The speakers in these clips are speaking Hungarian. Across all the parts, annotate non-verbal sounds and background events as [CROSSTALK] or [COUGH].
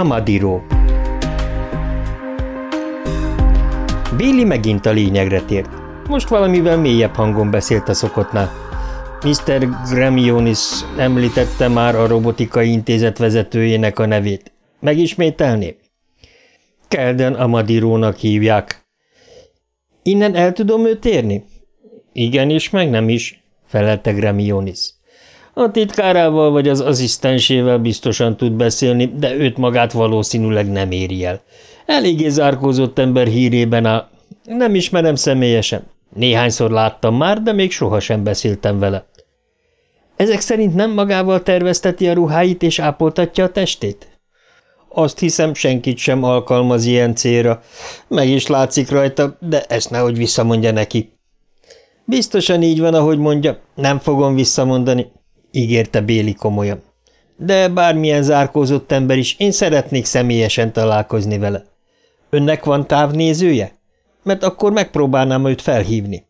Amadiro. Béli megint a lényegre tért. Most valamivel mélyebb hangon beszélt a szokottnál. Mr. Gramionis említette már a robotikai intézet vezetőjének a nevét. Megismételné? Kelden Amadirónak hívják. Innen el tudom őt érni? is meg nem is, felelte Gramionis. A titkárával vagy az asszisztensével biztosan tud beszélni, de őt magát valószínűleg nem éri el. Eléggé zárkózott ember hírében áll. Nem ismerem személyesen. Néhányszor láttam már, de még sohasem beszéltem vele. Ezek szerint nem magával tervezteti a ruháit és ápoltatja a testét? Azt hiszem, senkit sem alkalmaz ilyen célra. Meg is látszik rajta, de ezt nehogy visszamondja neki. Biztosan így van, ahogy mondja. Nem fogom visszamondani ígérte Béli komolyan. De bármilyen zárkózott ember is, én szeretnék személyesen találkozni vele. Önnek van távnézője? Mert akkor megpróbálnám őt felhívni.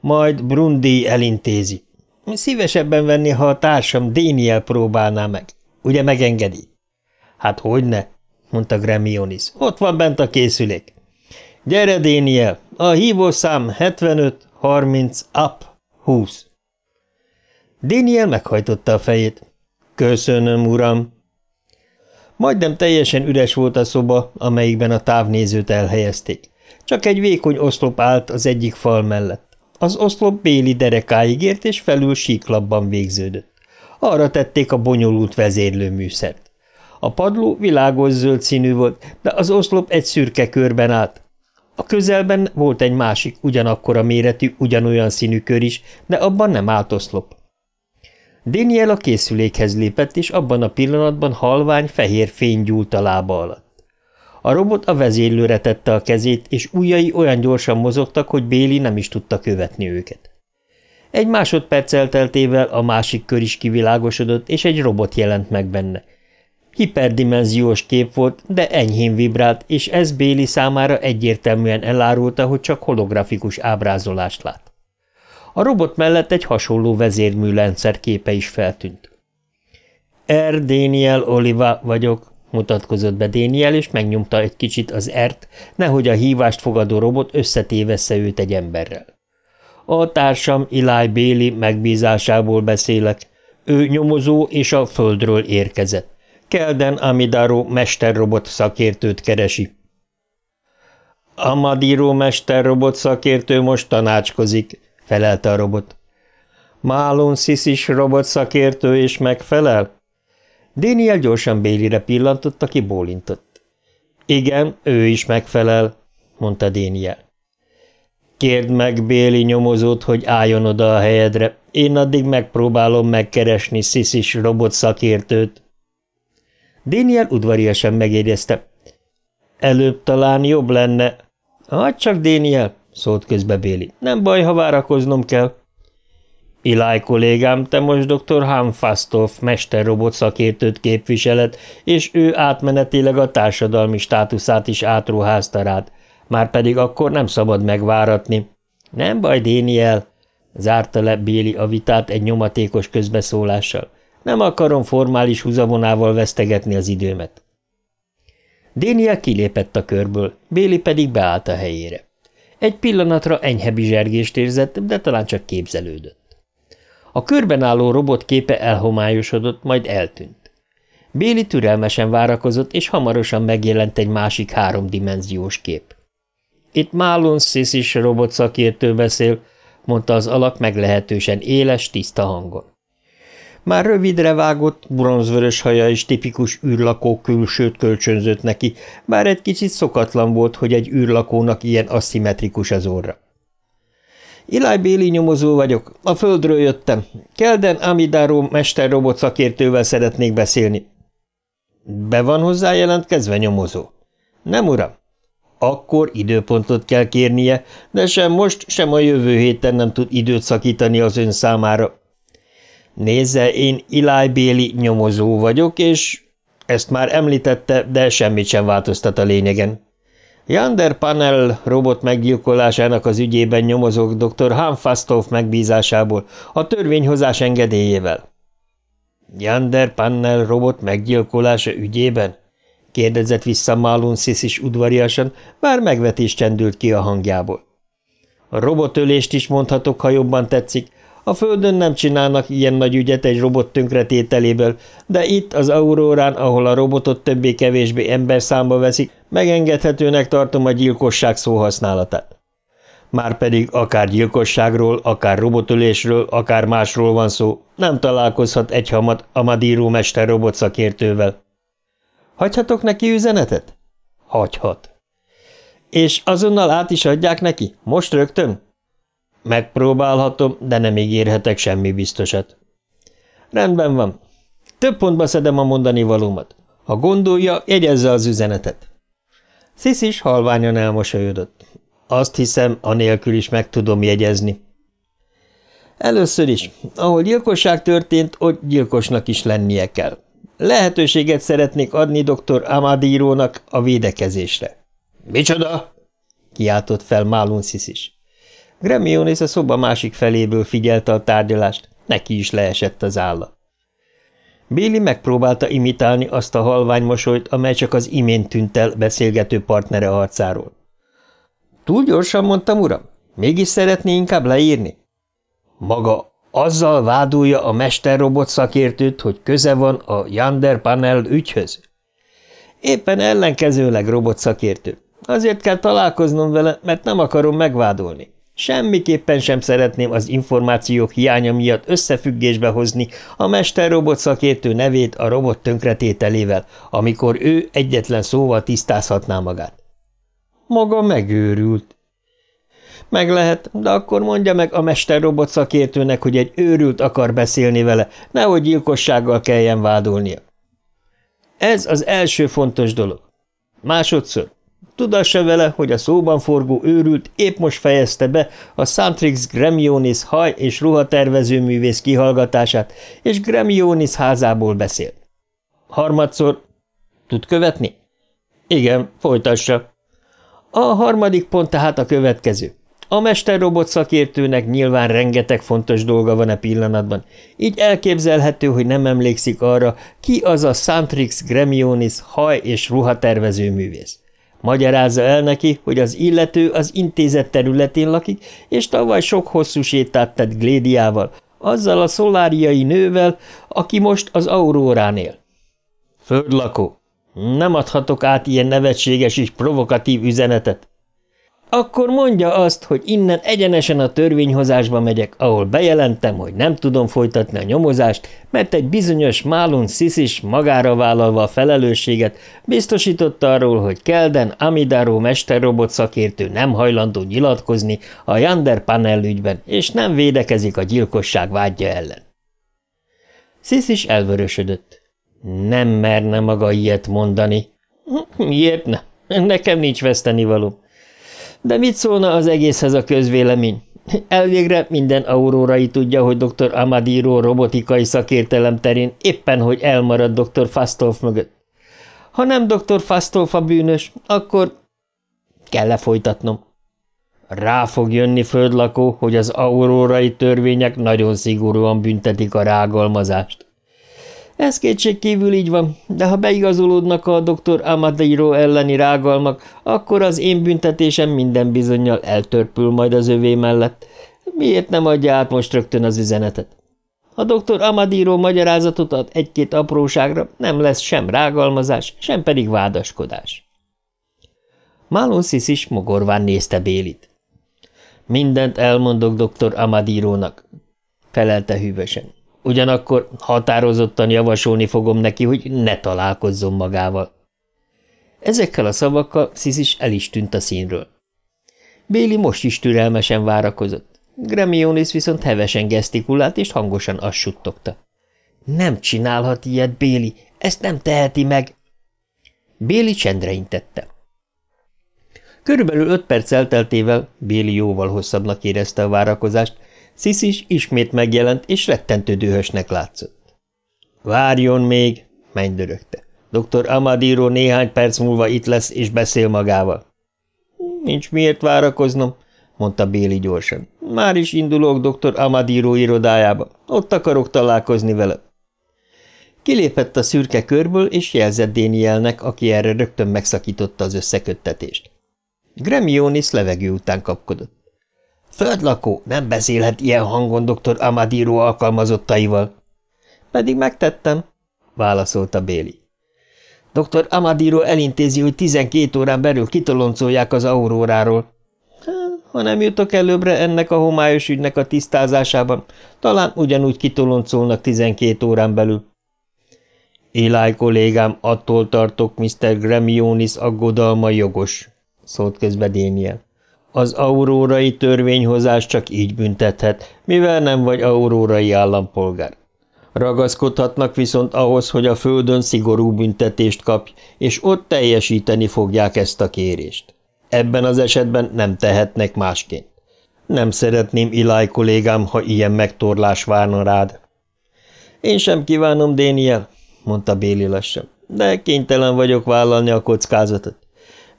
Majd Brundi elintézi. Szívesebben venni, ha a társam Déniel próbálná meg. Ugye megengedi? Hát hogyne, mondta Gremionis. Ott van bent a készülék. Gyere, Déniel, a hívószám 75 30 up 20. Daniel meghajtotta a fejét. Köszönöm, uram! Majdnem teljesen üres volt a szoba, amelyikben a távnézőt elhelyezték. Csak egy vékony oszlop állt az egyik fal mellett. Az oszlop béli derekáig ért, és felül síklapban végződött. Arra tették a bonyolult vezérlőműszert. A padló világos zöld színű volt, de az oszlop egy szürke körben állt. A közelben volt egy másik, ugyanakkora méretű, ugyanolyan színű kör is, de abban nem állt oszlop. Daniel a készülékhez lépett, és abban a pillanatban halvány, fehér fény gyúlt a lába alatt. A robot a vezérlőre tette a kezét, és ujjai olyan gyorsan mozogtak, hogy Béli nem is tudta követni őket. Egy másodperc elteltével a másik kör is kivilágosodott, és egy robot jelent meg benne. Hiperdimenziós kép volt, de enyhén vibrált, és ez Béli számára egyértelműen elárulta, hogy csak holografikus ábrázolást lát. A robot mellett egy hasonló vezérműlendszer képe is feltűnt. R. Er, Daniel Oliva vagyok, mutatkozott be Daniel, és megnyomta egy kicsit az ert, nehogy a hívást fogadó robot összetévesze őt egy emberrel. A társam Eli Béli megbízásából beszélek. Ő nyomozó és a földről érkezett. Kelden Amidaro mesterrobot szakértőt keresi. Amadiro mesterrobot szakértő most tanácskozik, felelte a robot. Málon is robot szakértő és megfelel? Daniel gyorsan Bélire pillantott, aki bólintott. Igen, ő is megfelel, mondta Daniel. Kérd meg Béli nyomozót, hogy álljon oda a helyedre. Én addig megpróbálom megkeresni is robot szakértőt. Daniel udvariasan megjegyezte. Előbb talán jobb lenne. Hadd csak, Daniel, szólt közbe Béli. Nem baj, ha várakoznom kell. Iláj kollégám, te most dr. Hanfastov mesterrobot szakértőt képviselet, és ő átmenetileg a társadalmi státuszát is átruházta rád, már pedig akkor nem szabad megváratni. Nem baj, Déniel, zárta le Béli a vitát egy nyomatékos közbeszólással. Nem akarom formális húzavonával vesztegetni az időmet. Déniel kilépett a körből, Béli pedig beállt a helyére. Egy pillanatra enyhe bizsergést érzett, de talán csak képzelődött. A körben álló robot képe elhomályosodott, majd eltűnt. Béli türelmesen várakozott, és hamarosan megjelent egy másik háromdimenziós kép. Itt Málon Szisz robot szakértő beszél, mondta az alak meglehetősen éles, tiszta hangon. Már rövidre vágott, bronzvörös haja és tipikus űrlakó külsőt kölcsönzött neki, bár egy kicsit szokatlan volt, hogy egy űrlakónak ilyen aszimmetrikus az orra. Eli Béli nyomozó vagyok, a földről jöttem. Kelden Amidáró mesterrobot szakértővel szeretnék beszélni. Be van hozzá jelentkezve nyomozó? Nem, uram. Akkor időpontot kell kérnie, de sem most, sem a jövő héten nem tud időt szakítani az ön számára. Nézze, én Eli Béli nyomozó vagyok, és ezt már említette, de semmit sem változtat a lényegen. Jander Panel robot meggyilkolásának az ügyében nyomozok dr. Hanfastov megbízásából, a törvényhozás engedélyével. Jander Panel robot meggyilkolása ügyében? kérdezett vissza Málun is udvariasan, bár megvetés csendült ki a hangjából. A robotölést is mondhatok, ha jobban tetszik, a földön nem csinálnak ilyen nagy ügyet egy robot tönkretételéből, de itt az aurórán, ahol a robotot többé-kevésbé ember számba veszik, megengedhetőnek tartom a gyilkosság szóhasználatát. Márpedig akár gyilkosságról, akár robotülésről, akár másról van szó, nem találkozhat egyhamad a Madíró mester robot szakértővel. Hagyhatok neki üzenetet? Hagyhat. És azonnal át is adják neki? Most rögtön? Megpróbálhatom, de nem ígérhetek semmi biztosat. Rendben van. Több pontba szedem a mondani valómat. Ha gondolja, jegyezze az üzenetet. Szisz is halványan elmosolyodott. Azt hiszem, anélkül is meg tudom jegyezni. Először is, ahol gyilkosság történt, ott gyilkosnak is lennie kell. Lehetőséget szeretnék adni dr. Amadírónak a védekezésre. – Micsoda? – kiáltott fel Málunszisz is. Gremionis a szoba másik feléből figyelte a tárgyalást, neki is leesett az álla. Béli megpróbálta imitálni azt a halvány mosolyt, amely csak az imént tűnt el beszélgető partnere arcáról. Túl gyorsan mondtam, uram? Mégis szeretné inkább leírni? Maga azzal vádulja a mesterrobot szakértőt, hogy köze van a Yander Panel ügyhöz? Éppen ellenkezőleg robot szakértő. Azért kell találkoznom vele, mert nem akarom megvádolni. Semmiképpen sem szeretném az információk hiánya miatt összefüggésbe hozni a mesterrobot szakértő nevét a robot tönkretételével, amikor ő egyetlen szóval tisztázhatná magát. Maga megőrült. Meg lehet, de akkor mondja meg a mesterrobot szakértőnek, hogy egy őrült akar beszélni vele, nehogy gyilkossággal kelljen vádolnia. Ez az első fontos dolog. Másodszor, Tudassa vele, hogy a szóban forgó őrült épp most fejezte be a Santrix Gremionis haj- és művész kihallgatását, és Gremionis házából beszélt. Harmadszor tud követni? Igen, folytassa. A harmadik pont tehát a következő. A mesterrobot szakértőnek nyilván rengeteg fontos dolga van a e pillanatban, így elképzelhető, hogy nem emlékszik arra, ki az a Santrix Gremionis haj- és művész. Magyarázza el neki, hogy az illető az intézet területén lakik, és tavaly sok hosszú sétát tett Glédiával, azzal a szoláriai nővel, aki most az aurórán él. Földlakó, nem adhatok át ilyen nevetséges és provokatív üzenetet akkor mondja azt, hogy innen egyenesen a törvényhozásba megyek, ahol bejelentem, hogy nem tudom folytatni a nyomozást, mert egy bizonyos Málun Sziszis magára vállalva a felelősséget biztosította arról, hogy Kelden Amidaro mesterrobot szakértő nem hajlandó nyilatkozni a Jander Panel ügyben, és nem védekezik a gyilkosság vágyja ellen. Sziszis elvörösödött. Nem merne maga ilyet mondani. Hm, miért ne? Nekem nincs vesztenivalom. De mit szólna az egészhez a közvélemény? Elvégre minden aurórai tudja, hogy dr. Amadiro robotikai szakértelem terén éppen, hogy elmarad dr. Fastolf mögött. Ha nem dr. Fastolf a bűnös, akkor kell-e folytatnom? Rá fog jönni földlakó, hogy az aurórai törvények nagyon szigorúan büntetik a rágalmazást. Ez kívül így van, de ha beigazolódnak a doktor Amadeiro elleni rágalmak, akkor az én büntetésem minden bizonyal eltörpül majd az övé mellett. Miért nem adja át most rögtön az üzenetet? Ha doktor Amadeiro magyarázatot ad egy-két apróságra, nem lesz sem rágalmazás, sem pedig vádaskodás. Málonszisz is mogorván nézte Bélit. Mindent elmondok doktor Amadírónak, felelte hűvösen. Ugyanakkor határozottan javasolni fogom neki, hogy ne találkozzon magával. Ezekkel a szavakkal Szizis el is tűnt a színről. Béli most is türelmesen várakozott. Gremionis viszont hevesen gesztikulált és hangosan azt suttogta. Nem csinálhat ilyet, Béli, ezt nem teheti meg. Béli csendre intette. Körülbelül öt perc elteltével Béli jóval hosszabbnak érezte a várakozást, is ismét megjelent, és rettentő dühösnek látszott. Várjon még, mennydörögte. Dr. Amadiro néhány perc múlva itt lesz, és beszél magával. Nincs miért várakoznom, mondta Béli gyorsan. Már is indulok dr. Amadiro irodájába. Ott akarok találkozni vele. Kilépett a szürke körből, és jelzett Dénielnek, aki erre rögtön megszakította az összeköttetést. Gremionis levegő után kapkodott. Földlakó nem beszélhet ilyen hangon dr. Amadíró alkalmazottaival. Pedig megtettem, válaszolta Béli. Dr. Amadíró elintézi, hogy 12 órán belül kitoloncolják az auróráról. Ha nem jutok előbbre ennek a homályos ügynek a tisztázásában, talán ugyanúgy kitoloncolnak 12 órán belül. Eli kollégám, attól tartok, Mr. Gremionis aggodalma jogos, szólt közbe Daniel. Az aurórai törvényhozás csak így büntethet, mivel nem vagy aurórai állampolgár. Ragaszkodhatnak viszont ahhoz, hogy a földön szigorú büntetést kapj, és ott teljesíteni fogják ezt a kérést. Ebben az esetben nem tehetnek másként. Nem szeretném, Iláj kollégám, ha ilyen megtorlás várna rád. Én sem kívánom, Déniel, mondta Béli lassan, de kénytelen vagyok vállalni a kockázatot.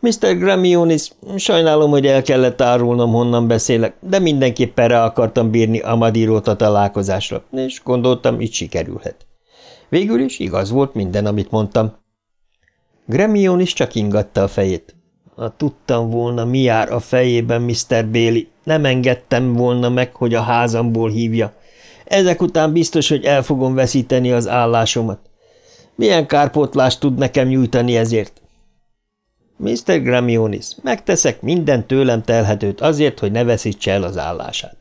Mr. Gramionis, sajnálom, hogy el kellett árulnom, honnan beszélek, de mindenképpen rá akartam bírni Amadirót a találkozásra, és gondoltam, így sikerülhet. Végül is igaz volt minden, amit mondtam. Gramionis csak ingatta a fejét. Ha tudtam volna, mi jár a fejében Mr. Béli, nem engedtem volna meg, hogy a házamból hívja. Ezek után biztos, hogy el fogom veszíteni az állásomat. Milyen kárpótlást tud nekem nyújtani ezért? Mr. Gramionis, megteszek minden tőlem telhetőt azért, hogy ne veszítse el az állását.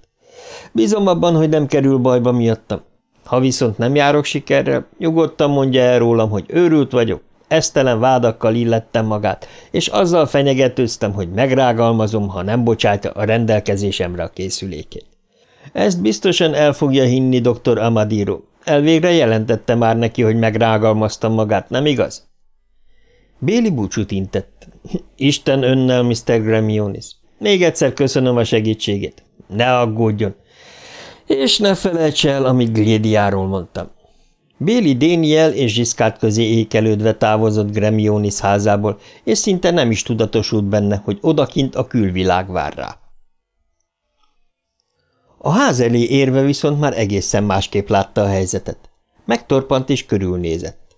Bízom abban, hogy nem kerül bajba miattam. Ha viszont nem járok sikerrel, nyugodtan mondja el rólam, hogy őrült vagyok, esztelen vádakkal illettem magát, és azzal fenyegetőztem, hogy megrágalmazom, ha nem bocsátja a rendelkezésemre a készülékét. Ezt biztosan el fogja hinni dr. Amadiro. Elvégre jelentette már neki, hogy megrágalmaztam magát, nem igaz? Béli búcsút intett. Isten önnel, Mr. Gremionis. Még egyszer köszönöm a segítségét. Ne aggódjon. És ne felejts el, amit Glédiáról mondtam. Béli Déniel és Zsiszkát közé ékelődve távozott Gremionis házából, és szinte nem is tudatosult benne, hogy odakint a külvilág vár rá. A ház elé érve viszont már egészen másképp látta a helyzetet. Megtorpant és körülnézett.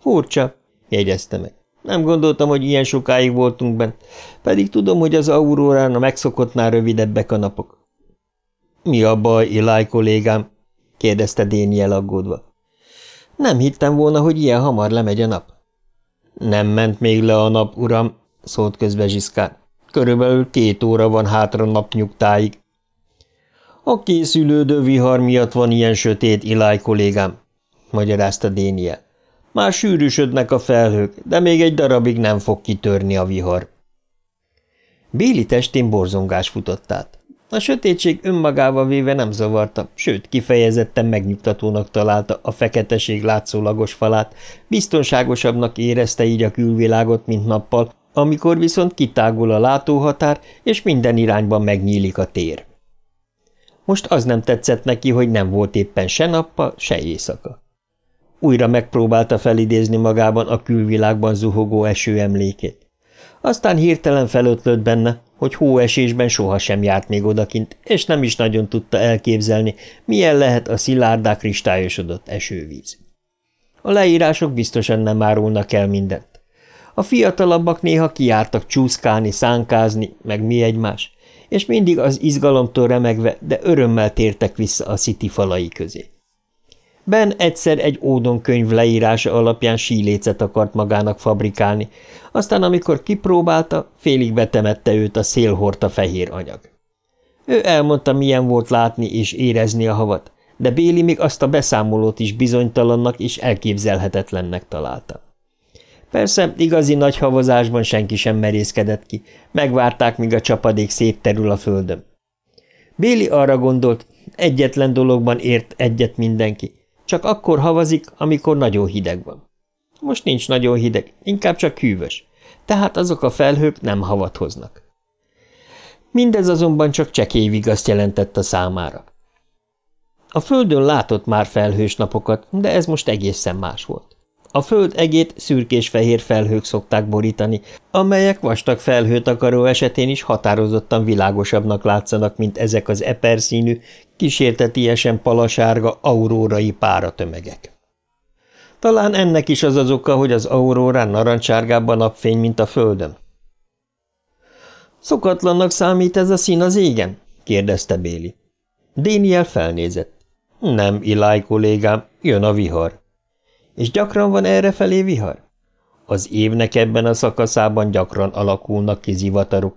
Furcsa, jegyezte meg. Nem gondoltam, hogy ilyen sokáig voltunk bent, pedig tudom, hogy az aurórán a megszokottnál rövidebbek a napok. Mi a baj, Eli kollégám? kérdezte Déniel aggódva. Nem hittem volna, hogy ilyen hamar lemegy a nap. Nem ment még le a nap, uram, szólt közbe Zsiszkán. Körülbelül két óra van hátra napnyugtáig. A készülődő vihar miatt van ilyen sötét, Eli kollégám, magyarázta Déniel. Már sűrűsödnek a felhők, de még egy darabig nem fog kitörni a vihar. Béli testén borzongás futott át. A sötétség önmagával véve nem zavarta, sőt, kifejezetten megnyugtatónak találta a feketeség látszólagos falát, biztonságosabbnak érezte így a külvilágot, mint nappal, amikor viszont kitágul a látóhatár, és minden irányban megnyílik a tér. Most az nem tetszett neki, hogy nem volt éppen se nappal, se éjszaka. Újra megpróbálta felidézni magában a külvilágban zuhogó eső emlékét. Aztán hirtelen felötlött benne, hogy hóesésben sohasem járt még odakint, és nem is nagyon tudta elképzelni, milyen lehet a szilárdá kristályosodott esővíz. A leírások biztosan nem árulnak el mindent. A fiatalabbak néha kiártak csúszkálni, szánkázni, meg mi egymás, és mindig az izgalomtól remegve, de örömmel tértek vissza a City falai közé. Ben egyszer egy könyv leírása alapján sílécet akart magának fabrikálni, aztán amikor kipróbálta, félig betemette őt a szélhorta fehér anyag. Ő elmondta, milyen volt látni és érezni a havat, de Béli még azt a beszámolót is bizonytalannak és elképzelhetetlennek találta. Persze igazi nagy havazásban senki sem merészkedett ki, megvárták, míg a csapadék szétterül a földön. Béli arra gondolt, egyetlen dologban ért egyet mindenki, csak akkor havazik, amikor nagyon hideg van. Most nincs nagyon hideg, inkább csak hűvös, tehát azok a felhők nem havat hoznak. Mindez azonban csak csekély vigaszt jelentett a számára. A földön látott már felhős napokat, de ez most egészen más volt. A föld egét szürkés-fehér felhők szokták borítani, amelyek vastag felhőtakaró esetén is határozottan világosabbnak látszanak, mint ezek az eperszínű, kísértetiesen palasárga aurórai páratömegek. Talán ennek is az az oka, hogy az aurórán narancsárgább a napfény, mint a földön. Szokatlannak számít ez a szín az égen? kérdezte Béli. Déniel felnézett. Nem, Iláj kollégám, jön a vihar és gyakran van errefelé vihar? Az évnek ebben a szakaszában gyakran alakulnak ki zivatarok.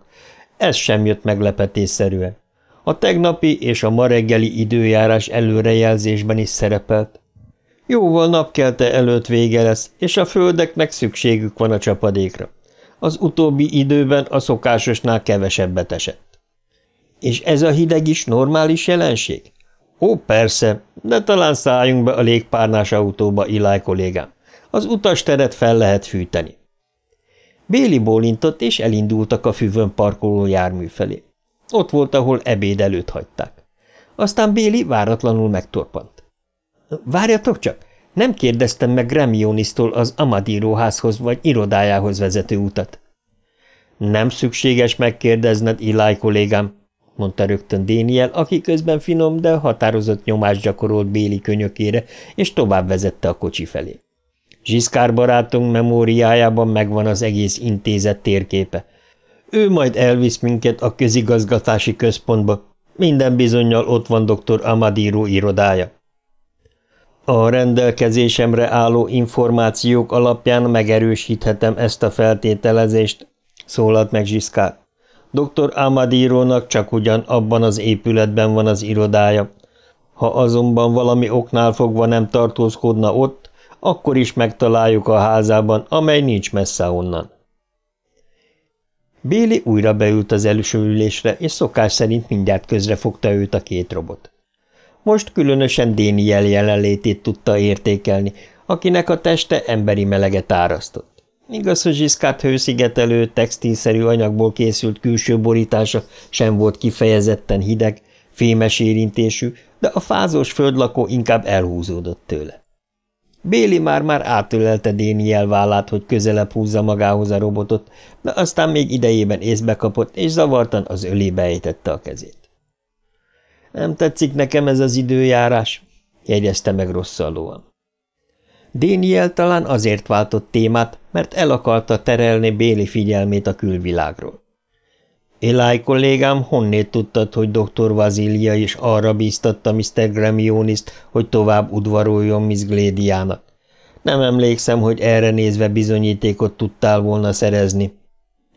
Ez sem jött meglepetésszerűen. A tegnapi és a ma reggeli időjárás előrejelzésben is szerepelt. Jóval napkelte előtt vége lesz, és a földeknek szükségük van a csapadékra. Az utóbbi időben a szokásosnál kevesebbet esett. És ez a hideg is normális jelenség? Ó, persze, de talán szálljunk be a légpárnás autóba, Iláj kollégám. Az utasteret fel lehet fűteni. Béli bólintott, és elindultak a füvön parkoló jármű felé. Ott volt, ahol ebéd előtt hagyták. Aztán Béli váratlanul megtorpant. Várjatok csak! Nem kérdeztem meg Gremionisztól az Amadíróházhoz vagy irodájához vezető utat. Nem szükséges megkérdezned, Iláj kollégám, mondta rögtön Déniel, aki közben finom, de határozott nyomást gyakorolt Béli könyökére, és tovább vezette a kocsi felé. Zsiszkár barátunk memóriájában megvan az egész intézet térképe. Ő majd elvisz minket a közigazgatási központba. Minden bizonyal ott van dr. Amadíró irodája. A rendelkezésemre álló információk alapján megerősíthetem ezt a feltételezést, szólalt meg Zsiszkár. Dr. Amadírónak csak ugyan abban az épületben van az irodája. Ha azonban valami oknál fogva nem tartózkodna ott, akkor is megtaláljuk a házában, amely nincs messze onnan. Béli újra beült az előső ülésre, és szokás szerint mindjárt közre fogta őt a két robot. Most különösen Déniel jelenlétét tudta értékelni, akinek a teste emberi meleget árasztott. Igaz, hogy Zsiszkát hőszigetelő, textilszerű anyagból készült külső borítása sem volt kifejezetten hideg, fémes érintésű, de a fázós földlakó inkább elhúzódott tőle. Béli már-már átölelte Déniel vállát, hogy közelebb húzza magához a robotot, de aztán még idejében észbe kapott, és zavartan az ölébe ejtette a kezét. Nem tetszik nekem ez az időjárás, jegyezte meg rosszalóan. Déniel talán azért váltott témát, mert el akarta terelni Béli figyelmét a külvilágról. Eli kollégám, honnét tudtad, hogy dr. Vazília is arra bíztatta Mr. Gremioniszt, hogy tovább udvaroljon Miss Glédiának? Nem emlékszem, hogy erre nézve bizonyítékot tudtál volna szerezni.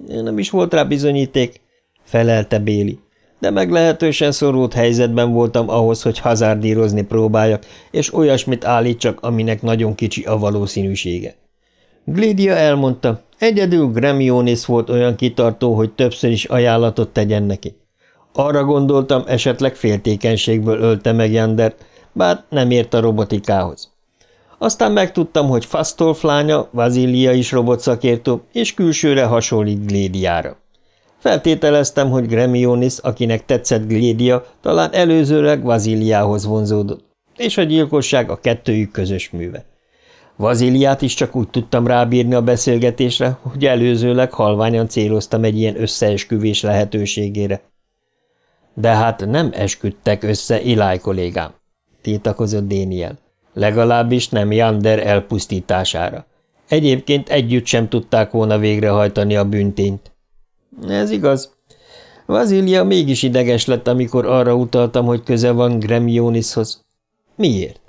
Nem is volt rá bizonyíték, felelte Béli de meglehetősen szorult helyzetben voltam ahhoz, hogy hazárdírozni próbáljak, és olyasmit állítsak, aminek nagyon kicsi a valószínűsége. Glidia elmondta, egyedül Gremionis volt olyan kitartó, hogy többször is ajánlatot tegyen neki. Arra gondoltam, esetleg féltékenységből ölte meg Jandert, bár nem ért a robotikához. Aztán megtudtam, hogy Fastolf lánya, Vazília is robotszakértő, és külsőre hasonlít Glédiára. Feltételeztem, hogy Gremionis, akinek tetszett Glédia, talán előzőleg Vaziliához vonzódott, és a gyilkosság a kettőjük közös műve. Vaziliát is csak úgy tudtam rábírni a beszélgetésre, hogy előzőleg halványan céloztam egy ilyen összeesküvés lehetőségére. De hát nem esküdtek össze Iláj kollégám, tiltakozott Déniel. Legalábbis nem Jander elpusztítására. Egyébként együtt sem tudták volna végrehajtani a büntényt. Ez igaz. Vazília mégis ideges lett, amikor arra utaltam, hogy köze van Gremionishoz. Miért?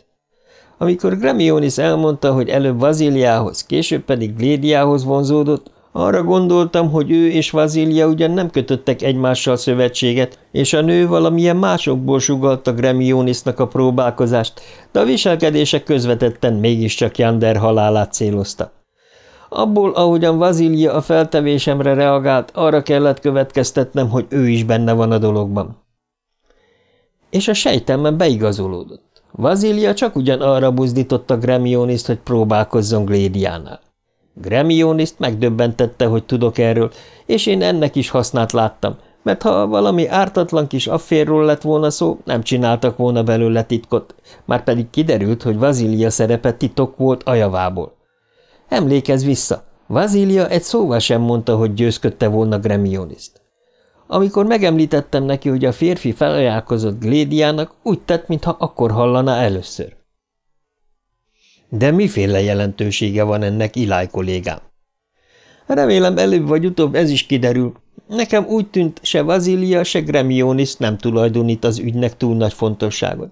Amikor Gremionis elmondta, hogy előbb Vazíliához, később pedig Glédiához vonzódott, arra gondoltam, hogy ő és Vazília ugyan nem kötöttek egymással szövetséget, és a nő valamilyen másokból sugalta Gremionisnak a próbálkozást, de a viselkedése közvetetten mégiscsak Jander halálát célozta. Abból, ahogyan Vazília a feltevésemre reagált, arra kellett következtetnem, hogy ő is benne van a dologban. És a sejtemben beigazolódott. Vazília csak ugyan arra buzdította Gremioniszt, hogy próbálkozzon Glédiánál. Gremioniszt megdöbbentette, hogy tudok erről, és én ennek is hasznát láttam, mert ha valami ártatlan kis afférról lett volna szó, nem csináltak volna belőle titkot, már pedig kiderült, hogy Vazília szerepe titok volt ajavából. Emlékezz vissza, Vazília egy szóval sem mondta, hogy győzködte volna Gremioniszt. Amikor megemlítettem neki, hogy a férfi felajánlkozott Glédiának, úgy tett, mintha akkor hallana először. De miféle jelentősége van ennek Iláj kollégám? Remélem előbb vagy utóbb ez is kiderül. Nekem úgy tűnt, se Vazília, se Gremionis nem tulajdonít az ügynek túl nagy fontosságot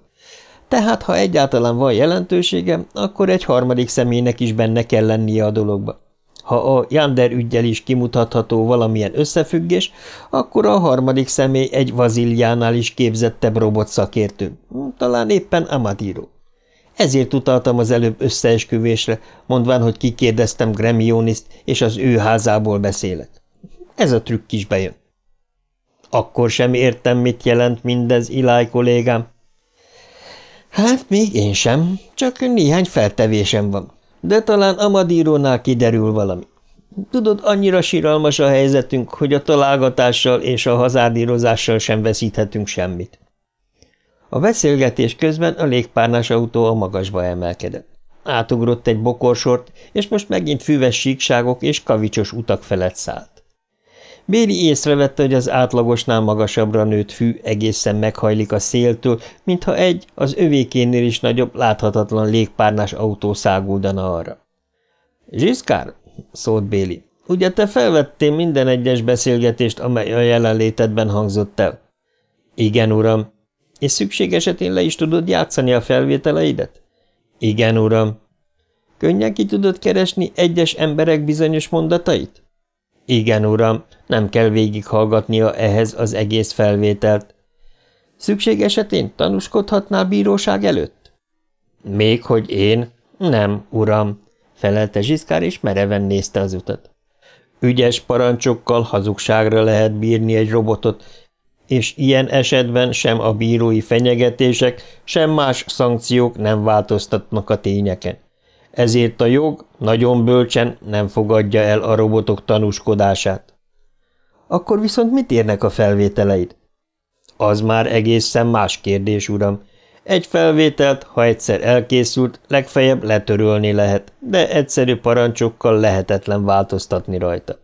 tehát ha egyáltalán van jelentősége, akkor egy harmadik személynek is benne kell lennie a dologba. Ha a Jander ügyel is kimutatható valamilyen összefüggés, akkor a harmadik személy egy Vaziljánál is képzettebb robot szakértő, talán éppen Amadiro. Ezért utaltam az előbb összeesküvésre, mondván, hogy kikérdeztem Gremioniszt, és az ő házából beszélek. Ez a trükk is bejön. Akkor sem értem, mit jelent mindez, Iláj kollégám, Hát még én sem, csak néhány feltevésem van. De talán Amadírónál kiderül valami. Tudod, annyira síralmas a helyzetünk, hogy a találgatással és a hazárdírozással sem veszíthetünk semmit. A beszélgetés közben a légpárnás autó a magasba emelkedett. Átugrott egy bokorsort, és most megint füves síkságok és kavicsos utak felett szállt. Béli észrevette, hogy az átlagosnál magasabbra nőtt fű egészen meghajlik a széltől, mintha egy, az övékénél is nagyobb, láthatatlan légpárnás autó száguldana arra. – Zsiszkár? – szólt Béli. – Ugye te felvettél minden egyes beszélgetést, amely a jelenlétedben hangzott el? – Igen, uram. – És szükség esetén le is tudod játszani a felvételeidet? – Igen, uram. – Könnyen ki tudod keresni egyes emberek bizonyos mondatait? Igen, uram, nem kell végighallgatnia ehhez az egész felvételt. Szükség esetén tanúskodhatnál bíróság előtt? Még hogy én? Nem, uram, felelte Zsiszkár, és mereven nézte az utat. Ügyes parancsokkal hazugságra lehet bírni egy robotot, és ilyen esetben sem a bírói fenyegetések, sem más szankciók nem változtatnak a tényeken ezért a jog nagyon bölcsen nem fogadja el a robotok tanúskodását. Akkor viszont mit érnek a felvételeid? Az már egészen más kérdés, uram. Egy felvételt, ha egyszer elkészült, legfeljebb letörölni lehet, de egyszerű parancsokkal lehetetlen változtatni rajta.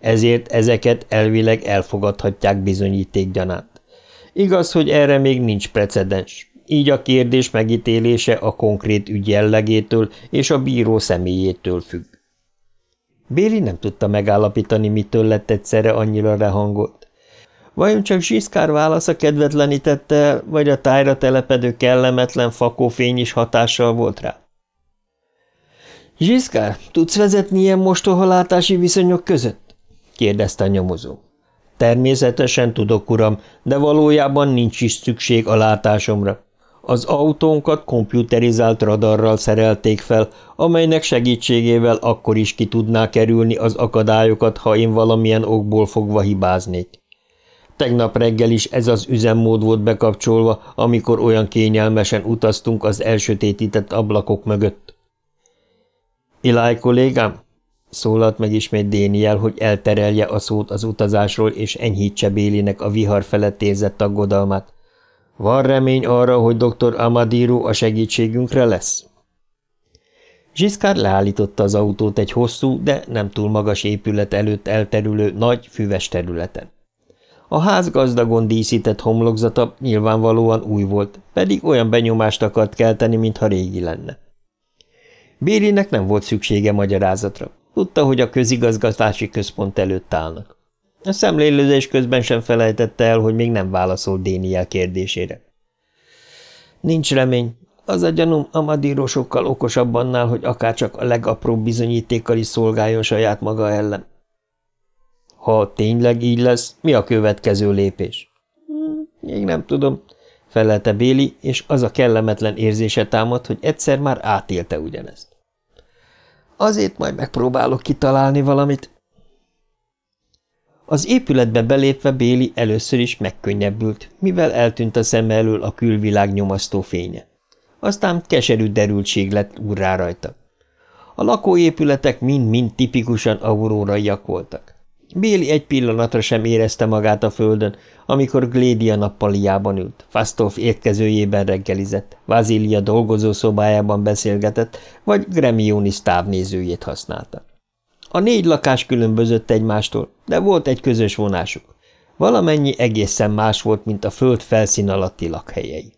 Ezért ezeket elvileg elfogadhatják bizonyítékgyanánt. Igaz, hogy erre még nincs precedens így a kérdés megítélése a konkrét ügy jellegétől és a bíró személyétől függ. Béli nem tudta megállapítani, mitől lett egyszerre annyira rehangolt. Vajon csak Zsiszkár válasza kedvetlenítette, vagy a tájra telepedő kellemetlen fakófény is hatással volt rá? Zsiszkár, tudsz vezetni ilyen mostohalátási viszonyok között? kérdezte a nyomozó. Természetesen tudok, uram, de valójában nincs is szükség a látásomra. Az autónkat komputerizált radarral szerelték fel, amelynek segítségével akkor is ki tudná kerülni az akadályokat, ha én valamilyen okból fogva hibáznék. Tegnap reggel is ez az üzemmód volt bekapcsolva, amikor olyan kényelmesen utaztunk az elsötétített ablakok mögött. – Iláj kollégám? – szólalt meg ismét Déniel, hogy elterelje a szót az utazásról és enyhítse Bélinek a vihar felett érzett aggodalmát. Van remény arra, hogy dr. Amadiro a segítségünkre lesz? Zsiszkár leállította az autót egy hosszú, de nem túl magas épület előtt elterülő nagy, füves területen. A ház gazdagon díszített homlokzata nyilvánvalóan új volt, pedig olyan benyomást akart kelteni, mintha régi lenne. Bérinek nem volt szüksége magyarázatra. Tudta, hogy a közigazgatási központ előtt állnak. A szemlélőzés közben sem felejtette el, hogy még nem válaszol Déniel kérdésére. Nincs remény. Az a gyanúm madíró sokkal okosabb annál, hogy akárcsak a legapróbb bizonyítékkal is szolgáljon saját maga ellen. Ha tényleg így lesz, mi a következő lépés? Hm, még nem tudom, felelte Béli, és az a kellemetlen érzése támad, hogy egyszer már átélte ugyanezt. Azért majd megpróbálok kitalálni valamit, az épületbe belépve Béli először is megkönnyebbült, mivel eltűnt a szem elől a külvilág nyomasztó fénye. Aztán keserű derültség lett urrá rajta. A lakóépületek mind-mind tipikusan auróraiak voltak. Béli egy pillanatra sem érezte magát a földön, amikor Glédia nappaliában ült, Fasztóf érkezőjében reggelizett, Vazília dolgozószobájában beszélgetett, vagy Gremionis távnézőjét használta. A négy lakás különbözött egymástól, de volt egy közös vonásuk. Valamennyi egészen más volt, mint a föld felszín alatti lakhelyei.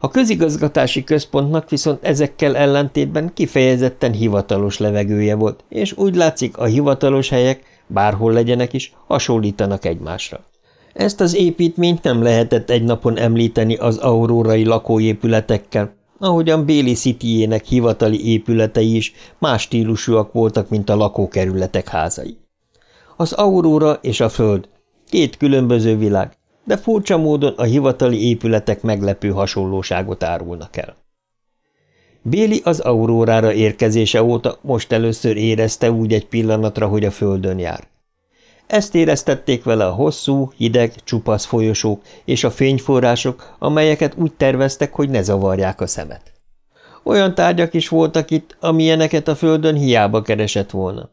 A közigazgatási központnak viszont ezekkel ellentétben kifejezetten hivatalos levegője volt, és úgy látszik a hivatalos helyek, bárhol legyenek is, hasonlítanak egymásra. Ezt az építményt nem lehetett egy napon említeni az aurórai lakóépületekkel, ahogyan Béli city hivatali épületei is más stílusúak voltak, mint a lakókerületek házai. Az Aurora és a Föld két különböző világ, de furcsa módon a hivatali épületek meglepő hasonlóságot árulnak el. Béli az aurórára érkezése óta most először érezte úgy egy pillanatra, hogy a földön jár. Ezt éreztették vele a hosszú, hideg, csupasz folyosók és a fényforrások, amelyeket úgy terveztek, hogy ne zavarják a szemet. Olyan tárgyak is voltak itt, amilyeneket a földön hiába keresett volna.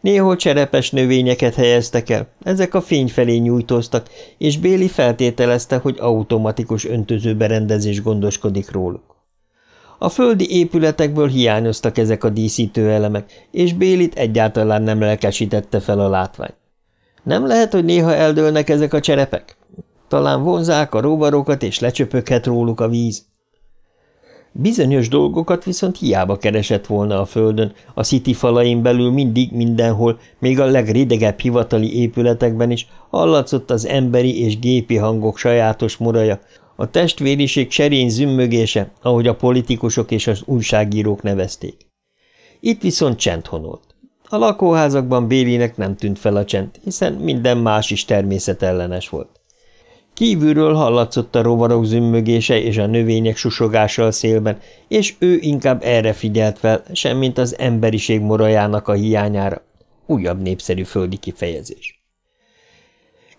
Néhol cserepes növényeket helyeztek el, ezek a fény felé nyújtóztak, és Béli feltételezte, hogy automatikus öntöző berendezés gondoskodik róluk. A földi épületekből hiányoztak ezek a díszítő elemek, és Bélit egyáltalán nem lelkesítette fel a látvány. Nem lehet, hogy néha eldőlnek ezek a cserepek? Talán vonzák a rovarokat, és lecsöpöghet róluk a víz. Bizonyos dolgokat viszont hiába keresett volna a földön, a City falain belül mindig mindenhol, még a legridegebb hivatali épületekben is hallatszott az emberi és gépi hangok sajátos moraja, a testvériség serény zümmögése, ahogy a politikusok és az újságírók nevezték. Itt viszont csend honolt. A lakóházakban Bélinek nem tűnt fel a csend, hiszen minden más is természetellenes volt. Kívülről hallatszott a rovarok zümmögése és a növények susogása a szélben, és ő inkább erre figyelt fel, semmint az emberiség morajának a hiányára. Újabb népszerű földi kifejezés.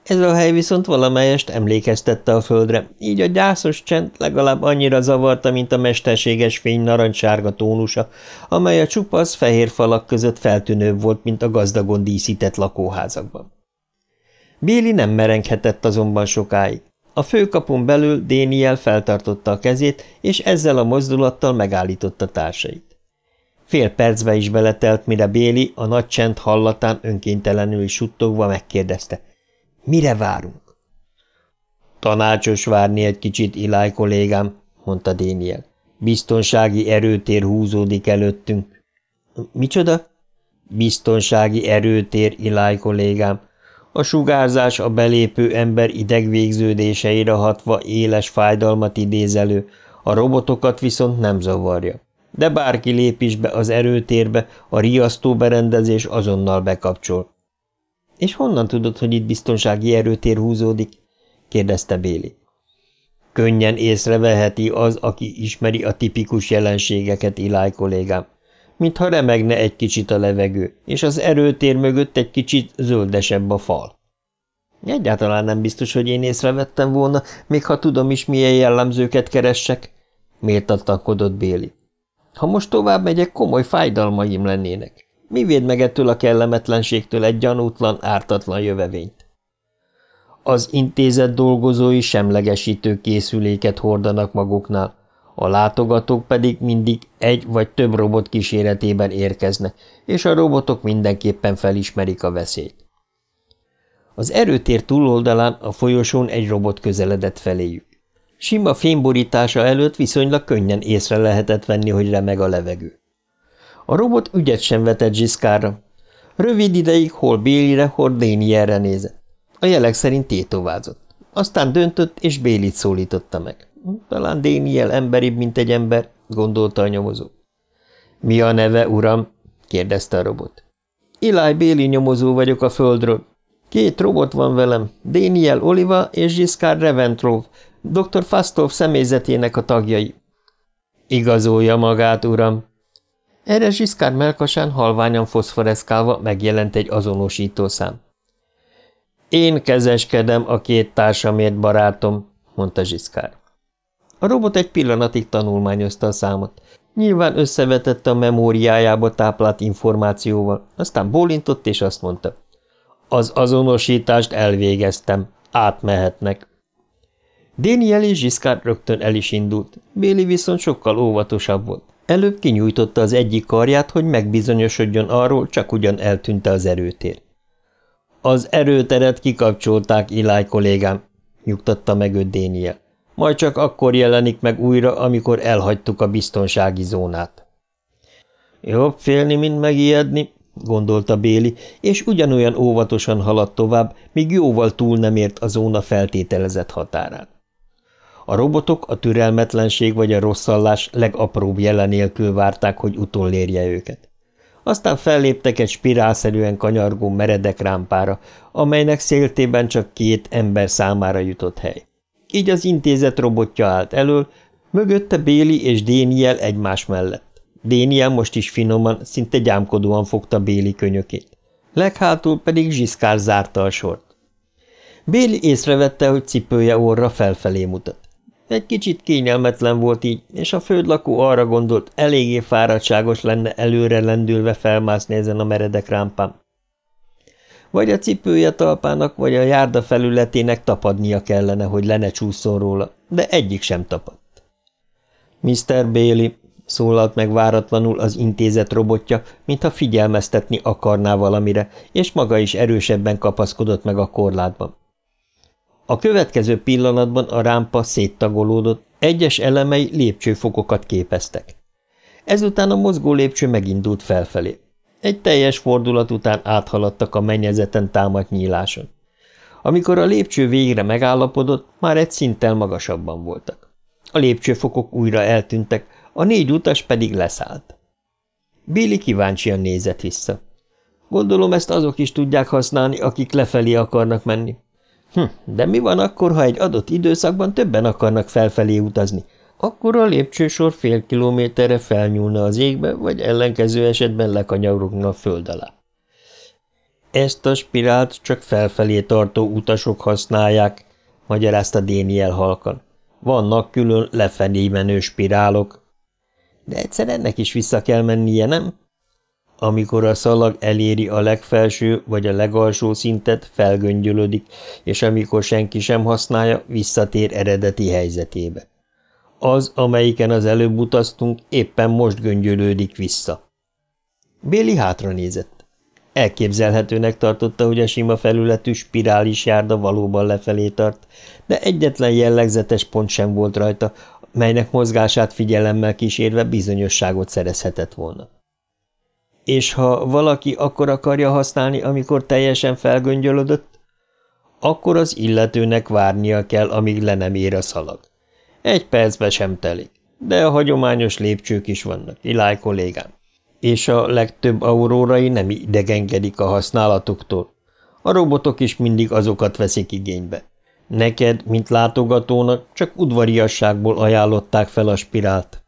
Ez a hely viszont valamelyest emlékeztette a földre, így a gyászos csend legalább annyira zavarta, mint a mesterséges fény narancssárga tónusa, amely a csupasz fehér falak között feltűnőbb volt, mint a gazdagon díszített lakóházakban. Béli nem merenghetett azonban sokáig. A főkapun belül Déniel feltartotta a kezét, és ezzel a mozdulattal megállította társait. Fél percbe is beletelt, mire Béli a nagy csend hallatán önkéntelenül is suttogva megkérdezte – Mire várunk? Tanácsos várni egy kicsit, Iláj kollégám, mondta Déniel. Biztonsági erőtér húzódik előttünk. Micsoda? Biztonsági erőtér, Iláj kollégám. A sugárzás a belépő ember idegvégződéseire hatva éles fájdalmat idéz elő, a robotokat viszont nem zavarja. De bárki lép is be az erőtérbe, a berendezés azonnal bekapcsol. És honnan tudod, hogy itt biztonsági erőtér húzódik? kérdezte Béli. Könnyen észreveheti az, aki ismeri a tipikus jelenségeket, Iláj kollégám. Mintha remegne egy kicsit a levegő, és az erőtér mögött egy kicsit zöldesebb a fal. Egyáltalán nem biztos, hogy én észrevettem volna, még ha tudom is, milyen jellemzőket keressek, méltatlankodott Béli. Ha most tovább megyek, komoly fájdalmaim lennének. Mi véd meg ettől a kellemetlenségtől egy gyanútlan, ártatlan jövevényt? Az intézet dolgozói semlegesítő készüléket hordanak maguknál, a látogatók pedig mindig egy vagy több robot kíséretében érkeznek, és a robotok mindenképpen felismerik a veszélyt. Az erőtér túloldalán a folyosón egy robot közeledett feléjük. Sima fémborítása előtt viszonylag könnyen észre lehetett venni, hogy remeg a levegő. A robot ügyet sem vetett Zsiszkárra. Rövid ideig hol Bélire, hol Dénierre nézett. A jelek szerint tétovázott. Aztán döntött, és Bélit szólította meg. Talán Déniel emberibb, mint egy ember, gondolta a nyomozó. Mi a neve, uram? kérdezte a robot. Eli Béli nyomozó vagyok a földről. Két robot van velem, Déniel Oliva és Giscard Reventrov, dr. Fastov személyzetének a tagjai. Igazolja magát, uram, erre Zsiszkár melkasán halványan foszforeszkálva megjelent egy azonosítószám. Én kezeskedem a két társamért, barátom, mondta Zsiszkár. A robot egy pillanatig tanulmányozta a számot. Nyilván összevetette a memóriájába táplált információval, aztán bólintott és azt mondta. Az azonosítást elvégeztem, átmehetnek. Déniel és Zsiszkár rögtön el is indult, Béli viszont sokkal óvatosabb volt. Előbb kinyújtotta az egyik karját, hogy megbizonyosodjon arról, csak ugyan eltűnte az erőtér. Az erőteret kikapcsolták, Iláj kollégám, nyugtatta meg őt Déniel. Majd csak akkor jelenik meg újra, amikor elhagytuk a biztonsági zónát. Jobb félni, mint megijedni, gondolta Béli, és ugyanolyan óvatosan haladt tovább, míg jóval túl nem ért a zóna feltételezett határán. A robotok a türelmetlenség vagy a rosszallás legapróbb jele nélkül várták, hogy utolérje őket. Aztán felléptek egy spirálszerűen kanyargó meredek rámpára, amelynek széltében csak két ember számára jutott hely. Így az intézet robotja állt elől, mögötte Béli és Déniel egymás mellett. Déniel most is finoman, szinte gyámkodóan fogta Béli könyökét. Leghátul pedig Zsiszkár zárta a sort. Béli észrevette, hogy cipője orra felfelé mutat. Egy kicsit kényelmetlen volt így, és a földlakó arra gondolt, eléggé fáradtságos lenne előre lendülve felmászni ezen a meredek rámpán. Vagy a cipője talpának, vagy a járda felületének tapadnia kellene, hogy le ne csúszson róla, de egyik sem tapadt. Mr. Bailey, szólalt meg váratlanul az intézet robotja, mintha figyelmeztetni akarná valamire, és maga is erősebben kapaszkodott meg a korlátban. A következő pillanatban a rámpa széttagolódott, egyes elemei lépcsőfokokat képeztek. Ezután a mozgó lépcső megindult felfelé. Egy teljes fordulat után áthaladtak a mennyezeten támadt nyíláson. Amikor a lépcső végre megállapodott, már egy szinttel magasabban voltak. A lépcsőfokok újra eltűntek, a négy utas pedig leszállt. Billy kíváncsian nézett vissza. Gondolom ezt azok is tudják használni, akik lefelé akarnak menni. Hm, de mi van akkor, ha egy adott időszakban többen akarnak felfelé utazni? Akkor a lépcsősor fél kilométerre felnyúlna az égbe, vagy ellenkező esetben lekanyarogna a föld alá. Ezt a spirált csak felfelé tartó utasok használják, magyarázta Déniel halkan. Vannak külön lefelé menő spirálok. De egyszer ennek is vissza kell mennie, nem? Amikor a szalag eléri a legfelső vagy a legalsó szintet, felgöngyölödik, és amikor senki sem használja, visszatér eredeti helyzetébe. Az, amelyiken az előbb utaztunk, éppen most göngyölődik vissza. Béli hátra nézett. Elképzelhetőnek tartotta, hogy a sima felületű spirális járda valóban lefelé tart, de egyetlen jellegzetes pont sem volt rajta, melynek mozgását figyelemmel kísérve bizonyosságot szerezhetett volna. És ha valaki akkor akarja használni, amikor teljesen felgöngyölödött, akkor az illetőnek várnia kell, amíg le nem ér a szalag. Egy percbe sem telik, de a hagyományos lépcsők is vannak, Iláj kollégám. És a legtöbb aurórai nem idegenkedik a használatuktól. A robotok is mindig azokat veszik igénybe. Neked, mint látogatónak, csak udvariasságból ajánlották fel a spirált.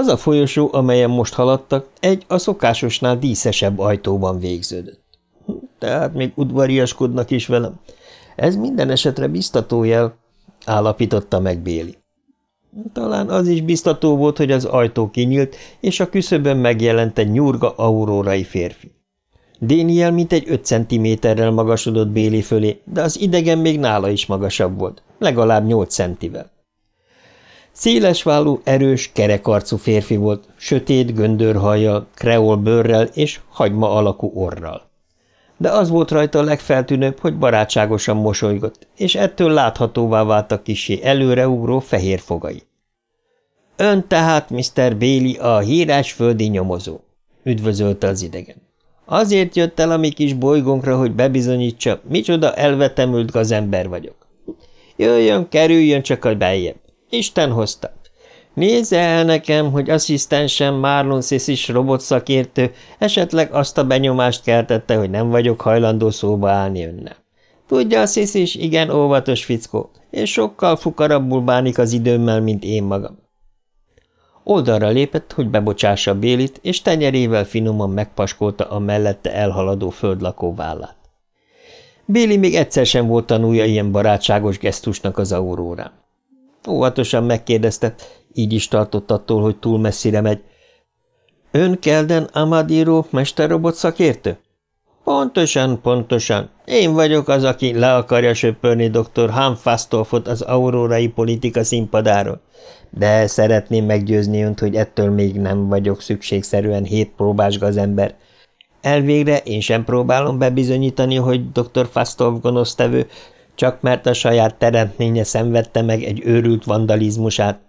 Az a folyosó, amelyen most haladtak, egy a szokásosnál díszesebb ajtóban végződött. Tehát még udvariaskodnak is velem. Ez minden esetre biztató jel, állapította meg Béli. Talán az is biztató volt, hogy az ajtó kinyílt, és a küszöbön megjelent egy nyurga aurórai férfi. Déniel egy 5 centiméterrel magasodott Béli fölé, de az idegen még nála is magasabb volt, legalább 8 centivel. Szélesvállú, erős, kerekarcú férfi volt, sötét göndörhajjal, kreol bőrrel és hagyma alakú orral. De az volt rajta a legfeltűnőbb, hogy barátságosan mosolygott, és ettől láthatóvá váltak kisé előreugró fehér fogai. Ön tehát, Mr. Béli, a híres földi nyomozó, üdvözölte az idegen. Azért jött el a mi kis bolygónkra, hogy bebizonyítsa, micsoda elvetemült gazember vagyok. Jöjjön, kerüljön csak a beljebb. Isten hozta. Nézze el nekem, hogy asszisztensem Marlon Sziszis robotszakértő esetleg azt a benyomást keltette, hogy nem vagyok hajlandó szóba állni önnel. Tudja, Sissis igen óvatos fickó, és sokkal fukarabbul bánik az időmmel, mint én magam. Oldalra lépett, hogy bebocsássa Bélit, és tenyerével finoman megpaskolta a mellette elhaladó földlakó vállát. Béli még egyszer sem volt tanulja ilyen barátságos gesztusnak az aurórán. Óvatosan hát megkérdezte, így is tartott attól, hogy túl messzire megy. Ön Kelden Amadiro mesterrobot szakértő? Pontosan, pontosan. Én vagyok az, aki le akarja söpörni dr. Hanfastolfot az aurórai politika színpadáról. De szeretném meggyőzni önt, hogy ettől még nem vagyok szükségszerűen hét próbás gazember. Elvégre én sem próbálom bebizonyítani, hogy dr. Fastolf gonosztevő, csak mert a saját teremtménye szenvedte meg egy őrült vandalizmusát.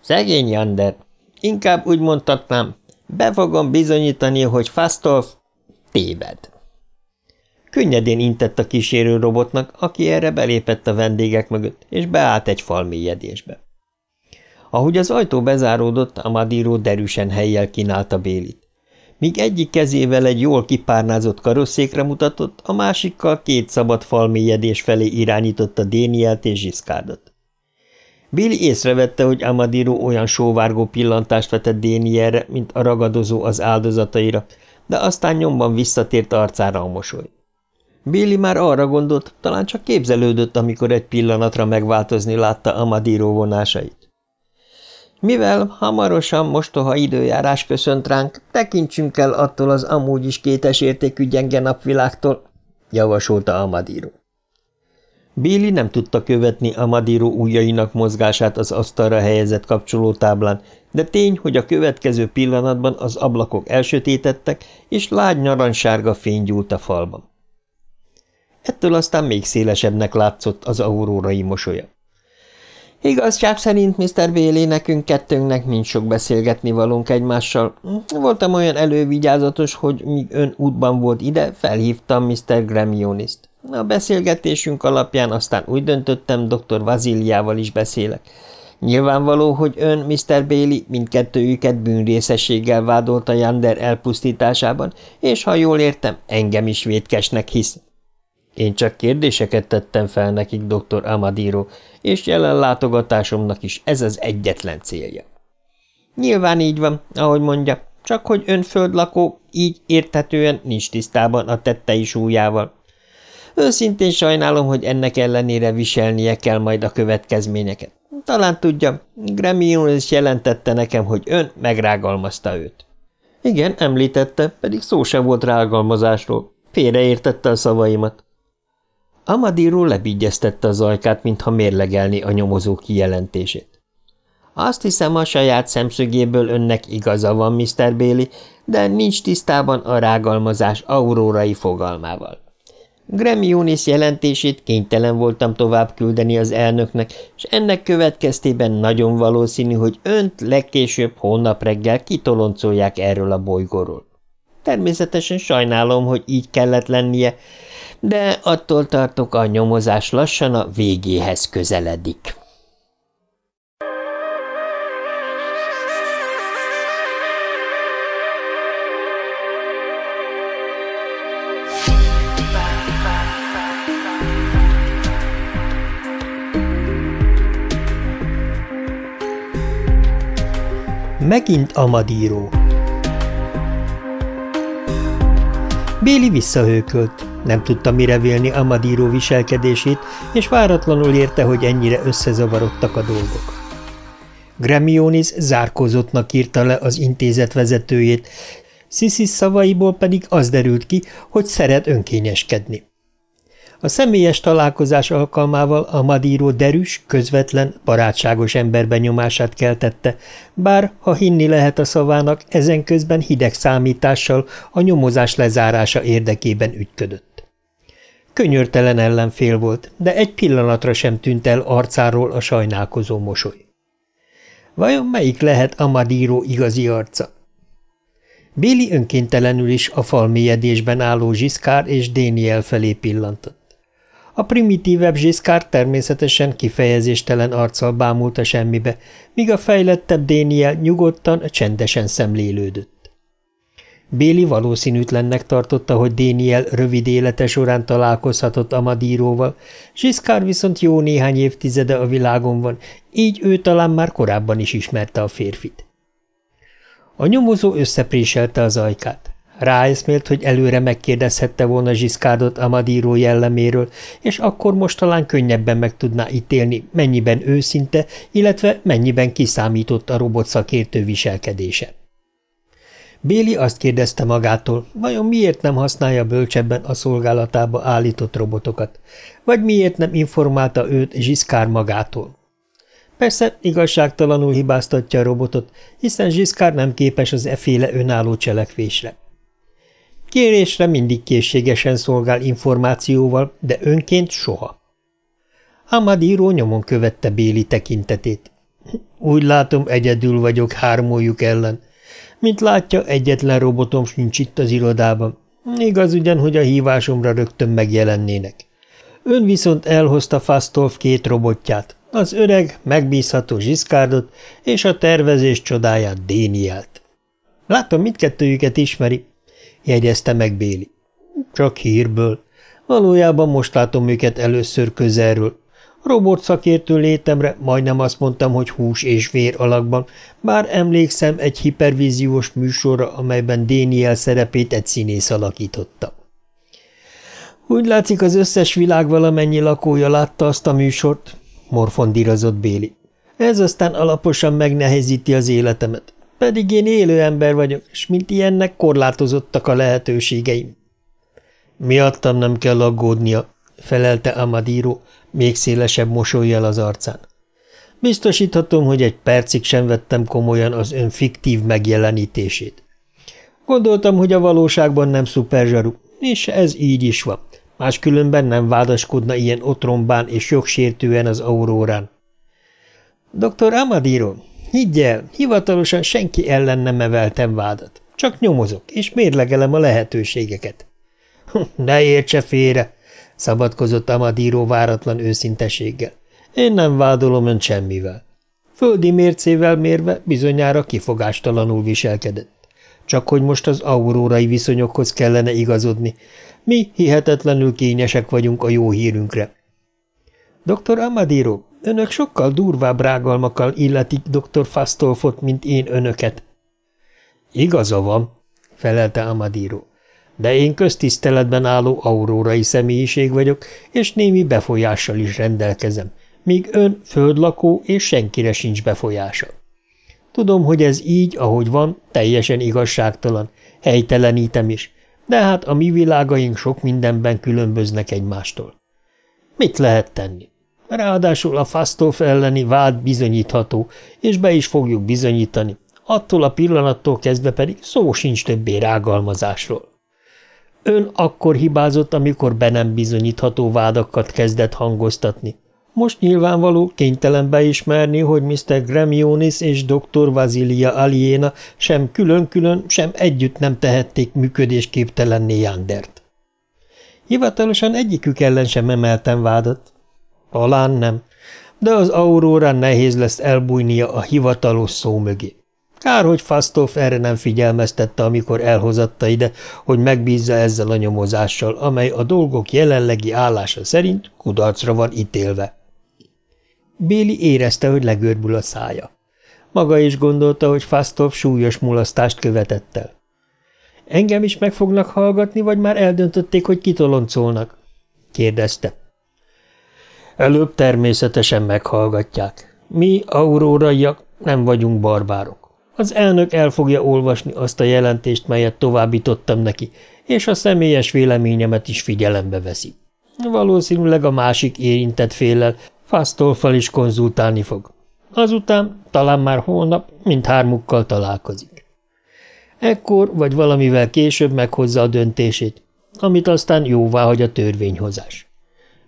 Szegény Jander, inkább úgy mondhatnám, be fogom bizonyítani, hogy Fasztolf téved. Könnyedén intett a kísérő robotnak, aki erre belépett a vendégek mögött, és beállt egy fal mélyedésbe. Ahogy az ajtó bezáródott, a Madíró derűsen helyjel kínálta Bélit. Míg egyik kezével egy jól kipárnázott karosszékre mutatott, a másikkal két szabad falmélyedés felé irányította Dénielt és Zsiszkárdot. Bill észrevette, hogy Amadiro olyan sóvárgó pillantást vetett Dénielre, mint a ragadozó az áldozataira, de aztán nyomban visszatért arcára a mosoly. Billy már arra gondolt, talán csak képzelődött, amikor egy pillanatra megváltozni látta Amadiro vonásait. Mivel hamarosan mostoha időjárás köszönt ránk, tekintsünk el attól az amúgy is kétes értékű gyenge napvilágtól, javasolta Amadíró. Béli nem tudta követni Amadíró ujjainak mozgását az asztalra helyezett kapcsolótáblán, de tény, hogy a következő pillanatban az ablakok elsötétettek, és lágy narancssárga fény gyúlt a falban. Ettől aztán még szélesebbnek látszott az aurórai mosolya. Igazság szerint Mr. Véli, nekünk kettőnknek nincs sok beszélgetni valónk egymással. Voltam olyan elővigyázatos, hogy míg ön útban volt ide, felhívtam Mr. Gremioniszt. A beszélgetésünk alapján aztán úgy döntöttem, dr. Vaziliával is beszélek. Nyilvánvaló, hogy ön, Mr. Bailey, mindkettőjüket bűnrészességgel vádolta Jander elpusztításában, és ha jól értem, engem is védkesnek hisz. Én csak kérdéseket tettem fel nekik, dr. Amadiro, és jelen látogatásomnak is ez az egyetlen célja. Nyilván így van, ahogy mondja, csak hogy ön földlakó így érthetően nincs tisztában a tettei súlyával. Őszintén sajnálom, hogy ennek ellenére viselnie kell majd a következményeket. Talán tudja, Gremion is jelentette nekem, hogy ön megrágalmazta őt. Igen, említette, pedig szó sem volt rágalmazásról. Félreértette a szavaimat. Amadíró lebigyeztette az ajkát, mintha mérlegelni a nyomozó kijelentését. Azt hiszem, a saját szemszögéből önnek igaza van, Mr. Béli, de nincs tisztában a rágalmazás aurórai fogalmával. Gremionis jelentését kénytelen voltam tovább küldeni az elnöknek, és ennek következtében nagyon valószínű, hogy önt legkésőbb holnap reggel kitoloncolják erről a bolygóról. Természetesen sajnálom, hogy így kellett lennie, de attól tartok, a nyomozás lassan a végéhez közeledik. Megint a madíró. Béli visszahőkölt nem tudta mire vélni Amadíró viselkedését, és váratlanul érte, hogy ennyire összezavarodtak a dolgok. Gremionis zárkózottnak írta le az intézet vezetőjét, Sziszis szavaiból pedig az derült ki, hogy szeret önkényeskedni. A személyes találkozás alkalmával a madíró derűs, közvetlen, barátságos ember benyomását keltette, bár, ha hinni lehet a szavának, ezen közben hideg számítással a nyomozás lezárása érdekében ügyködött. Könyörtelen ellenfél volt, de egy pillanatra sem tűnt el arcáról a sajnálkozó mosoly. Vajon melyik lehet Amadíró igazi arca? Béli önkéntelenül is a fal mélyedésben álló Zsiszkár és Déniel felé pillantott. A primitívebb Zsiszkár természetesen kifejezéstelen arccal bámult a semmibe, míg a fejlettebb Déniel nyugodtan, csendesen szemlélődött. Béli valószínűtlennek tartotta, hogy Déniel rövid élete során találkozhatott Amadíróval, Siskár viszont jó néhány évtizede a világon van, így ő talán már korábban is ismerte a férfit. A nyomozó összepréselte az ajkát. Ráeszmélt, hogy előre megkérdezhette volna Zsiszkárdot Amadíró jelleméről, és akkor most talán könnyebben meg tudná ítélni, mennyiben őszinte, illetve mennyiben kiszámított a robot szakértő viselkedése. Béli azt kérdezte magától, vajon miért nem használja bölcsebben a szolgálatába állított robotokat, vagy miért nem informálta őt Zsiszkár magától. Persze igazságtalanul hibáztatja a robotot, hiszen Zsiszkár nem képes az eféle önálló cselekvésre. Kérésre mindig készségesen szolgál információval, de önként soha. író nyomon követte Béli tekintetét. Úgy látom, egyedül vagyok hármójuk ellen, mint látja, egyetlen robotom sincs itt az irodában. Igaz ugyan, hogy a hívásomra rögtön megjelennének. Ön viszont elhozta Fasztolf két robotját, az öreg, megbízható zsiszkárdot és a tervezés csodáját Dénielt. Látom, mindkettőjüket ismeri, jegyezte meg Béli. Csak hírből. Valójában most látom őket először közelről, Robot szakértő létemre majdnem azt mondtam, hogy hús és vér alakban, bár emlékszem egy hipervíziós műsorra, amelyben Déniel szerepét egy színész alakította. Úgy látszik, az összes világ valamennyi lakója látta azt a műsort, morfondírozott Béli. Ez aztán alaposan megnehezíti az életemet. Pedig én élő ember vagyok, és mint ilyennek korlátozottak a lehetőségeim. Miattam nem kell aggódnia, felelte Amadíró, még szélesebb mosolyjal az arcán. Biztosíthatom, hogy egy percig sem vettem komolyan az ön fiktív megjelenítését. Gondoltam, hogy a valóságban nem szuperzsaru, és ez így is van. Máskülönben nem vádaskodna ilyen otrombán és jogsértően az aurórán. Dr. Amadíró, higgy el, hivatalosan senki ellen nem emeltem vádat. Csak nyomozok, és mérlegelem a lehetőségeket. – Ne értse félre! szabadkozott Amadíró váratlan őszinteséggel. Én nem vádolom ön semmivel. Földi mércével mérve bizonyára kifogástalanul viselkedett. Csak hogy most az aurórai viszonyokhoz kellene igazodni. Mi hihetetlenül kényesek vagyunk a jó hírünkre. Dr. Amadíró, önök sokkal durvább rágalmakkal illetik dr. Fasztolfot, mint én önöket. Igaza van, felelte Amadíró de én köztiszteletben álló aurórai személyiség vagyok, és némi befolyással is rendelkezem, míg ön földlakó és senkire sincs befolyása. Tudom, hogy ez így, ahogy van, teljesen igazságtalan, helytelenítem is, de hát a mi világaink sok mindenben különböznek egymástól. Mit lehet tenni? Ráadásul a Fasztóf elleni vád bizonyítható, és be is fogjuk bizonyítani, attól a pillanattól kezdve pedig szó sincs többé rágalmazásról. Ön akkor hibázott, amikor be nem bizonyítható vádakat kezdett hangoztatni. Most nyilvánvaló kénytelen beismerni, hogy Mr. Gremionis és dr. Vasilia Aliena sem külön-külön, sem együtt nem tehették működésképtelenné Jandert. Hivatalosan egyikük ellen sem emeltem vádat. Talán nem, de az aurórán nehéz lesz elbújnia a hivatalos szó mögé. Kár, hogy Fasztóf erre nem figyelmeztette, amikor elhozatta ide, hogy megbízza ezzel a nyomozással, amely a dolgok jelenlegi állása szerint kudarcra van ítélve. Béli érezte, hogy legörbül a szája. Maga is gondolta, hogy Fasztóf súlyos mulasztást követett el. Engem is meg fognak hallgatni, vagy már eldöntötték, hogy kitoloncolnak? kérdezte. Előbb természetesen meghallgatják. Mi, auróraiak, nem vagyunk barbárok. Az elnök el fogja olvasni azt a jelentést, melyet továbbítottam neki, és a személyes véleményemet is figyelembe veszi. Valószínűleg a másik érintett féllel, Fasztolfal is konzultálni fog. Azután, talán már holnap, mindhármukkal találkozik. Ekkor vagy valamivel később meghozza a döntését, amit aztán jóvá hagy a törvényhozás.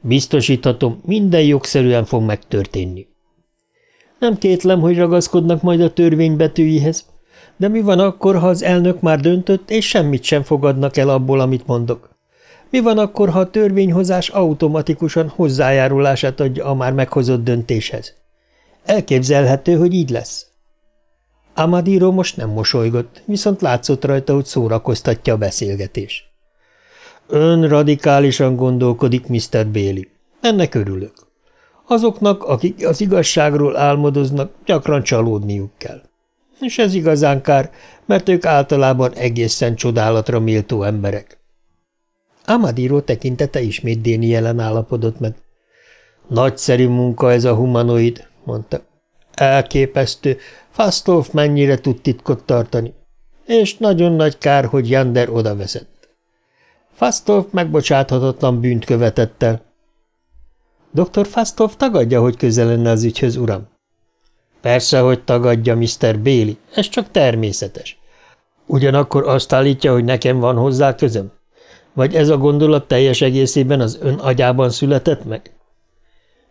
Biztosíthatom, minden jogszerűen fog megtörténni. Nem kétlem, hogy ragaszkodnak majd a törvény betűihez. De mi van akkor, ha az elnök már döntött, és semmit sem fogadnak el abból, amit mondok? Mi van akkor, ha a törvényhozás automatikusan hozzájárulását adja a már meghozott döntéshez? Elképzelhető, hogy így lesz. Amadíró most nem mosolygott, viszont látszott rajta, hogy szórakoztatja a beszélgetés. Ön radikálisan gondolkodik, Mr. Béli. Ennek örülök. Azoknak, akik az igazságról álmodoznak, gyakran csalódniuk kell. És ez igazán kár, mert ők általában egészen csodálatra méltó emberek. Amadiro tekintete ismét Déni jelen állapodott meg. Nagyszerű munka ez a humanoid, mondta. Elképesztő, Fastolf mennyire tud titkot tartani. És nagyon nagy kár, hogy Jander oda vezet. Fastolf megbocsáthatatlan bűnt követett el, Dr. Fasztov tagadja, hogy közel lenne az ügyhöz, uram. Persze, hogy tagadja, Mr. Béli, ez csak természetes. Ugyanakkor azt állítja, hogy nekem van hozzá közöm? Vagy ez a gondolat teljes egészében az ön agyában született meg?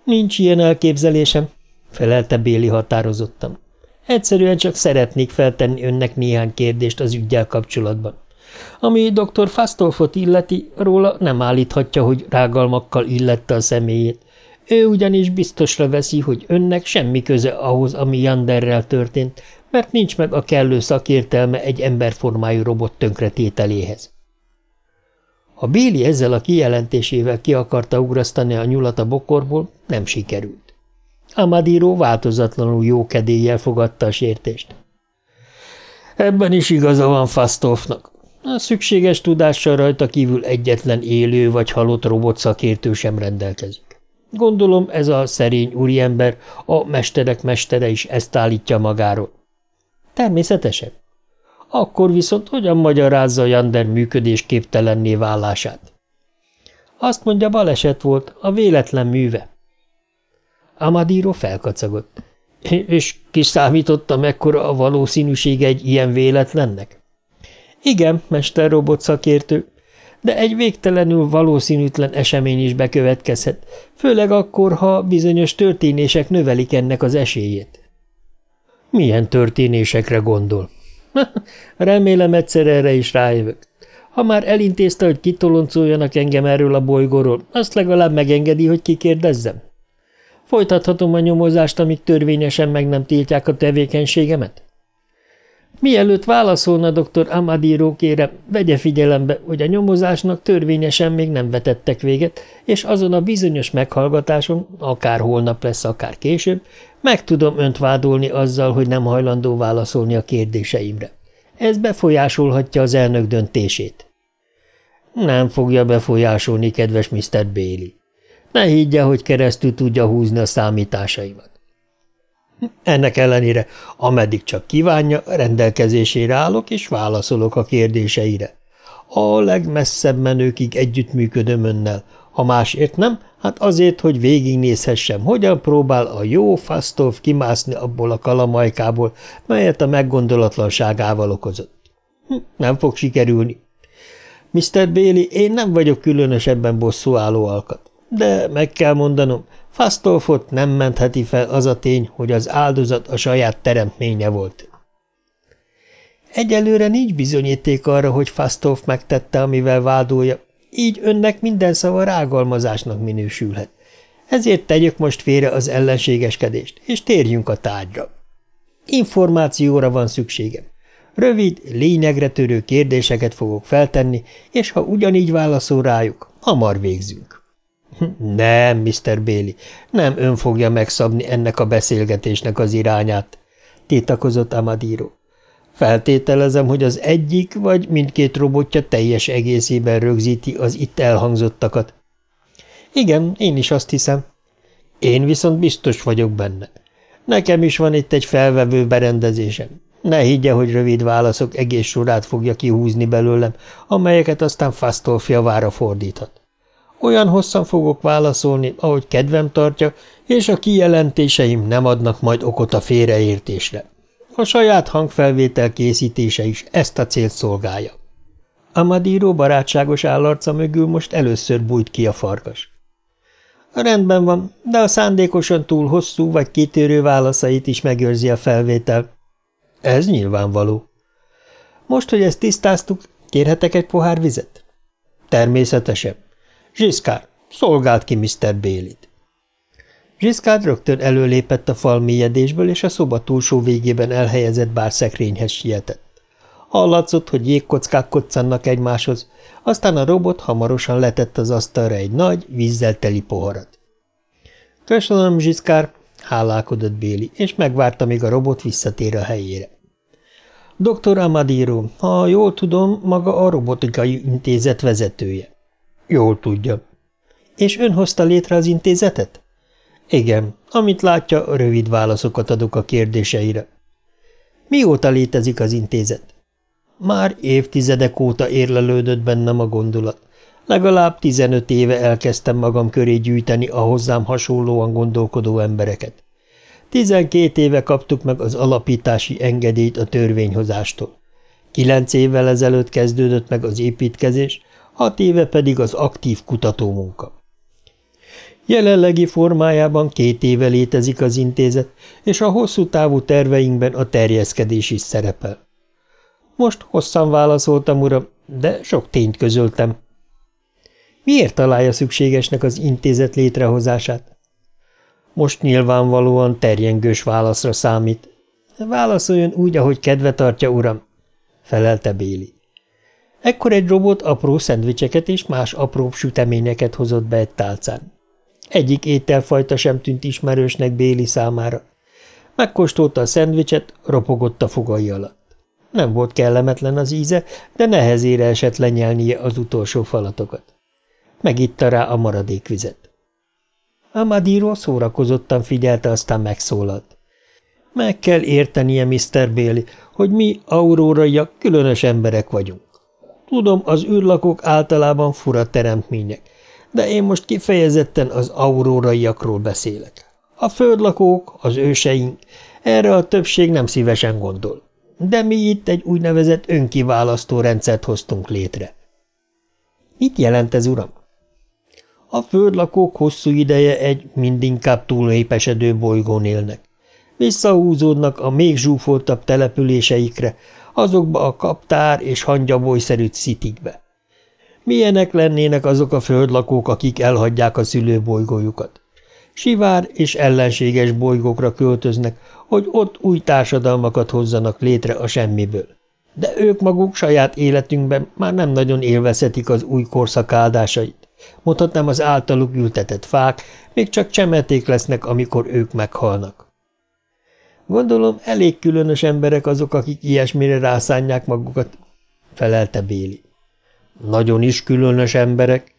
Nincs ilyen elképzelésem, felelte Béli határozottan. Egyszerűen csak szeretnék feltenni önnek néhány kérdést az ügyel kapcsolatban. Ami dr. Fasztolfot illeti, róla nem állíthatja, hogy rágalmakkal illette a személyét, ő ugyanis biztosra veszi, hogy önnek semmi köze ahhoz, ami Janderrel történt, mert nincs meg a kellő szakértelme egy emberformájú robot tönkretételéhez. Ha Béli ezzel a kijelentésével ki akarta ugrasztani a nyulat a bokorból, nem sikerült. Amadíró változatlanul jókedéllyel fogadta a sértést. Ebben is igaza van Fasztófnak. A szükséges tudással rajta kívül egyetlen élő vagy halott robot szakértő sem rendelkezik. Gondolom ez a szerény úriember, a mesterek mestere is ezt állítja magáról. Természetesen. Akkor viszont hogyan magyarázza Jander működésképtelenné válását? Azt mondja, baleset volt, a véletlen műve. Amadíró felkacagott. [LAUGHS] És kiszámította mekkora a valószínűsége egy ilyen véletlennek? Igen, mester robot szakértő, de egy végtelenül valószínűtlen esemény is bekövetkezhet, főleg akkor, ha bizonyos történések növelik ennek az esélyét. Milyen történésekre gondol? [LAUGHS] Remélem egyszer erre is rájövök. Ha már elintézte, hogy kitoloncoljanak engem erről a bolygóról, azt legalább megengedi, hogy kikérdezzem. Folytathatom a nyomozást, amíg törvényesen meg nem tiltják a tevékenységemet? Mielőtt válaszolna dr. Amadiro kére, vegye figyelembe, hogy a nyomozásnak törvényesen még nem vetettek véget, és azon a bizonyos meghallgatáson, akár holnap lesz, akár később, meg tudom önt vádolni azzal, hogy nem hajlandó válaszolni a kérdéseimre. Ez befolyásolhatja az elnök döntését. Nem fogja befolyásolni, kedves Mr. Bailey. Ne higgye, hogy keresztül tudja húzni a számításaimat. Ennek ellenére, ameddig csak kívánja, rendelkezésére állok és válaszolok a kérdéseire. A legmesszebb menőkig együttműködöm önnel, ha másért nem, hát azért, hogy végignézhessem, hogyan próbál a jó fasztóv kimászni abból a kalamajkából, melyet a meggondolatlanságával okozott. Hm, nem fog sikerülni. Mr. Béli, én nem vagyok különösebben bosszúálló alkat, de meg kell mondanom, Fasztolfot nem mentheti fel az a tény, hogy az áldozat a saját teremtménye volt. Egyelőre nincs bizonyíték arra, hogy Fasztolf megtette, amivel vádolja, így önnek minden szava rágalmazásnak minősülhet. Ezért tegyük most félre az ellenségeskedést, és térjünk a tárgyra. Információra van szükségem. Rövid, lényegre törő kérdéseket fogok feltenni, és ha ugyanígy válaszol rájuk, hamar végzünk. [LAUGHS] Nem, Mr. Béli, nem ön fogja megszabni ennek a beszélgetésnek az irányát, tiltakozott Amadíró. Feltételezem, hogy az egyik vagy mindkét robotja teljes egészében rögzíti az itt elhangzottakat. Igen, én is azt hiszem. Én viszont biztos vagyok benne. Nekem is van itt egy felvevő berendezésem. Ne higgye, hogy rövid válaszok egész sorát fogja kihúzni belőlem, amelyeket aztán Fasztolfia vára fordíthat. Olyan hosszan fogok válaszolni, ahogy kedvem tartja, és a kijelentéseim nem adnak majd okot a félreértésre. A saját hangfelvétel készítése is ezt a célt szolgálja. Amadíró barátságos állarca mögül most először bújt ki a farkas. Rendben van, de a szándékosan túl hosszú vagy kitérő válaszait is megőrzi a felvétel. Ez nyilvánvaló. Most, hogy ezt tisztáztuk, kérhetek egy pohár vizet? Természetesen. Zsiszkár, szolgált ki Mr. Bélit. Zsiszkár rögtön előlépett a fal mélyedésből, és a szoba túlsó végében elhelyezett bár szekrényhez sietett. Hallatszott, hogy jégkockák koccannak egymáshoz, aztán a robot hamarosan letett az asztalra egy nagy, vízzel teli poharat. – Köszönöm, Zsiszkár! – hálálkodott Béli, és megvárta, míg a robot visszatér a helyére. Dr. Amadiro, ha jól tudom, maga a robotikai intézet vezetője. Jól tudja. És ön hozta létre az intézetet? Igen, amit látja, rövid válaszokat adok a kérdéseire. Mióta létezik az intézet? Már évtizedek óta érlelődött bennem a gondolat. Legalább 15 éve elkezdtem magam köré gyűjteni a hozzám hasonlóan gondolkodó embereket. 12 éve kaptuk meg az alapítási engedélyt a törvényhozástól. Kilenc évvel ezelőtt kezdődött meg az építkezés, hat éve pedig az aktív kutatómunka. Jelenlegi formájában két éve létezik az intézet, és a hosszú távú terveinkben a terjeszkedés is szerepel. Most hosszan válaszoltam, uram, de sok tényt közöltem. Miért találja szükségesnek az intézet létrehozását? Most nyilvánvalóan terjengős válaszra számít. Válaszoljon úgy, ahogy kedve tartja, uram, felelte Béli. Ekkor egy robot apró szendvicseket és más apró süteményeket hozott be egy tálcán. Egyik ételfajta sem tűnt ismerősnek Béli számára. Megkóstolta a szendvicset, ropogott a fogai alatt. Nem volt kellemetlen az íze, de nehezére esett lenyelnie az utolsó falatokat. Megitta rá a maradék vizet. Amadíró szórakozottan figyelte, aztán megszólalt. Meg kell értenie, Mr. Béli, hogy mi, auróraiak, különös emberek vagyunk. Tudom, az űrlakok általában fura teremtmények, de én most kifejezetten az auróraiakról beszélek. A földlakók, az őseink, erre a többség nem szívesen gondol. De mi itt egy úgynevezett önkiválasztó rendszert hoztunk létre. Mit jelent ez, uram? A földlakók hosszú ideje egy mindinkább túlépesedő bolygón élnek. Visszahúzódnak a még zsúfoltabb településeikre, azokba a kaptár és hangyabolyszerű szitikbe. Milyenek lennének azok a földlakók, akik elhagyják a szülőbolygójukat? Sivár és ellenséges bolygókra költöznek, hogy ott új társadalmakat hozzanak létre a semmiből. De ők maguk saját életünkben már nem nagyon élvezhetik az új korszak áldásait. Mondhatnám az általuk ültetett fák, még csak csemeték lesznek, amikor ők meghalnak. Gondolom, elég különös emberek azok, akik ilyesmire rászánják magukat, felelte Béli. Nagyon is különös emberek.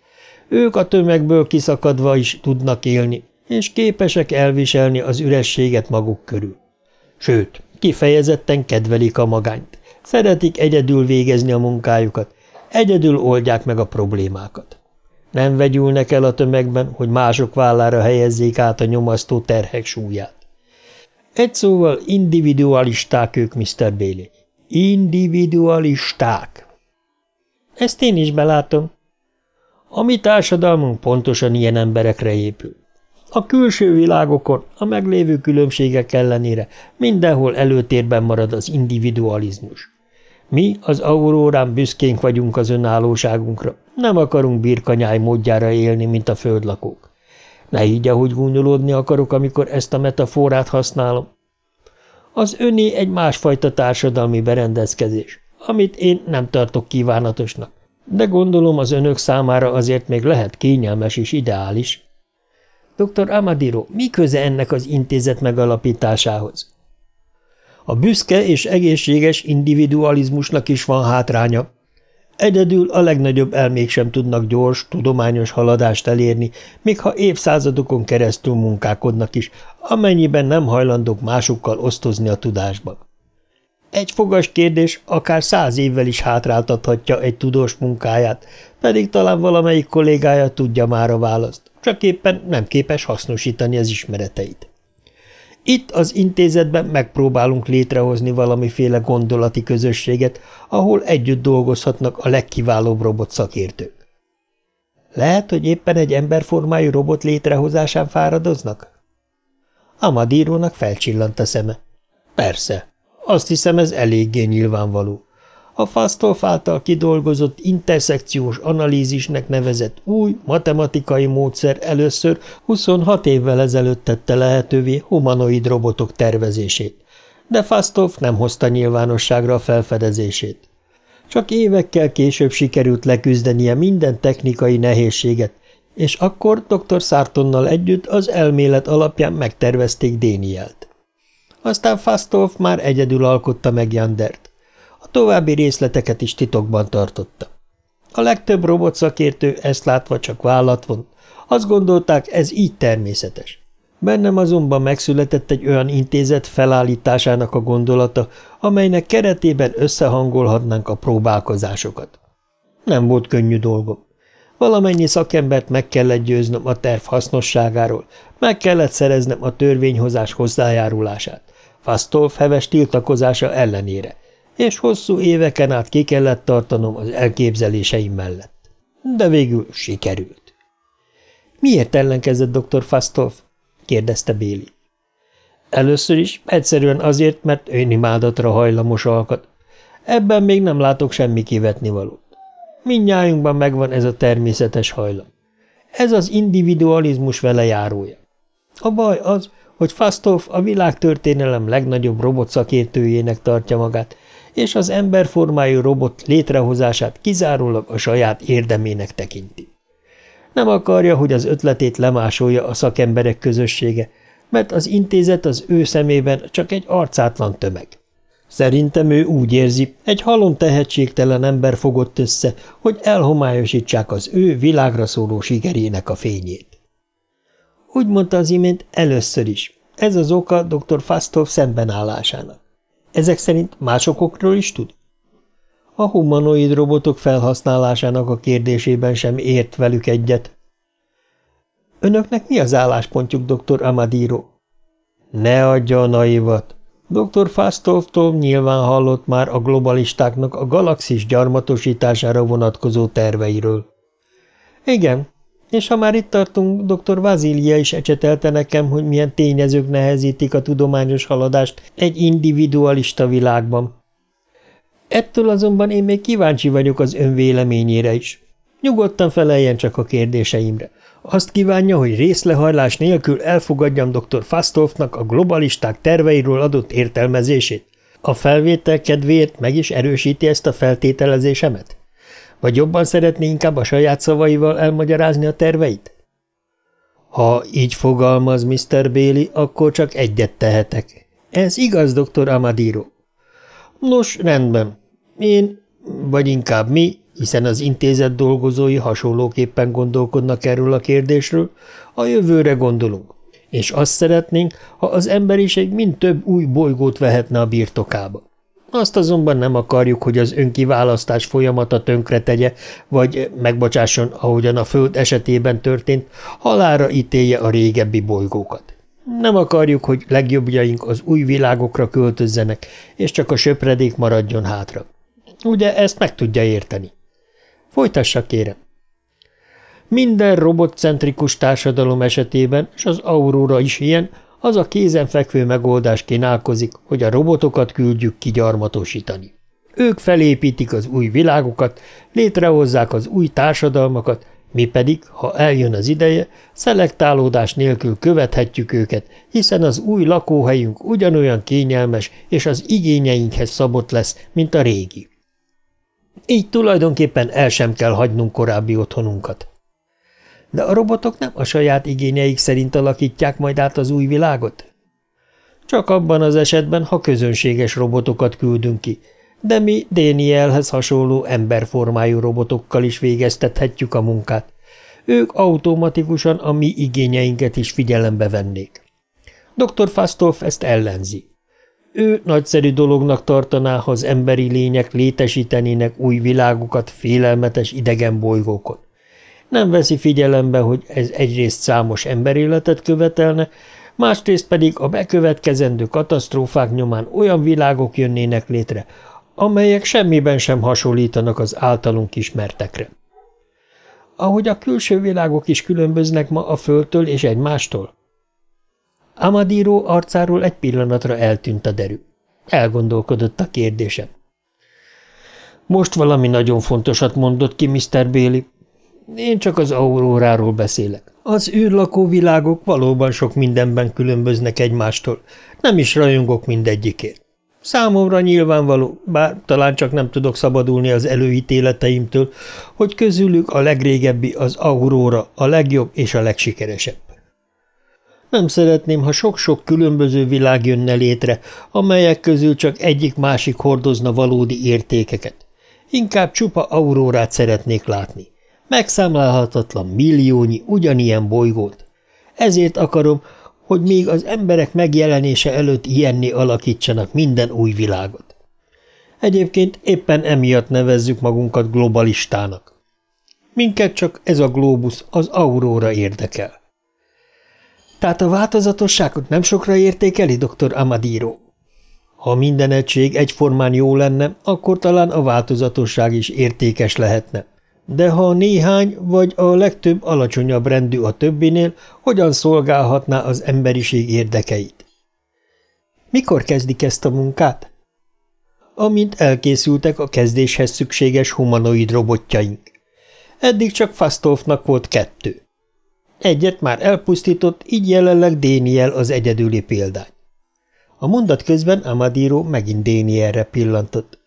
Ők a tömegből kiszakadva is tudnak élni, és képesek elviselni az ürességet maguk körül. Sőt, kifejezetten kedvelik a magányt. Szeretik egyedül végezni a munkájukat, egyedül oldják meg a problémákat. Nem vegyülnek el a tömegben, hogy mások vállára helyezzék át a nyomasztó terhek súlyát. Egy szóval individualisták ők, Mr. Bailey. Individualisták. Ezt én is belátom. A mi társadalmunk pontosan ilyen emberekre épül. A külső világokon, a meglévő különbségek ellenére mindenhol előtérben marad az individualizmus. Mi az aurórán büszkénk vagyunk az önállóságunkra, nem akarunk birkanyáj módjára élni, mint a földlakók. Ne higgye, hogy gúnyolódni akarok, amikor ezt a metaforát használom. Az öné egy másfajta társadalmi berendezkedés, amit én nem tartok kívánatosnak, de gondolom az önök számára azért még lehet kényelmes és ideális. Dr. Amadiro, mi köze ennek az intézet megalapításához? A büszke és egészséges individualizmusnak is van hátránya, Egyedül a legnagyobb elmék sem tudnak gyors, tudományos haladást elérni, még ha évszázadokon keresztül munkálkodnak is, amennyiben nem hajlandók másokkal osztozni a tudásban. Egy fogas kérdés akár száz évvel is hátráltathatja egy tudós munkáját, pedig talán valamelyik kollégája tudja már a választ, csak éppen nem képes hasznosítani az ismereteit. Itt az intézetben megpróbálunk létrehozni valamiféle gondolati közösséget, ahol együtt dolgozhatnak a legkiválóbb robot szakértők. Lehet, hogy éppen egy emberformájú robot létrehozásán fáradoznak? Amadírónak felcsillant a szeme. Persze, azt hiszem ez eléggé nyilvánvaló a által kidolgozott interszekciós analízisnek nevezett új matematikai módszer először 26 évvel ezelőtt tette lehetővé humanoid robotok tervezését, de Fasztolf nem hozta nyilvánosságra a felfedezését. Csak évekkel később sikerült leküzdenie minden technikai nehézséget, és akkor dr. Szártonnal együtt az elmélet alapján megtervezték Dénielt. Aztán Fasztolf már egyedül alkotta meg Jandert további részleteket is titokban tartotta. A legtöbb robot szakértő ezt látva csak vállat vont. Azt gondolták, ez így természetes. Bennem azonban megszületett egy olyan intézet felállításának a gondolata, amelynek keretében összehangolhatnánk a próbálkozásokat. Nem volt könnyű dolgom. Valamennyi szakembert meg kellett győznöm a terv hasznosságáról, meg kellett szereznem a törvényhozás hozzájárulását, Fasztolf heves tiltakozása ellenére, és hosszú éveken át ki kellett tartanom az elképzeléseim mellett. De végül sikerült. – Miért ellenkezett dr. Fasztov? – kérdezte Béli. – Először is egyszerűen azért, mert imádatra hajlamos alkat. Ebben még nem látok semmi kivetnivalót. Mindnyájunkban megvan ez a természetes hajlam. Ez az individualizmus vele járója. A baj az, hogy Fasztov a világtörténelem legnagyobb robotszakértőjének tartja magát, és az emberformájú robot létrehozását kizárólag a saját érdemének tekinti. Nem akarja, hogy az ötletét lemásolja a szakemberek közössége, mert az intézet az ő szemében csak egy arcátlan tömeg. Szerintem ő úgy érzi, egy halom tehetségtelen ember fogott össze, hogy elhomályosítsák az ő világra szóló sikerének a fényét. Úgy mondta az imént először is, ez az oka dr. Fasztov szembenállásának. Ezek szerint másokokról is tud? A humanoid robotok felhasználásának a kérdésében sem ért velük egyet. Önöknek mi az álláspontjuk, dr. Amadíró? Ne adja a naivat! Dr. Fastolftól nyilván hallott már a globalistáknak a galaxis gyarmatosítására vonatkozó terveiről. Igen, és ha már itt tartunk, dr. Vazília is ecsetelte nekem, hogy milyen tényezők nehezítik a tudományos haladást egy individualista világban. Ettől azonban én még kíváncsi vagyok az ön véleményére is. Nyugodtan feleljen csak a kérdéseimre. Azt kívánja, hogy részlehajlás nélkül elfogadjam dr. Fastolfnak a globalisták terveiről adott értelmezését. A felvétel kedvéért meg is erősíti ezt a feltételezésemet? Vagy jobban szeretné inkább a saját szavaival elmagyarázni a terveit? Ha így fogalmaz Mr. Béli, akkor csak egyet tehetek. Ez igaz, doktor Amadiro. Nos, rendben. Én, vagy inkább mi, hiszen az intézet dolgozói hasonlóképpen gondolkodnak erről a kérdésről, a jövőre gondolunk. És azt szeretnénk, ha az emberiség mind több új bolygót vehetne a birtokába. Azt azonban nem akarjuk, hogy az önkiválasztás folyamata tegye, vagy megbocsásson, ahogyan a Föld esetében történt, halára ítélje a régebbi bolygókat. Nem akarjuk, hogy legjobbjaink az új világokra költözzenek, és csak a söpredék maradjon hátra. Ugye ezt meg tudja érteni? Folytassa, kérem. Minden robotcentrikus társadalom esetében, és az Aurora is ilyen, az a kézenfekvő megoldás kínálkozik, hogy a robotokat küldjük kigyarmatosítani. Ők felépítik az új világokat, létrehozzák az új társadalmakat, mi pedig, ha eljön az ideje, szelektálódás nélkül követhetjük őket, hiszen az új lakóhelyünk ugyanolyan kényelmes és az igényeinkhez szabott lesz, mint a régi. Így tulajdonképpen el sem kell hagynunk korábbi otthonunkat. De a robotok nem a saját igényeik szerint alakítják majd át az új világot? Csak abban az esetben, ha közönséges robotokat küldünk ki, de mi Dénielhez hasonló emberformájú robotokkal is végeztethetjük a munkát. Ők automatikusan a mi igényeinket is figyelembe vennék. Dr. Fastolf ezt ellenzi. Ő nagyszerű dolognak tartaná, ha az emberi lények létesítenének új világokat félelmetes idegen bolygókon. Nem veszi figyelembe, hogy ez egyrészt számos emberéletet követelne, másrészt pedig a bekövetkezendő katasztrófák nyomán olyan világok jönnének létre, amelyek semmiben sem hasonlítanak az általunk ismertekre. Ahogy a külső világok is különböznek ma a Földtől és egymástól? Amadíró arcáról egy pillanatra eltűnt a derű. Elgondolkodott a kérdésem. Most valami nagyon fontosat mondott ki, Mr. Béli, én csak az auróráról beszélek. Az űrlakó világok valóban sok mindenben különböznek egymástól. Nem is rajongok mindegyikért. Számomra nyilvánvaló, bár talán csak nem tudok szabadulni az előítéleteimtől, hogy közülük a legrégebbi az auróra, a legjobb és a legsikeresebb. Nem szeretném, ha sok-sok különböző világ jönne létre, amelyek közül csak egyik-másik hordozna valódi értékeket. Inkább csupa aurórát szeretnék látni megszámlálhatatlan milliónyi ugyanilyen bolygót. Ezért akarom, hogy még az emberek megjelenése előtt ilyenni alakítsanak minden új világot. Egyébként éppen emiatt nevezzük magunkat globalistának. Minket csak ez a glóbusz, az auróra érdekel. Tehát a változatosságot nem sokra értékeli, dr. Amadíró? Ha minden egység egyformán jó lenne, akkor talán a változatosság is értékes lehetne – de ha néhány vagy a legtöbb alacsonyabb rendű a többinél, hogyan szolgálhatná az emberiség érdekeit? Mikor kezdik ezt a munkát? Amint elkészültek a kezdéshez szükséges humanoid robotjaink. Eddig csak Fasztófnak volt kettő. Egyet már elpusztított, így jelenleg Déniel az egyedüli példány. A mondat közben Amadíró megint Dénielre pillantott.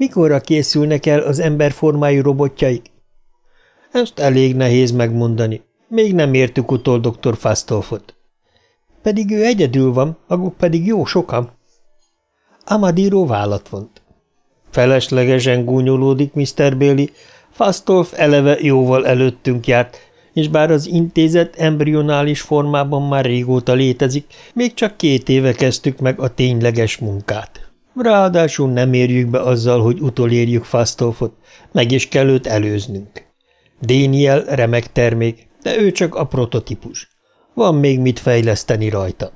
Mikorra készülnek el az emberformájú robotjaik? Ezt elég nehéz megmondani. Még nem értük utol dr. Fasztolfot. Pedig ő egyedül van, maguk pedig jó sokan. Amadíró vállat vont. Feleslegesen gúnyolódik Mr. Béli, Fasztolf eleve jóval előttünk járt, és bár az intézet embrionális formában már régóta létezik, még csak két éve kezdtük meg a tényleges munkát. Ráadásul nem érjük be azzal, hogy utolérjük Fasztófot, meg is kell őt előznünk. Déniel remek termék, de ő csak a prototípus. Van még mit fejleszteni rajta.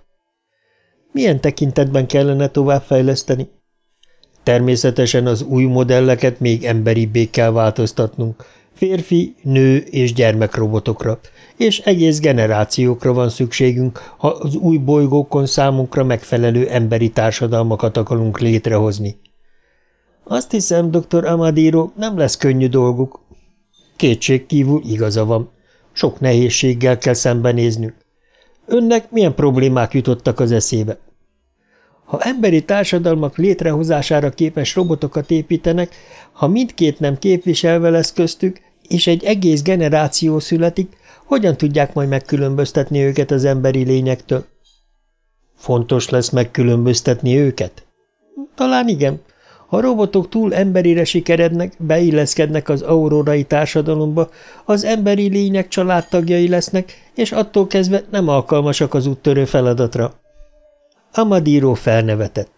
Milyen tekintetben kellene továbbfejleszteni? Természetesen az új modelleket még emberibbé kell változtatnunk, Férfi, nő és gyermekrobotokra, és egész generációkra van szükségünk, ha az új bolygókon számunkra megfelelő emberi társadalmakat akarunk létrehozni. Azt hiszem, dr. Amadiro, nem lesz könnyű dolguk. Kétségkívül igaza van. Sok nehézséggel kell szembenéznünk. Önnek milyen problémák jutottak az eszébe? Ha emberi társadalmak létrehozására képes robotokat építenek, ha mindkét nem képviselve lesz köztük, és egy egész generáció születik, hogyan tudják majd megkülönböztetni őket az emberi lényektől? Fontos lesz megkülönböztetni őket? Talán igen. Ha robotok túl emberire sikerednek, beilleszkednek az aurorai társadalomba, az emberi lények családtagjai lesznek, és attól kezdve nem alkalmasak az úttörő feladatra. Amadíró felnevetett.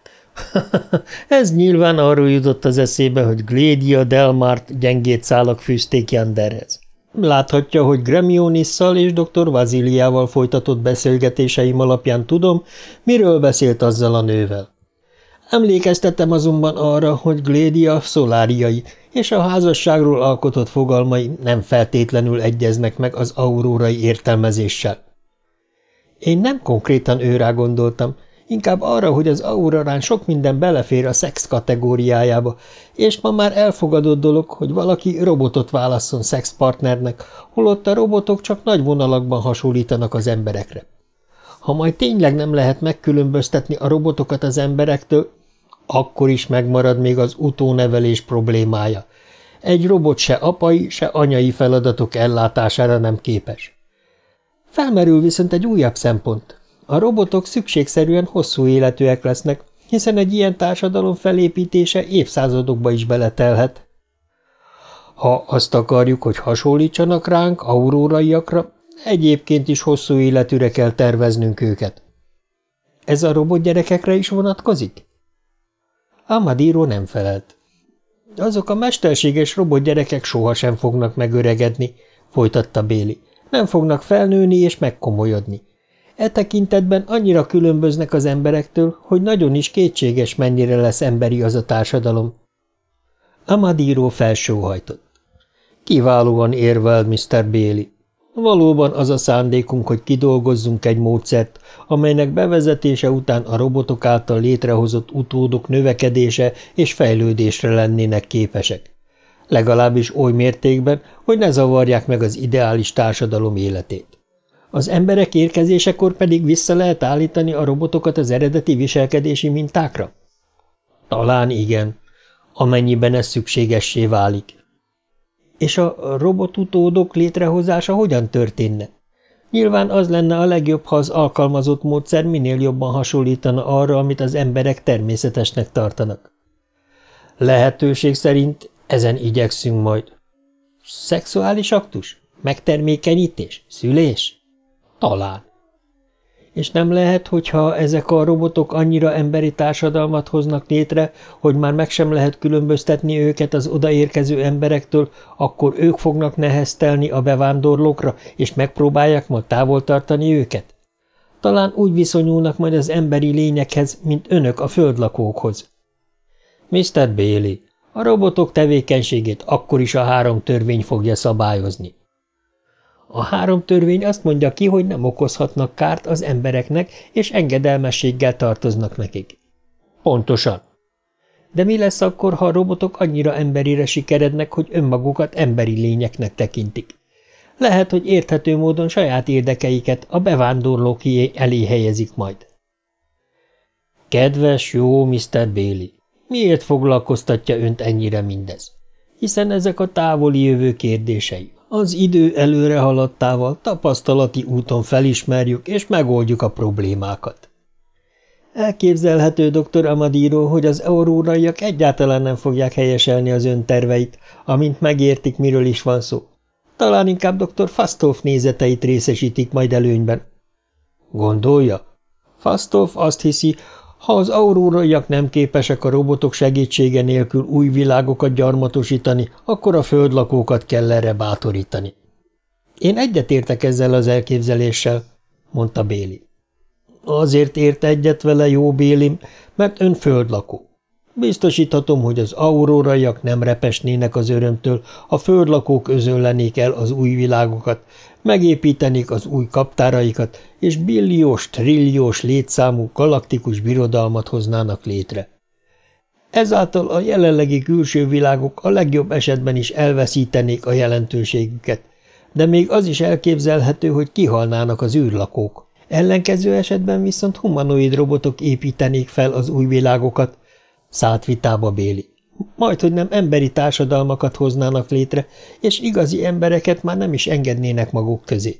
Ez nyilván arról jutott az eszébe, hogy Glédia Delmart gyengét szálak fűzték Janderhez. Láthatja, hogy Gremionisszal és dr. Vaziliával folytatott beszélgetéseim alapján tudom, miről beszélt azzal a nővel. Emlékeztetem azonban arra, hogy Glédia szoláriai és a házasságról alkotott fogalmai nem feltétlenül egyeznek meg az aurórai értelmezéssel. Én nem konkrétan őrá gondoltam, inkább arra, hogy az aurarán sok minden belefér a szex kategóriájába, és ma már elfogadott dolog, hogy valaki robotot válasszon szexpartnernek, holott a robotok csak nagy vonalakban hasonlítanak az emberekre. Ha majd tényleg nem lehet megkülönböztetni a robotokat az emberektől, akkor is megmarad még az utónevelés problémája. Egy robot se apai, se anyai feladatok ellátására nem képes. Felmerül viszont egy újabb szempont. A robotok szükségszerűen hosszú életűek lesznek, hiszen egy ilyen társadalom felépítése évszázadokba is beletelhet. Ha azt akarjuk, hogy hasonlítsanak ránk, auróraiakra, egyébként is hosszú életűre kell terveznünk őket. Ez a robot gyerekekre is vonatkozik? Amadíró nem felelt. Azok a mesterséges robot gyerekek sohasem fognak megöregedni, folytatta Béli. Nem fognak felnőni és megkomolyodni. E tekintetben annyira különböznek az emberektől, hogy nagyon is kétséges, mennyire lesz emberi az a társadalom. Amadíró felsóhajtott. Kiválóan érvel, Mr. Béli. Valóban az a szándékunk, hogy kidolgozzunk egy módszert, amelynek bevezetése után a robotok által létrehozott utódok növekedése és fejlődésre lennének képesek. Legalábbis oly mértékben, hogy ne zavarják meg az ideális társadalom életét. Az emberek érkezésekor pedig vissza lehet állítani a robotokat az eredeti viselkedési mintákra? Talán igen, amennyiben ez szükségessé válik. És a robotutódok létrehozása hogyan történne? Nyilván az lenne a legjobb, ha az alkalmazott módszer minél jobban hasonlítana arra, amit az emberek természetesnek tartanak. Lehetőség szerint ezen igyekszünk majd. Szexuális aktus? Megtermékenyítés? Szülés? Talán. És nem lehet, hogyha ezek a robotok annyira emberi társadalmat hoznak létre, hogy már meg sem lehet különböztetni őket az odaérkező emberektől, akkor ők fognak neheztelni a bevándorlókra, és megpróbálják majd távol tartani őket? Talán úgy viszonyulnak majd az emberi lényekhez, mint önök a földlakókhoz. Mr. Bailey, a robotok tevékenységét akkor is a három törvény fogja szabályozni. A három törvény azt mondja ki, hogy nem okozhatnak kárt az embereknek, és engedelmességgel tartoznak nekik. Pontosan. De mi lesz akkor, ha a robotok annyira emberire sikerednek, hogy önmagukat emberi lényeknek tekintik? Lehet, hogy érthető módon saját érdekeiket a bevándorlókié elé helyezik majd. Kedves, jó Mr. Béli, miért foglalkoztatja önt ennyire mindez? Hiszen ezek a távoli jövő kérdései. Az idő előre haladtával tapasztalati úton felismerjük és megoldjuk a problémákat. Elképzelhető dr. Amadíró, hogy az auróraiak egyáltalán nem fogják helyeselni az ön terveit, amint megértik, miről is van szó. Talán inkább dr. Fasztóf nézeteit részesítik majd előnyben. Gondolja? Fasztóf azt hiszi, ha az auróraiak nem képesek a robotok segítsége nélkül új világokat gyarmatosítani, akkor a földlakókat kell erre bátorítani. Én egyetértek ezzel az elképzeléssel, mondta Béli. Azért ért egyet vele, jó Bélim, mert ön földlakó. Biztosíthatom, hogy az auróraiak nem repesnének az örömtől, a földlakók özöllenék el az új világokat, megépítenék az új kaptáraikat, és billiós-trilliós létszámú galaktikus birodalmat hoznának létre. Ezáltal a jelenlegi külső világok a legjobb esetben is elveszítenék a jelentőségüket, de még az is elképzelhető, hogy kihalnának az űrlakók. Ellenkező esetben viszont humanoid robotok építenék fel az új világokat, szállt vitába Béli. Majd hogy nem emberi társadalmakat hoznának létre, és igazi embereket már nem is engednének maguk közé.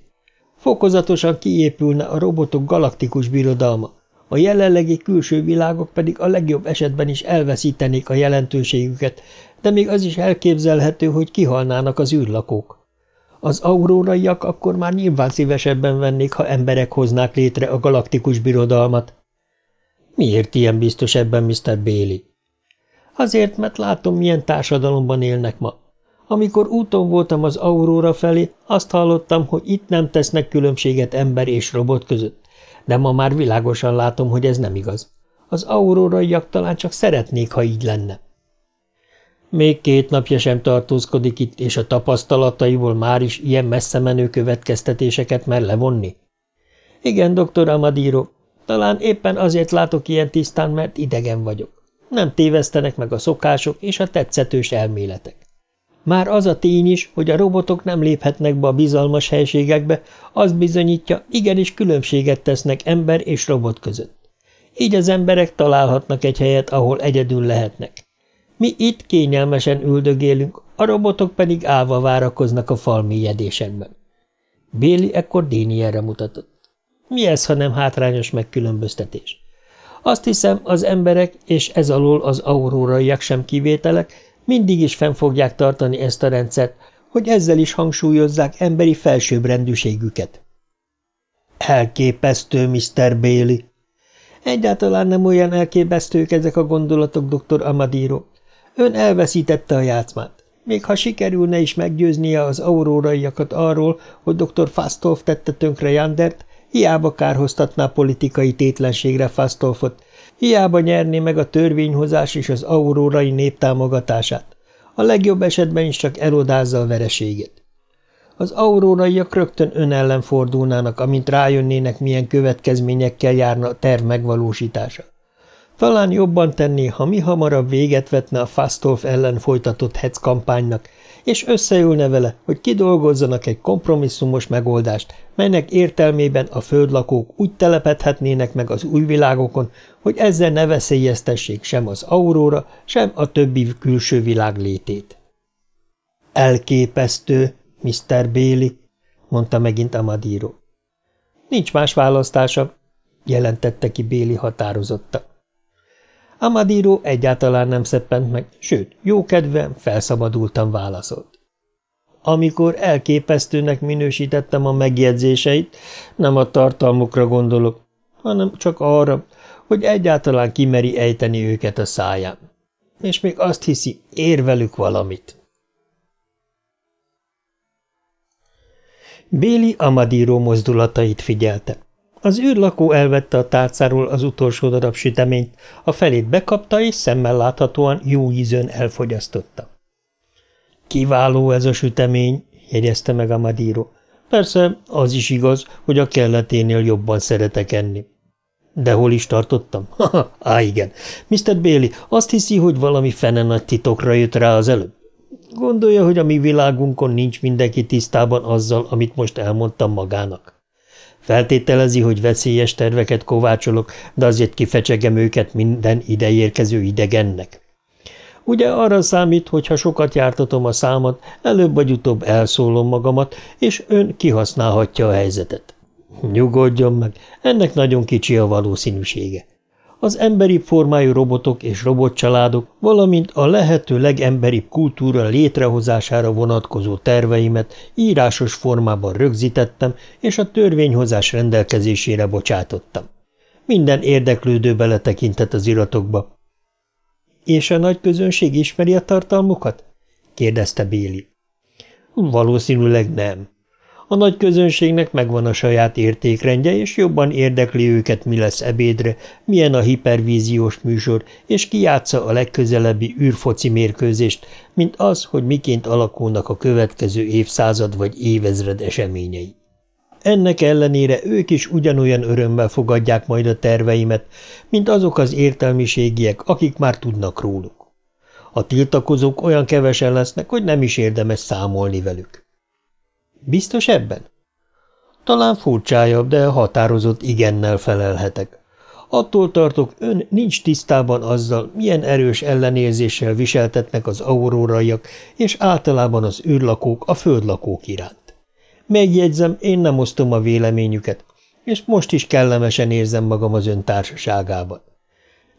Fokozatosan kiépülne a robotok galaktikus birodalma, a jelenlegi külső világok pedig a legjobb esetben is elveszítenék a jelentőségüket, de még az is elképzelhető, hogy kihalnának az űrlakók. Az auróraiak akkor már nyilván szívesebben vennék, ha emberek hoznák létre a galaktikus birodalmat. Miért ilyen biztos ebben, Mr. Bailey? Azért, mert látom, milyen társadalomban élnek ma. Amikor úton voltam az Aurora felé, azt hallottam, hogy itt nem tesznek különbséget ember és robot között. De ma már világosan látom, hogy ez nem igaz. Az auróraiak talán csak szeretnék, ha így lenne. Még két napja sem tartózkodik itt, és a tapasztalataiból már is ilyen messze menő következtetéseket mer levonni. Igen, doktor Amadíró, talán éppen azért látok ilyen tisztán, mert idegen vagyok. Nem tévesztenek meg a szokások és a tetszetős elméletek. Már az a tény is, hogy a robotok nem léphetnek be a bizalmas helységekbe, az bizonyítja, igenis különbséget tesznek ember és robot között. Így az emberek találhatnak egy helyet, ahol egyedül lehetnek. Mi itt kényelmesen üldögélünk, a robotok pedig állva várakoznak a fal mélyedésekben. Béli ekkor Dénierre mutatott. Mi ez, ha nem hátrányos megkülönböztetés? Azt hiszem, az emberek, és ez alól az auróraiak sem kivételek, mindig is fenn fogják tartani ezt a rendszert, hogy ezzel is hangsúlyozzák emberi felsőbbrendűségüket. Elképesztő, Mr. Bailey! Egyáltalán nem olyan elképesztők ezek a gondolatok, dr. Amadíró. Ön elveszítette a játszmát. Még ha sikerülne is meggyőznie az auróraiakat arról, hogy dr. Fastolf tette tönkre Jandert, Hiába kárhoztatná politikai tétlenségre Fasztolfot, hiába nyerné meg a törvényhozás és az aurórai néptámogatását. A legjobb esetben is csak elodázza a vereséget. Az auróraiak rögtön ön ellen fordulnának, amint rájönnének, milyen következményekkel járna a terv megvalósítása. Talán jobban tenné, ha mi hamarabb véget vetne a Fasztolf ellen folytatott hec kampánynak, és összeülne vele, hogy kidolgozzanak egy kompromisszumos megoldást, melynek értelmében a földlakók úgy telepedhetnének meg az új világokon, hogy ezzel ne veszélyeztessék sem az auróra, sem a többi külső világ létét. Elképesztő, Mr. Béli, mondta megint Amadíró. Nincs más választása, jelentette ki Béli határozottan. Amadíró egyáltalán nem szeppent meg, sőt, jókedvem, felszabadultan válaszolt. Amikor elképesztőnek minősítettem a megjegyzéseit, nem a tartalmukra gondolok, hanem csak arra, hogy egyáltalán kimeri ejteni őket a száján. És még azt hiszi, ér velük valamit. Béli Amadíró mozdulatait figyelte. Az űrlakó elvette a tárcáról az utolsó darab süteményt, a felét bekapta és szemmel láthatóan jó ízön elfogyasztotta. Kiváló ez a sütemény, jegyezte meg a madíró. Persze, az is igaz, hogy a kelleténél jobban szeretek enni. De hol is tartottam? [LAUGHS] Ha, á, igen. Mr. Bailey azt hiszi, hogy valami fene nagy titokra jött rá az előbb. Gondolja, hogy a mi világunkon nincs mindenki tisztában azzal, amit most elmondtam magának. Feltételezi, hogy veszélyes terveket kovácsolok, de azért kifecsegem őket minden ideérkező idegennek. Ugye arra számít, hogy ha sokat jártatom a számat, előbb vagy utóbb elszólom magamat, és ön kihasználhatja a helyzetet. Nyugodjon meg, ennek nagyon kicsi a valószínűsége az emberi formájú robotok és robotcsaládok, valamint a lehető legemberibb kultúra létrehozására vonatkozó terveimet írásos formában rögzítettem, és a törvényhozás rendelkezésére bocsátottam. Minden érdeklődő beletekintett az iratokba. – És a nagy közönség ismeri a tartalmukat? – kérdezte Béli. – Valószínűleg nem – a nagy közönségnek megvan a saját értékrendje, és jobban érdekli őket, mi lesz ebédre, milyen a hipervíziós műsor, és ki játsza a legközelebbi űrfoci mérkőzést, mint az, hogy miként alakulnak a következő évszázad vagy évezred eseményei. Ennek ellenére ők is ugyanolyan örömmel fogadják majd a terveimet, mint azok az értelmiségiek, akik már tudnak róluk. A tiltakozók olyan kevesen lesznek, hogy nem is érdemes számolni velük. Biztos ebben? Talán furcsájabb, de határozott igennel felelhetek. Attól tartok, ön nincs tisztában azzal, milyen erős ellenérzéssel viseltetnek az auróraiak és általában az űrlakók a földlakók iránt. Megjegyzem, én nem osztom a véleményüket, és most is kellemesen érzem magam az ön társaságában.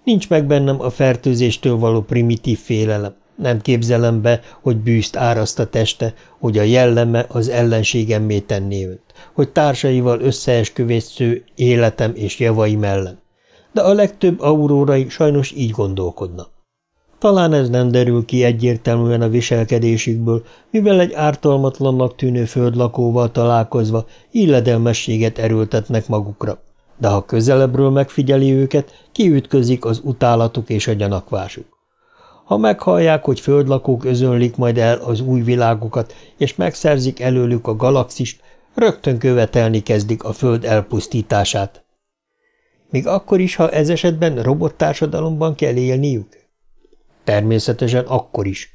Nincs meg bennem a fertőzéstől való primitív félelem, nem képzelem be, hogy bűzt áraszt a teste, hogy a jelleme az ellenségemmé tenné őt, hogy társaival összeesküvésző életem és javai mellem. De a legtöbb aurórai sajnos így gondolkodnak. Talán ez nem derül ki egyértelműen a viselkedésükből, mivel egy ártalmatlannak tűnő földlakóval találkozva illedelmességet erőltetnek magukra. De ha közelebbről megfigyeli őket, kiütközik az utálatuk és a gyanakvásuk. Ha meghallják, hogy földlakók özönlik majd el az új világokat, és megszerzik előlük a galaxist, rögtön követelni kezdik a föld elpusztítását. Még akkor is, ha ez esetben robottársadalomban kell élniük? Természetesen akkor is.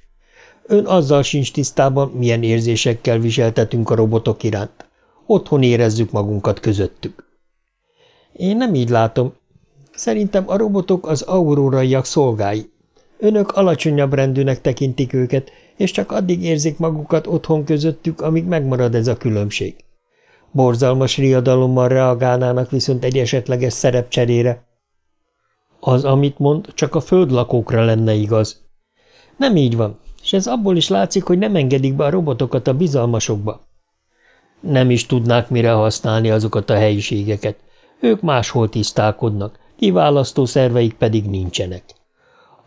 Ön azzal sincs tisztában, milyen érzésekkel viseltetünk a robotok iránt. Otthon érezzük magunkat közöttük. Én nem így látom. Szerintem a robotok az auróraiak szolgái, Önök alacsonyabb rendűnek tekintik őket, és csak addig érzik magukat otthon közöttük, amíg megmarad ez a különbség. Borzalmas riadalommal reagálnának viszont egy esetleges szerepcserére. Az, amit mond, csak a földlakókra lenne igaz. Nem így van, és ez abból is látszik, hogy nem engedik be a robotokat a bizalmasokba. Nem is tudnák mire használni azokat a helyiségeket. Ők máshol tisztálkodnak, kiválasztó szerveik pedig nincsenek.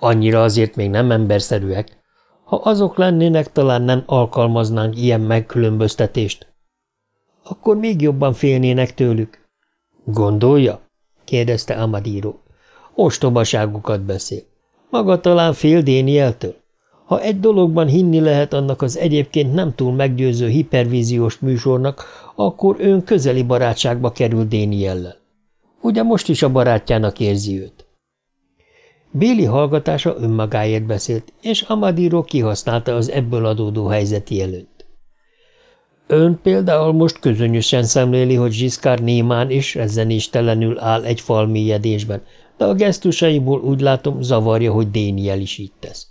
Annyira azért még nem emberszerűek. Ha azok lennének, talán nem alkalmaznánk ilyen megkülönböztetést. Akkor még jobban félnének tőlük. Gondolja? kérdezte Amadíró. Ostobaságokat beszél. Maga talán fél Dénieltől? Ha egy dologban hinni lehet annak az egyébként nem túl meggyőző hipervíziós műsornak, akkor ön közeli barátságba kerül Déniellel. Ugye most is a barátjának érzi őt. Béli hallgatása önmagáért beszélt, és Amadíró kihasználta az ebből adódó helyzeti előtt. Ön például most közönösen szemléli, hogy Zsiszkár némán és rezzenéstelenül áll egy fal mélyedésben, de a gesztusaiból úgy látom zavarja, hogy Déniel is így tesz.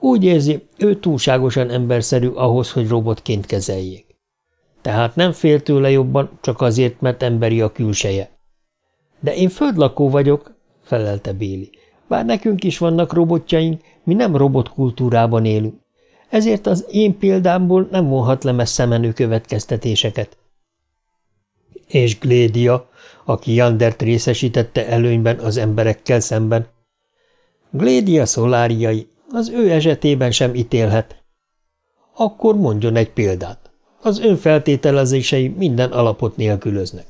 Úgy érzi, ő túlságosan emberszerű ahhoz, hogy robotként kezeljék. Tehát nem fél tőle jobban, csak azért, mert emberi a külseje. De én földlakó vagyok, felelte Béli. Bár nekünk is vannak robotjaink, mi nem robotkultúrában élünk. Ezért az én példámból nem vonhat le messze menő következtetéseket. És Glédia, aki Jandert részesítette előnyben az emberekkel szemben. Glédia szoláriai, az ő esetében sem ítélhet. Akkor mondjon egy példát. Az önfeltételezései minden alapot nélkülöznek.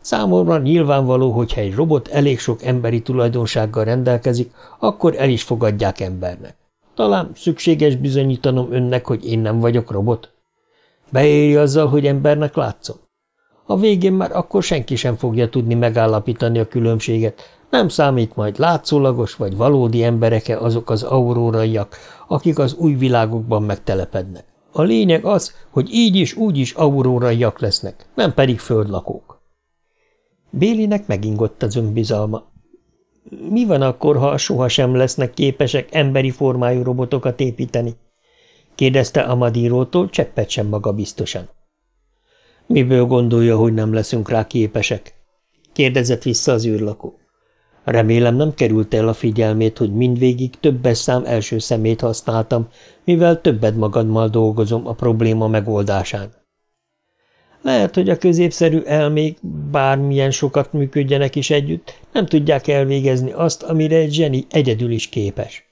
Számomra nyilvánvaló, hogyha egy robot elég sok emberi tulajdonsággal rendelkezik, akkor el is fogadják embernek. Talán szükséges bizonyítanom önnek, hogy én nem vagyok robot. Beéri azzal, hogy embernek látszom. A végén már akkor senki sem fogja tudni megállapítani a különbséget. Nem számít majd látszólagos vagy valódi embereke azok az auróraiak, akik az új világokban megtelepednek. A lényeg az, hogy így is úgy is auróraiak lesznek, nem pedig földlakók. Bélinek megingott az önbizalma. Mi van akkor, ha sohasem lesznek képesek emberi formájú robotokat építeni? kérdezte Amadírótól cseppet sem maga biztosan. Miből gondolja, hogy nem leszünk rá képesek? kérdezett vissza az űrlakó. Remélem nem került el a figyelmét, hogy mindvégig többes szám első szemét használtam, mivel többet magadmal dolgozom a probléma megoldásán. Lehet, hogy a középszerű elmék, bármilyen sokat működjenek is együtt, nem tudják elvégezni azt, amire egy zseni egyedül is képes.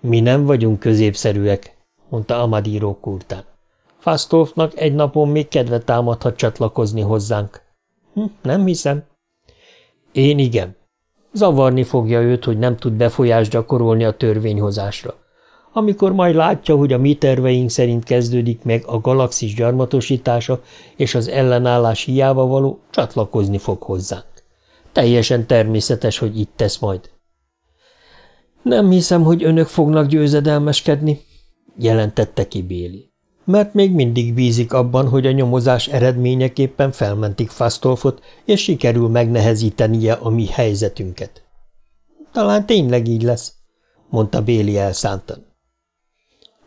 Mi nem vagyunk középszerűek, mondta Amadíró kurtán. Fasztófnak egy napon még kedve támadhat csatlakozni hozzánk. Hm, nem hiszem. Én igen. Zavarni fogja őt, hogy nem tud befolyást gyakorolni a törvényhozásra amikor majd látja, hogy a mi terveink szerint kezdődik meg a galaxis gyarmatosítása és az ellenállás hiába való, csatlakozni fog hozzánk. Teljesen természetes, hogy itt tesz majd. Nem hiszem, hogy önök fognak győzedelmeskedni, jelentette ki Béli. Mert még mindig bízik abban, hogy a nyomozás eredményeképpen felmentik Fasztolfot, és sikerül megnehezítenie a mi helyzetünket. Talán tényleg így lesz, mondta Béli elszántan.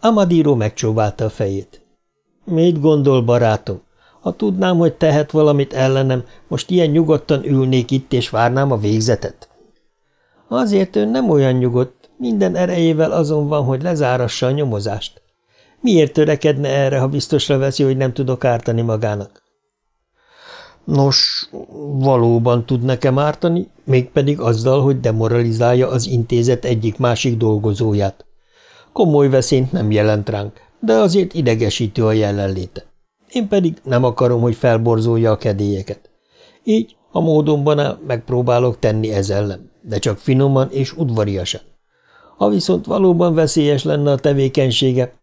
Amadíró megcsóválta a fejét. – Mit gondol, barátom? Ha tudnám, hogy tehet valamit ellenem, most ilyen nyugodtan ülnék itt, és várnám a végzetet. Azért ön nem olyan nyugodt, minden erejével azon van, hogy lezárassa a nyomozást. Miért törekedne erre, ha biztosra veszi, hogy nem tudok ártani magának? Nos, valóban tud nekem ártani, mégpedig azzal, hogy demoralizálja az intézet egyik-másik dolgozóját. Komoly veszélyt nem jelent ránk, de azért idegesítő a jelenléte. Én pedig nem akarom, hogy felborzolja a kedélyeket. Így a módomban el megpróbálok tenni ez ellen, de csak finoman és udvariasan. Ha viszont valóban veszélyes lenne a tevékenysége,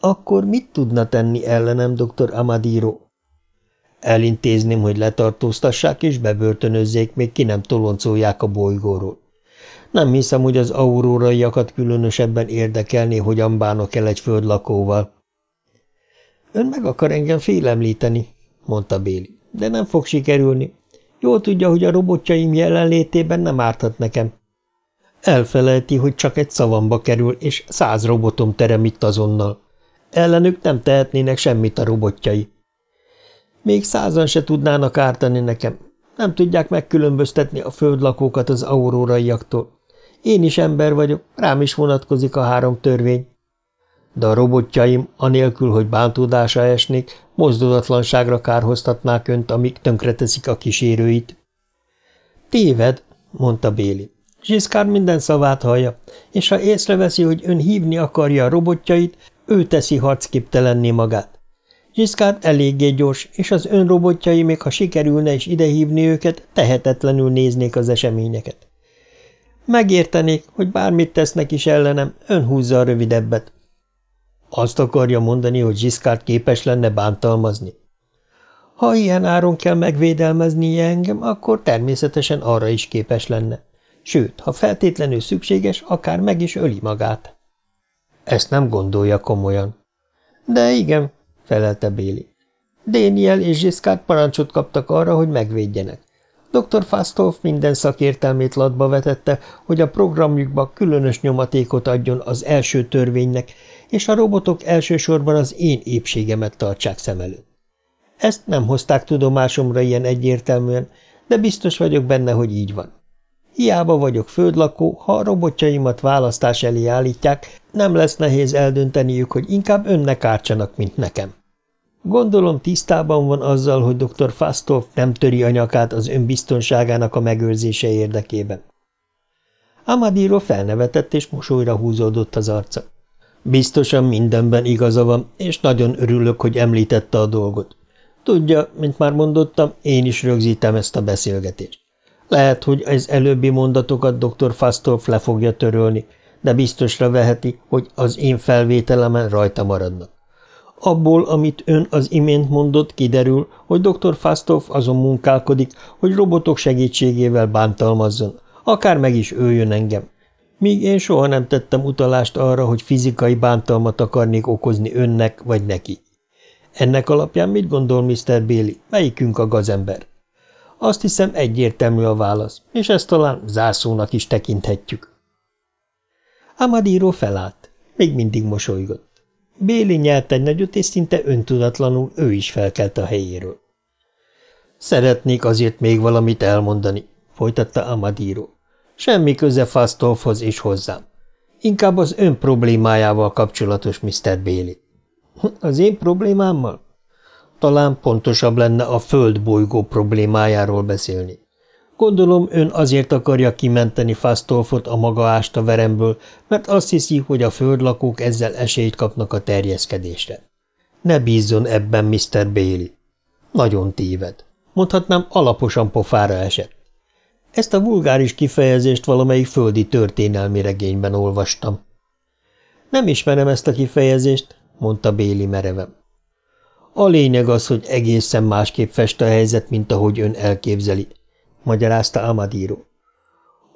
akkor mit tudna tenni ellenem, dr. Amadíró? Elintézném, hogy letartóztassák és bebörtönözzék, még ki nem toloncolják a bolygóról. Nem hiszem, hogy az auróraiakat különösebben érdekelné, hogyan bánok el egy földlakóval. Ön meg akar engem félemlíteni, mondta Béli, de nem fog sikerülni. Jól tudja, hogy a robotjaim jelenlétében nem árthat nekem. Elfelejti, hogy csak egy szavamba kerül, és száz robotom terem itt azonnal. Ellenük nem tehetnének semmit a robotjai. Még százan se tudnának ártani nekem. Nem tudják megkülönböztetni a földlakókat az auróraiaktól. Én is ember vagyok, rám is vonatkozik a három törvény. De a robotjaim, anélkül, hogy bántódásra esnék, mozdulatlanságra kárhoztatnák önt, amíg tönkreteszik a kísérőit. Téved, mondta Béli. Zsiszkár minden szavát hallja, és ha észreveszi, hogy ön hívni akarja a robotjait, ő teszi harcképtelenné magát. Zsiszkár eléggé gyors, és az ön robotjai, még ha sikerülne is idehívni őket, tehetetlenül néznék az eseményeket. Megértenék, hogy bármit tesznek is ellenem, ön húzza a rövidebbet. Azt akarja mondani, hogy Zsiszkárt képes lenne bántalmazni? Ha ilyen áron kell megvédelmeznie engem, akkor természetesen arra is képes lenne. Sőt, ha feltétlenül szükséges, akár meg is öli magát. Ezt nem gondolja komolyan. De igen, felelte Béli. Déniel és Zsiszkát parancsot kaptak arra, hogy megvédjenek. Dr. Fastolf minden szakértelmét latba vetette, hogy a programjukba különös nyomatékot adjon az első törvénynek, és a robotok elsősorban az én épségemet tartsák szem előtt. Ezt nem hozták tudomásomra ilyen egyértelműen, de biztos vagyok benne, hogy így van. Hiába vagyok földlakó, ha a robotjaimat választás elé állítják, nem lesz nehéz eldönteniük, hogy inkább önnek ártsanak, mint nekem. Gondolom tisztában van azzal, hogy dr. Fastolf nem töri a nyakát az önbiztonságának a megőrzése érdekében. Amadiro felnevetett, és mosolyra húzódott az arca. Biztosan mindenben igaza van, és nagyon örülök, hogy említette a dolgot. Tudja, mint már mondottam, én is rögzítem ezt a beszélgetést. Lehet, hogy az előbbi mondatokat dr. Fastolf le fogja törölni, de biztosra veheti, hogy az én felvételemen rajta maradnak. Abból, amit ön az imént mondott, kiderül, hogy dr. Fastoff azon munkálkodik, hogy robotok segítségével bántalmazzon, akár meg is öljön engem. Míg én soha nem tettem utalást arra, hogy fizikai bántalmat akarnék okozni önnek vagy neki. Ennek alapján mit gondol Mr. Béli, melyikünk a gazember? Azt hiszem egyértelmű a válasz, és ezt talán zászónak is tekinthetjük. Amadíró felállt, még mindig mosolygott. Béli nyelt egy nagyot, és szinte öntudatlanul ő is felkelt a helyéről. Szeretnék azért még valamit elmondani, folytatta Amadíró. Semmi köze Fasztolfhoz és hozzám. Inkább az ön problémájával kapcsolatos Mr. Béli. [LAUGHS] Az én problémámmal? Talán pontosabb lenne a földbolygó problémájáról beszélni. Gondolom, ön azért akarja kimenteni Fasztolfot a maga ásta veremből, mert azt hiszi, hogy a földlakók ezzel esélyt kapnak a terjeszkedésre. Ne bízzon ebben, Mr. Bailey. Nagyon téved. Mondhatnám, alaposan pofára esett. Ezt a vulgáris kifejezést valamelyik földi történelmi regényben olvastam. Nem ismerem ezt a kifejezést, mondta Béli merevem. A lényeg az, hogy egészen másképp fest a helyzet, mint ahogy ön elképzeli – magyarázta Amadíró.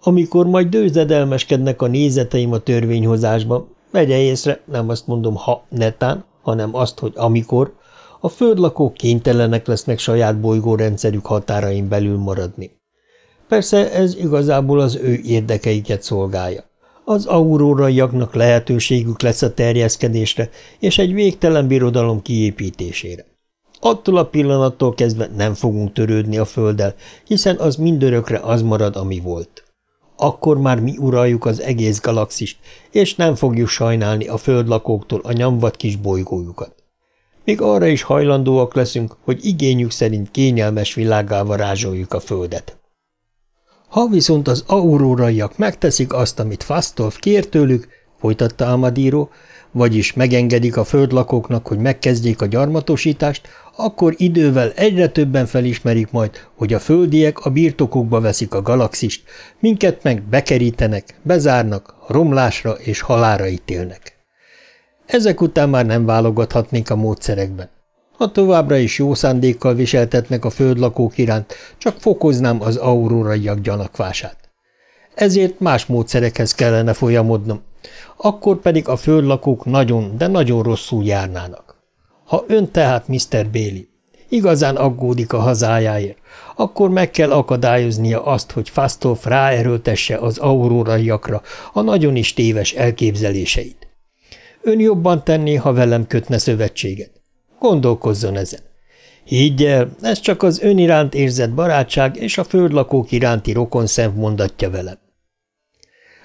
Amikor majd dőzedelmeskednek a nézeteim a törvényhozásban, vegye észre, nem azt mondom ha netán, hanem azt, hogy amikor, a földlakók kénytelenek lesznek saját bolygórendszerük határain belül maradni. Persze ez igazából az ő érdekeiket szolgálja. Az auróraiaknak lehetőségük lesz a terjeszkedésre és egy végtelen birodalom kiépítésére. Attól a pillanattól kezdve nem fogunk törődni a földdel, hiszen az mindörökre az marad, ami volt. Akkor már mi uraljuk az egész galaxist, és nem fogjuk sajnálni a földlakóktól a nyamvat kis bolygójukat. Még arra is hajlandóak leszünk, hogy igényük szerint kényelmes világá varázsoljuk a földet. Ha viszont az auróraiak megteszik azt, amit Fasztolf kér tőlük, folytatta Amadíró, vagyis megengedik a földlakóknak, hogy megkezdjék a gyarmatosítást, akkor idővel egyre többen felismerik majd, hogy a földiek a birtokukba veszik a galaxist, minket meg bekerítenek, bezárnak, romlásra és halára ítélnek. Ezek után már nem válogathatnék a módszerekben. Ha továbbra is jó szándékkal viseltetnek a földlakók iránt, csak fokoznám az auróraiak gyanakvását. Ezért más módszerekhez kellene folyamodnom, akkor pedig a földlakók nagyon, de nagyon rosszul járnának. Ha ön tehát Mr. Béli igazán aggódik a hazájáért, akkor meg kell akadályoznia azt, hogy Fasztolf ráerőltesse az auróraiakra a nagyon is téves elképzeléseit. Ön jobban tenné, ha velem kötne szövetséget. Gondolkozzon ezen. Higgy el, ez csak az ön iránt érzett barátság és a földlakók iránti rokonszenv mondatja velem.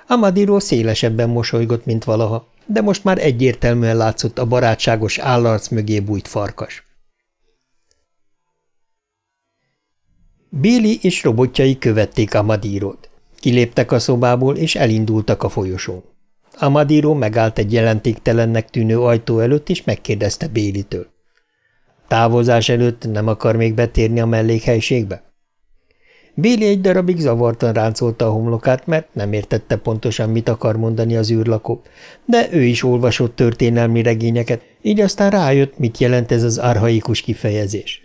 Amadiro szélesebben mosolygott, mint valaha de most már egyértelműen látszott a barátságos állarc mögé bújt farkas. Béli és robotjai követték Amadírót. Kiléptek a szobából, és elindultak a folyosón. Amadíró megállt egy jelentéktelennek tűnő ajtó előtt, és megkérdezte Bélitől. Távozás előtt nem akar még betérni a mellékhelyiségbe? Béli egy darabig zavartan ráncolta a homlokát, mert nem értette pontosan, mit akar mondani az űrlakó, de ő is olvasott történelmi regényeket, így aztán rájött, mit jelent ez az arhaikus kifejezés.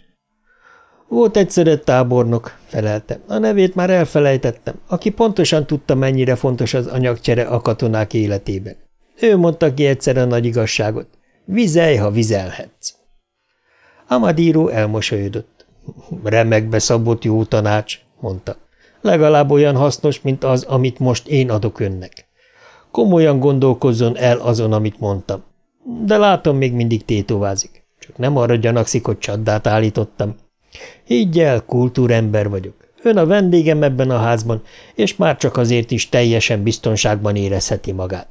Volt egyszer egy tábornok, felelte. A nevét már elfelejtettem, aki pontosan tudta, mennyire fontos az anyagcsere a katonák életében. Ő mondta ki egyszer a nagy igazságot. Vizelj, ha vizelhetsz. Amadíró elmosolyodott. Remekbe szabott jó tanács, mondta. Legalább olyan hasznos, mint az, amit most én adok önnek. Komolyan gondolkozzon el azon, amit mondtam. De látom, még mindig tétovázik. Csak nem arra gyanakszik, hogy csaddát állítottam. Higgy el, kultúrember vagyok. Ön a vendégem ebben a házban, és már csak azért is teljesen biztonságban érezheti magát.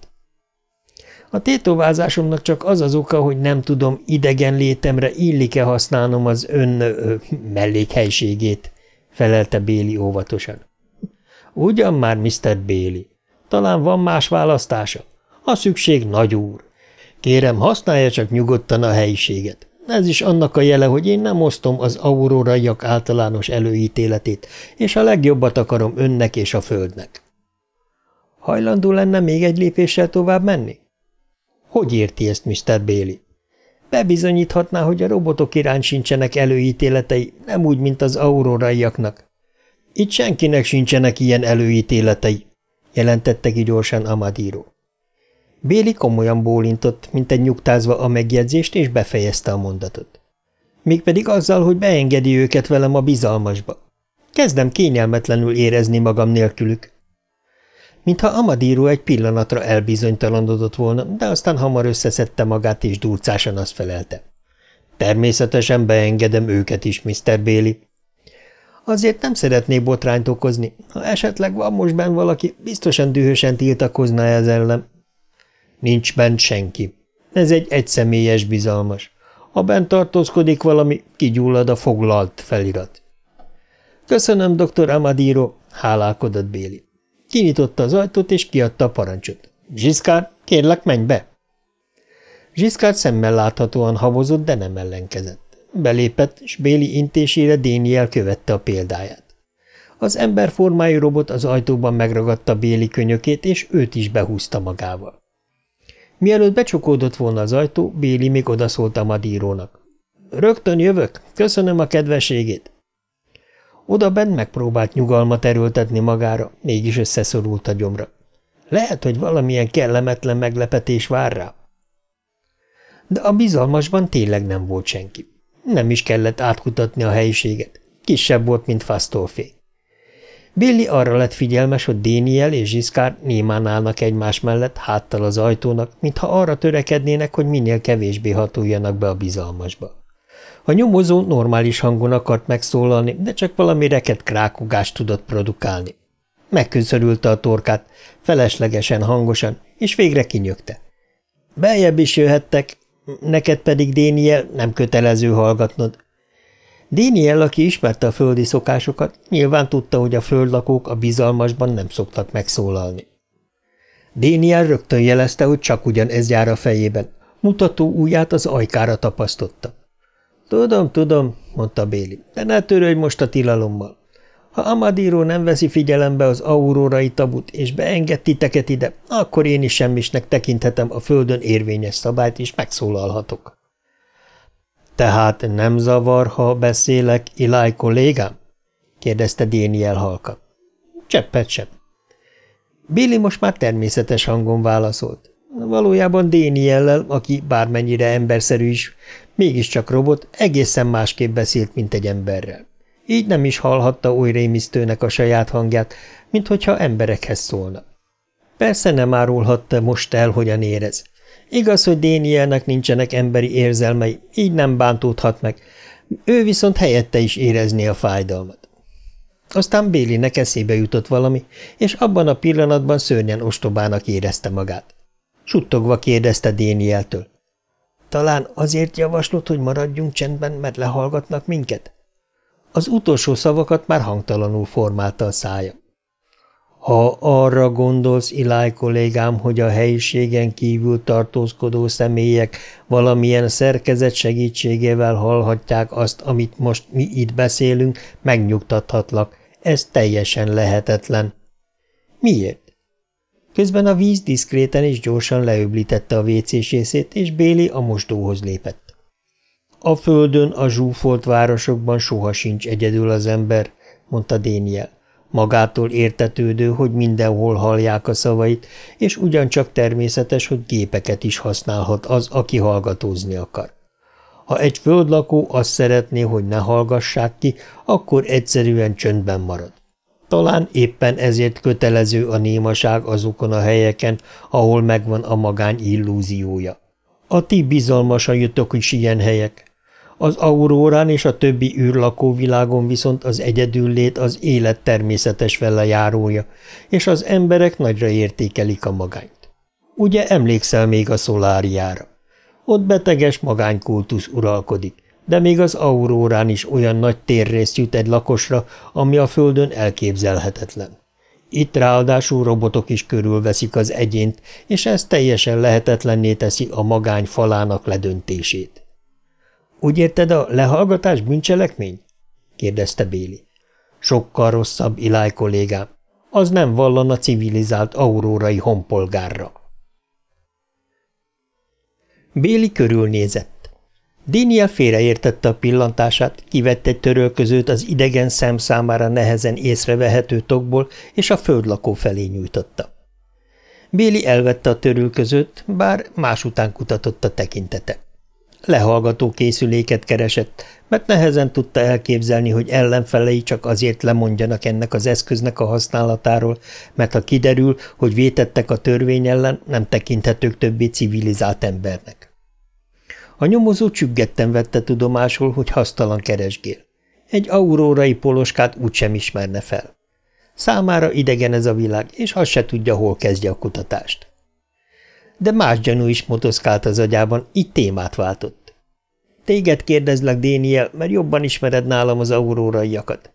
A tétovázásomnak csak az az oka, hogy nem tudom, idegen létemre illik-e használnom az ön ö, mellékhelységét felelte Béli óvatosan. Ugyan már, Mr. Béli. Talán van más választása? A szükség nagy úr. Kérem, használja csak nyugodtan a helyiséget. Ez is annak a jele, hogy én nem osztom az auróraiak általános előítéletét, és a legjobbat akarom önnek és a földnek. Hajlandó lenne még egy lépéssel tovább menni? Hogy érti ezt, Mr. Béli? Bebizonyíthatná, hogy a robotok iránt sincsenek előítéletei, nem úgy, mint az auroraiaknak. Itt senkinek sincsenek ilyen előítéletei, jelentette ki gyorsan Amadíró. Béli komolyan bólintott, mint egy nyugtázva a megjegyzést, és befejezte a mondatot. Mégpedig azzal, hogy beengedi őket velem a bizalmasba. Kezdem kényelmetlenül érezni magam nélkülük. Mintha Amadíró egy pillanatra elbizonytalanodott volna, de aztán hamar összeszedte magát, és durcásan azt felelte. Természetesen beengedem őket is, Mr. Béli. Azért nem szeretnék botrányt okozni. Ha esetleg van most benn valaki, biztosan dühösen tiltakozna ez ellen. Nincs bent senki. Ez egy egyszemélyes bizalmas. Ha bent tartózkodik valami, kigyullad a foglalt felirat. Köszönöm, dr. Amadíró, hálálkodott Béli. Kinyitotta az ajtót, és kiadta a parancsot. – Zsiszkár, kérlek, menj be! Zsiszkár szemmel láthatóan havozott, de nem ellenkezett. Belépett, s Béli intésére Déniel követte a példáját. Az ember formájú robot az ajtóban megragadta Béli könyökét, és őt is behúzta magával. Mielőtt becsukódott volna az ajtó, Béli még odaszólt a madírónak. – Rögtön jövök, köszönöm a kedvességét! Oda bent megpróbált nyugalmat erőltetni magára, mégis összeszorult a gyomra. Lehet, hogy valamilyen kellemetlen meglepetés vár rá. De a bizalmasban tényleg nem volt senki. Nem is kellett átkutatni a helyiséget. Kisebb volt, mint Fasztolfé. Billy arra lett figyelmes, hogy Déniel és Zsiszkár némán állnak egymás mellett háttal az ajtónak, mintha arra törekednének, hogy minél kevésbé hatuljanak be a bizalmasba. A nyomozó normális hangon akart megszólalni, de csak valami reket krákogást tudott produkálni. Megközörülte a torkát, feleslegesen hangosan, és végre kinyögte. Beljebb is jöhettek, neked pedig, Déniel, nem kötelező hallgatnod. Déniel, aki ismerte a földi szokásokat, nyilván tudta, hogy a földlakók a bizalmasban nem szoktak megszólalni. Déniel rögtön jelezte, hogy csak ugyan ez jár a fejében. Mutató ujját az ajkára tapasztotta. Tudom, tudom, mondta Béli, de ne törődj most a tilalommal. Ha Amadíró nem veszi figyelembe az aurórai tabut, és beenged titeket ide, akkor én is semmisnek tekinthetem a földön érvényes szabályt, és megszólalhatok. Tehát nem zavar, ha beszélek Iláj kollégám? kérdezte Déniel halka. Cseppet sem. Billy most már természetes hangon válaszolt. Valójában Déniellel, aki bármennyire emberszerű is, Mégiscsak robot egészen másképp beszélt, mint egy emberrel. Így nem is hallhatta új rémisztőnek a saját hangját, mint hogyha emberekhez szólna. Persze nem árulhatta most el, hogyan érez. Igaz, hogy Dénielnek nincsenek emberi érzelmei, így nem bántódhat meg, ő viszont helyette is érezné a fájdalmat. Aztán Bélinek eszébe jutott valami, és abban a pillanatban szörnyen ostobának érezte magát. Suttogva kérdezte Dénieltől. Talán azért javaslod, hogy maradjunk csendben, mert lehallgatnak minket? Az utolsó szavakat már hangtalanul formálta a szája. Ha arra gondolsz, Iláj kollégám, hogy a helyiségen kívül tartózkodó személyek valamilyen szerkezet segítségével hallhatják azt, amit most mi itt beszélünk, megnyugtathatlak. Ez teljesen lehetetlen. Miért? Közben a víz diszkréten és gyorsan leöblítette a részét, és Béli a mosdóhoz lépett. A földön, a zsúfolt városokban soha sincs egyedül az ember, mondta Déniel. Magától értetődő, hogy mindenhol hallják a szavait, és ugyancsak természetes, hogy gépeket is használhat az, aki hallgatózni akar. Ha egy földlakó azt szeretné, hogy ne hallgassák ki, akkor egyszerűen csöndben marad. Talán éppen ezért kötelező a némaság azokon a helyeken, ahol megvan a magány illúziója. A ti bizalmasajötök is ilyen helyek. Az aurórán és a többi űrlakó világon viszont az egyedüllét az élet természetes járója, és az emberek nagyra értékelik a magányt. Ugye emlékszel még a szoláriára? Ott beteges magánykultusz uralkodik, de még az aurórán is olyan nagy térrészt jut egy lakosra, ami a földön elképzelhetetlen. Itt ráadásul robotok is körülveszik az egyént, és ez teljesen lehetetlenné teszi a magány falának ledöntését. – Úgy érted a lehallgatás bűncselekmény? – kérdezte Béli. – Sokkal rosszabb, Iláj kollégám. Az nem a civilizált aurórai honpolgárra. Béli körülnézett. Déniel félreértette a pillantását, kivett egy törölközőt az idegen szem számára nehezen észrevehető tokból, és a földlakó felé nyújtotta. Béli elvette a törölközőt, bár másután kutatott a tekintete. Lehallgató készüléket keresett, mert nehezen tudta elképzelni, hogy ellenfelei csak azért lemondjanak ennek az eszköznek a használatáról, mert ha kiderül, hogy vétettek a törvény ellen, nem tekinthetők többé civilizált embernek. A nyomozó csüggetten vette tudomásul, hogy hasztalan keresgél. Egy aurórai poloskát úgysem ismerne fel. Számára idegen ez a világ, és azt se tudja, hol kezdje a kutatást. De más gyanú is motoszkált az agyában, így témát váltott. Téged kérdezlek, Déniel, mert jobban ismered nálam az auróraiakat.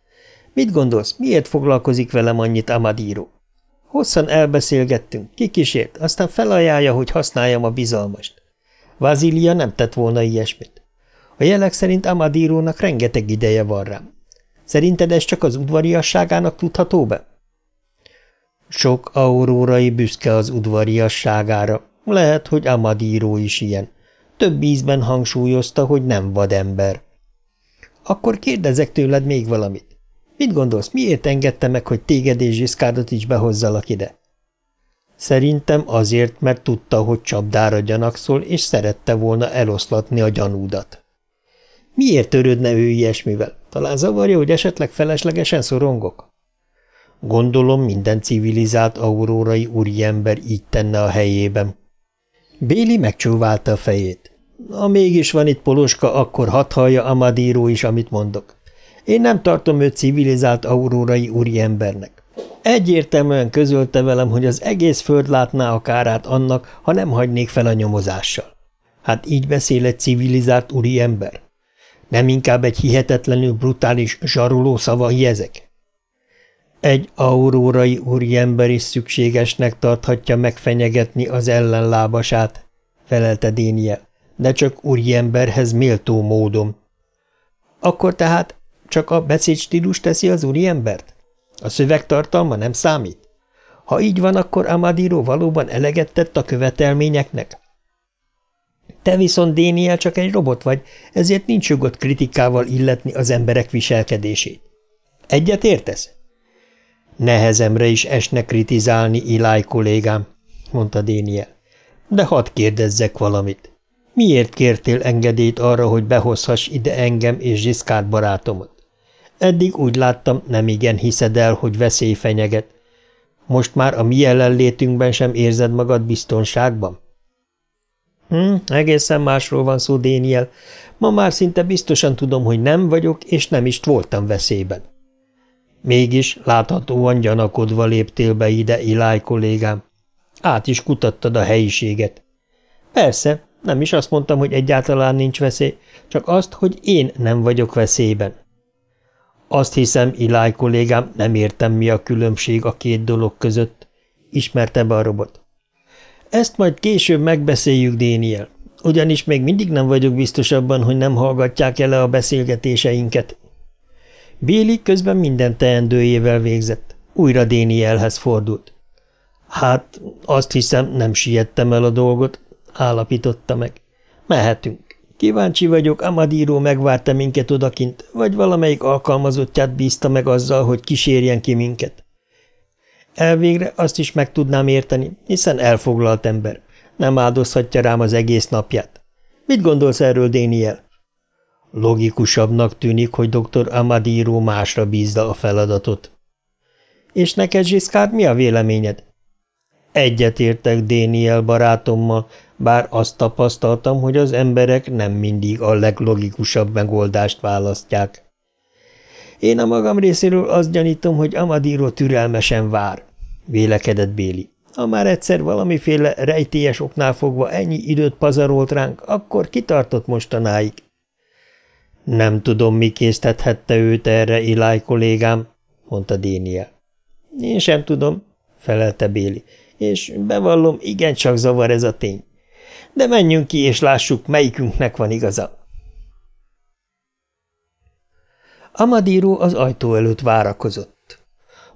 Mit gondolsz, miért foglalkozik velem annyit Amadíró? Hosszan elbeszélgettünk, kikísért, aztán felajánlja, hogy használjam a bizalmast. Vazília nem tett volna ilyesmit. A jelek szerint Amadírónak rengeteg ideje van rám. Szerinted ez csak az udvariasságának tudható be? Sok aurórai büszke az udvariasságára. Lehet, hogy Amadíró is ilyen. Több ízben hangsúlyozta, hogy nem vadember. Akkor kérdezek tőled még valamit. Mit gondolsz, miért engedte meg, hogy téged és Zsiszkádot is behozzalak ide? Szerintem azért, mert tudta, hogy csapdára gyanakszol, és szerette volna eloszlatni a gyanúdat. Miért törődne ő ilyesmivel? Talán zavarja, hogy esetleg feleslegesen szorongok? Gondolom minden civilizált aurórai úriember így tenne a helyében. Béli megcsóválta a fejét. Ha mégis van itt Poloska, akkor hadd hallja Amadíró is, amit mondok. Én nem tartom őt civilizált aurórai úriembernek. Egyértelműen közölte velem, hogy az egész föld látná a kárát annak, ha nem hagynék fel a nyomozással. Hát így beszél egy civilizált úri ember. Nem inkább egy hihetetlenül brutális, zsaruló szava ezek? Egy aurórai úriember is szükségesnek tarthatja megfenyegetni az ellenlábasát, felelte Dénie, de csak úriemberhez méltó módon. Akkor tehát csak a beszédstílus teszi az úriembert? A szövegtartalma nem számít? Ha így van, akkor Amadiro valóban eleget tett a követelményeknek? Te viszont, Déniel, csak egy robot vagy, ezért nincs jogod kritikával illetni az emberek viselkedését. Egyet értesz? Nehezemre is esne kritizálni, Iláj kollégám, mondta Déniel. De hadd kérdezzek valamit. Miért kértél engedélyt arra, hogy behozhass ide engem és Zsiszkát barátomot? Eddig úgy láttam, nem igen hiszed el, hogy veszély fenyeget. Most már a mi jelenlétünkben sem érzed magad biztonságban? Hm, egészen másról van szó, Déniel. Ma már szinte biztosan tudom, hogy nem vagyok, és nem is voltam veszélyben. Mégis láthatóan gyanakodva léptél be ide, Iláj kollégám. Át is kutattad a helyiséget. Persze, nem is azt mondtam, hogy egyáltalán nincs veszély, csak azt, hogy én nem vagyok veszélyben. Azt hiszem, Iláj kollégám, nem értem, mi a különbség a két dolog között, ismerte be a robot. Ezt majd később megbeszéljük, Déniel, ugyanis még mindig nem vagyok biztos abban, hogy nem hallgatják ele a beszélgetéseinket. Béli közben minden teendőjével végzett. Újra Dénielhez fordult. Hát, azt hiszem, nem siettem el a dolgot, állapította meg. Mehetünk. Kíváncsi vagyok, Amadíró megvárta minket odakint, vagy valamelyik alkalmazottját bízta meg azzal, hogy kísérjen ki minket. Elvégre azt is meg tudnám érteni, hiszen elfoglalt ember. Nem áldozhatja rám az egész napját. Mit gondolsz erről, Déniel? Logikusabbnak tűnik, hogy dr. Amadíró másra bízza a feladatot. És neked, Zsiszkár, mi a véleményed? Egyetértek Déniel barátommal, bár azt tapasztaltam, hogy az emberek nem mindig a leglogikusabb megoldást választják. Én a magam részéről azt gyanítom, hogy Amadíró türelmesen vár, vélekedett Béli. Ha már egyszer valamiféle rejtélyes oknál fogva ennyi időt pazarolt ránk, akkor kitartott mostanáig. Nem tudom, mi késztethette őt erre, Eli kollégám, mondta Déniel. Én sem tudom, felelte Béli és bevallom, igencsak zavar ez a tény. De menjünk ki, és lássuk, melyikünknek van igaza. Amadíró az ajtó előtt várakozott.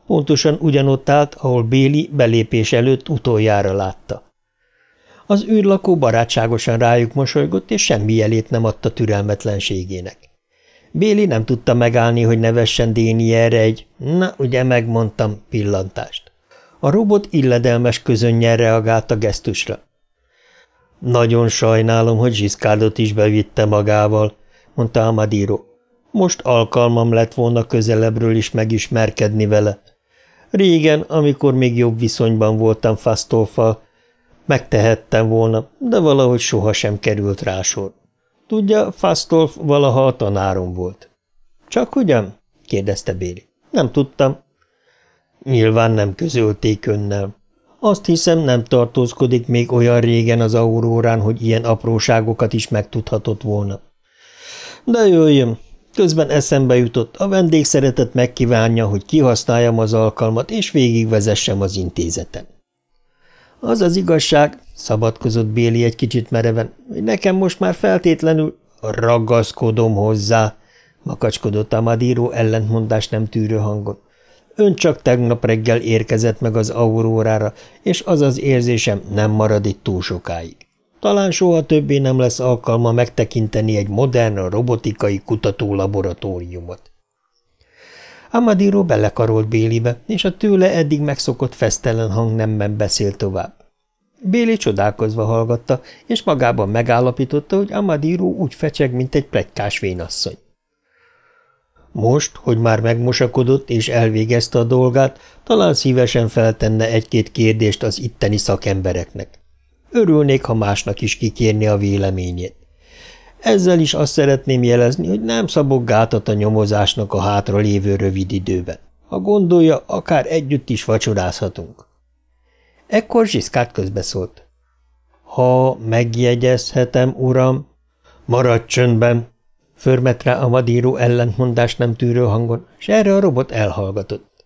Pontosan ugyanott állt, ahol Béli belépés előtt utoljára látta. Az űrlakó barátságosan rájuk mosolygott, és semmi jelét nem adta türelmetlenségének. Béli nem tudta megállni, hogy nevessen Déni erre egy, na ugye megmondtam, pillantást. A robot illedelmes közönnyel reagált a gesztusra. Nagyon sajnálom, hogy Zsiszkádot is bevitte magával, mondta Amadíró. Most alkalmam lett volna közelebbről is megismerkedni vele. Régen, amikor még jobb viszonyban voltam Fasztolfal, megtehettem volna, de valahogy sohasem került rá sor. Tudja, Fasztolf valaha a tanárom volt. – Csak ugyan? – kérdezte Béli. – Nem tudtam. Nyilván nem közölték önnel. Azt hiszem, nem tartózkodik még olyan régen az aurórán, hogy ilyen apróságokat is megtudhatott volna. De jöjjön! Közben eszembe jutott, a vendég szeretett megkívánja, hogy kihasználjam az alkalmat, és végigvezessem az intézetem. Az az igazság, szabadkozott Béli egy kicsit mereven, hogy nekem most már feltétlenül ragaszkodom hozzá, makacskodott Amadíró ellentmondás nem tűrő hangon. Ön csak tegnap reggel érkezett meg az aurórára, és az az érzésem nem marad itt túl sokáig. Talán soha többé nem lesz alkalma megtekinteni egy modern robotikai kutató laboratóriumot. Amadiro belekarolt Bélibe, és a tőle eddig megszokott fesztelen hangnemben beszélt tovább. Béli csodálkozva hallgatta, és magában megállapította, hogy Amadiro úgy fecseg, mint egy plegykás vénasszony. Most, hogy már megmosakodott és elvégezte a dolgát, talán szívesen feltenne egy-két kérdést az itteni szakembereknek. Örülnék, ha másnak is kikérni a véleményét. Ezzel is azt szeretném jelezni, hogy nem szabok gátat a nyomozásnak a hátra lévő rövid időben. Ha gondolja, akár együtt is vacsorázhatunk. Ekkor Zsiszkát közbeszólt. Ha megjegyezhetem, uram, maradj csöndben, Förmet rá a vadíró ellentmondást nem tűrő hangon, és erre a robot elhallgatott.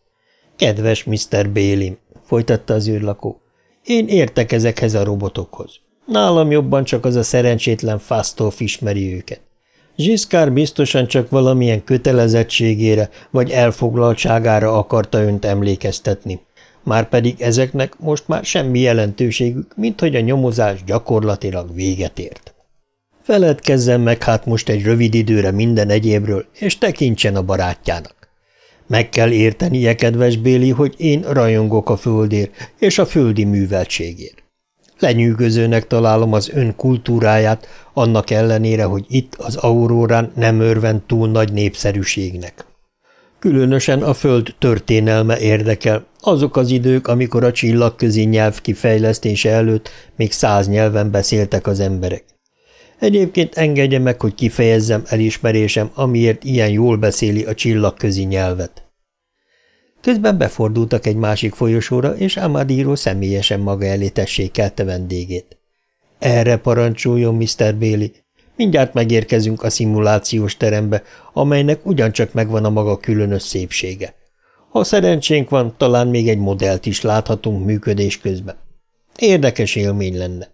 Kedves Mr. Bélim, folytatta az űrlakó, én értek ezekhez a robotokhoz. Nálam jobban csak az a szerencsétlen Fastolf ismeri őket. Zsiszkár biztosan csak valamilyen kötelezettségére vagy elfoglaltságára akarta önt emlékeztetni. Márpedig ezeknek most már semmi jelentőségük, mint hogy a nyomozás gyakorlatilag véget ért. Feledkezzen meg hát most egy rövid időre minden egyébről, és tekintsen a barátjának. Meg kell értenie, kedves Béli, hogy én rajongok a földért és a földi műveltségért. Lenyűgözőnek találom az ön kultúráját, annak ellenére, hogy itt az aurórán nem örvend túl nagy népszerűségnek. Különösen a föld történelme érdekel, azok az idők, amikor a csillagközi nyelv kifejlesztése előtt még száz nyelven beszéltek az emberek. Egyébként engedje meg, hogy kifejezzem elismerésem, amiért ilyen jól beszéli a csillagközi nyelvet. Közben befordultak egy másik folyosóra, és Amadíró személyesen maga elé tessékelte vendégét. Erre parancsoljon, Mr. Béli. Mindjárt megérkezünk a szimulációs terembe, amelynek ugyancsak megvan a maga különös szépsége. Ha szerencsénk van, talán még egy modellt is láthatunk működés közben. Érdekes élmény lenne